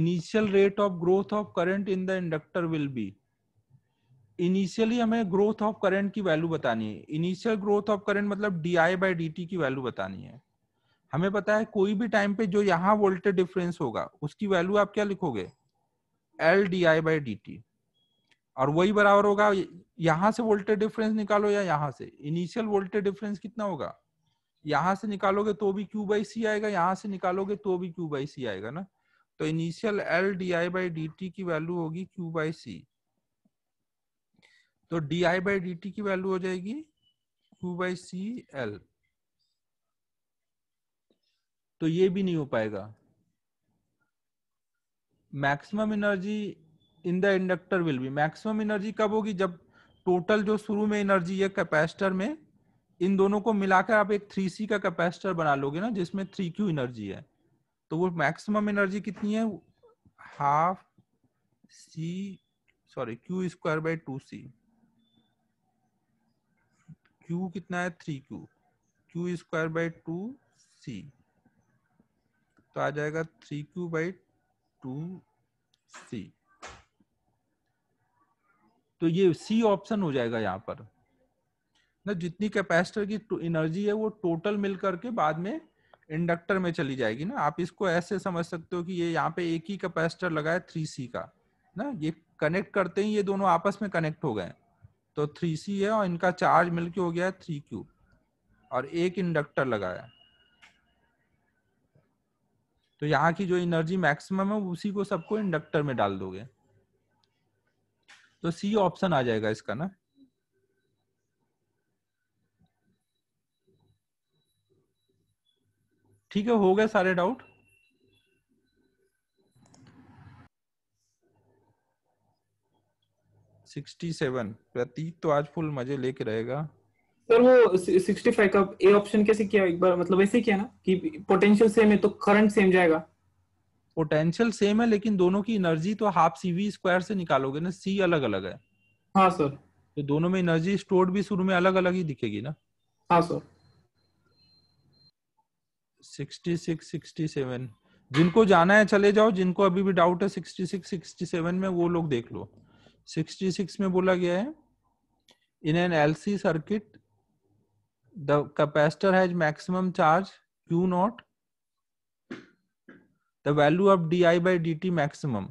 initial rate of growth of current in the inductor will be initially हमें ग्रोथ ऑफ करंट की वैल्यू बतानी है इनिशियल ग्रोथ ऑफ करंट मतलब D I by D T की वैल्यू बतानी है हमें पता है कोई भी टाइम पे जो यहाँ वोल्टेज डिफरेंस होगा उसकी वैल्यू आप क्या लिखोगे L D I by D T और वही बराबर होगा यहाँ से वोल्टेज डिफरेंस निकालो या यहाँ से इनिशियल वोल्टेज डिफरेंस कितना होगा यहाँ से निकालोगे तो भी क्यू बाई सी आएगा यहाँ से निकालोगे तो भी क्यू बाई सी आएगा ना तो initial L D I by D T की वैल्यू होगी क्यू बाई सी तो D I by D T की वैल्यू हो जाएगी क्यू बाई सी एल तो ये भी नहीं हो पाएगा maximum energy in the inductor will be maximum energy कब होगी जब टोटल जो शुरू में एनर्जी है कैपेसिटर में इन दोनों को मिलाकर आप एक थ्री सी का कैपेसिटर बना लोगे ना जिसमें थ्री क्यू एनर्जी है तो वो मैक्सिमम एनर्जी कितनी है half C sorry Q square by two C Q कितना है three Q Q square by two C तो आ जाएगा three Q by two C तो ये सी ऑप्शन हो जाएगा यहाँ पर ना जितनी कैपेसिटर की एनर्जी है वो टोटल मिल करके बाद में इंडक्टर में चली जाएगी ना आप इसको ऐसे समझ सकते हो कि ये यहाँ पे एक ही कैपेसिटर लगा है थ्री सी का ना ये कनेक्ट करते ही ये दोनों आपस में कनेक्ट हो गए तो थ्री सी है और इनका चार्ज मिलके हो गया है थ्री क्यू और एक इंडक्टर लगाया तो यहाँ की जो एनर्जी मैक्सिमम है उसी को सबको इंडक्टर में डाल दोगे तो सी ऑप्शन आ जाएगा इसका ना ठीक है हो गए सारे डाउट 67 प्रतीक तो आज फुल मजे लेके रहेगा सर वो 65 का ए ऑप्शन कैसे किया एक बार मतलब ऐसे किया ना कि पोटेंशियल सेम है तो करंट सेम जाएगा पोटेंशियल सेम है लेकिन दोनों की एनर्जी तो हाफ सी वी स्क्वायर से निकालोगे ना सी अलग अलग है हाँ सर तो दोनों में एनर्जी स्टोर्ड भी शुरू में अलग अलग ही दिखेगी ना हाँ सर 66 67 जिनको जाना है चले जाओ जिनको अभी भी डाउट है 66 67 में वो लोग देख लो 66 में बोला गया है in circuit the capacitor has maximum charge Q naught the value of D I by D T maximum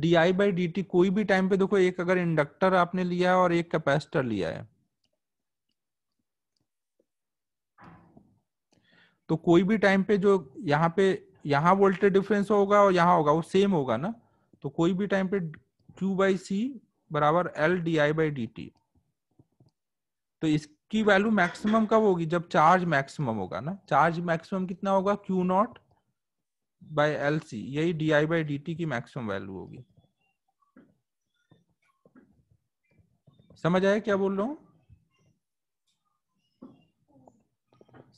D I by D T कोई भी टाइम पे देखो एक अगर इंडक्टर आपने लिया है और एक कैपेसिटर लिया है तो कोई भी टाइम पे जो यहाँ पे यहाँ वोल्टेज डिफरेंस होगा और यहाँ होगा वो सेम होगा ना तो कोई भी टाइम पे क्यू बाई सी बराबर L D I by D T तो इसकी वैल्यू मैक्सिमम कब होगी जब चार्ज मैक्सिमम होगा ना चार्ज मैक्सिमम कितना होगा Q naught by L C यही D I by D T की मैक्सिमम वैल्यू होगी समझ आया क्या बोल रहा हूं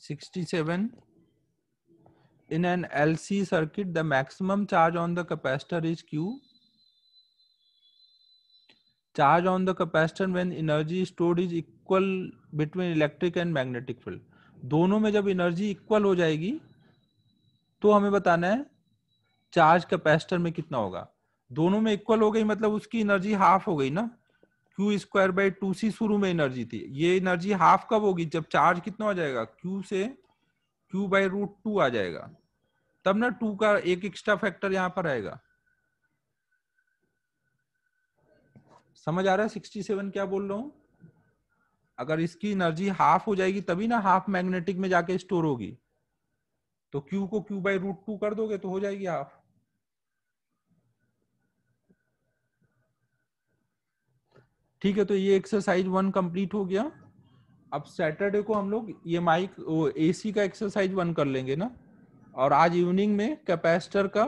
sixty seven in an L C circuit the maximum charge on the capacitor is Q charge on the capacitor when energy stored is equal between electric and magnetic field दोनों में जब एनर्जी इक्वल हो जाएगी तो हमें बताना है चार्ज कैपेसिटर में कितना होगा दोनों में इक्वल हो गई मतलब उसकी एनर्जी हाफ हो गई ना Q square by two C शुरू में एनर्जी थी ये एनर्जी हाफ कब होगी जब चार्ज कितना हो जाएगा क्यू से क्यू बाई रूट टू आ जाएगा तब ना टू का एक एक्स्ट्रा फैक्टर यहाँ पर आएगा समझ आ रहा है 67 क्या बोल रहा हूं अगर इसकी एनर्जी हाफ हो जाएगी तभी ना हाफ मैग्नेटिक में जाके स्टोर होगी तो क्यू को क्यू बाई रूट टू कर दोगे तो हो जाएगी हाफ ठीक है तो ये एक्सरसाइज वन कंप्लीट हो गया अब सैटरडे को हम लोग ये माइक एसी का एक्सरसाइज वन कर लेंगे ना और आज इवनिंग में कैपेसिटर का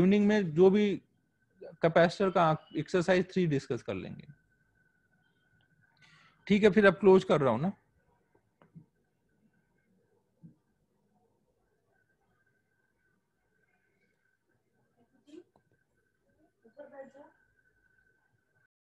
इवनिंग में जो भी कैपेसिटर का एक्सरसाइज थ्री डिस्कस कर लेंगे ठीक है फिर अब क्लोज कर रहा हूं ना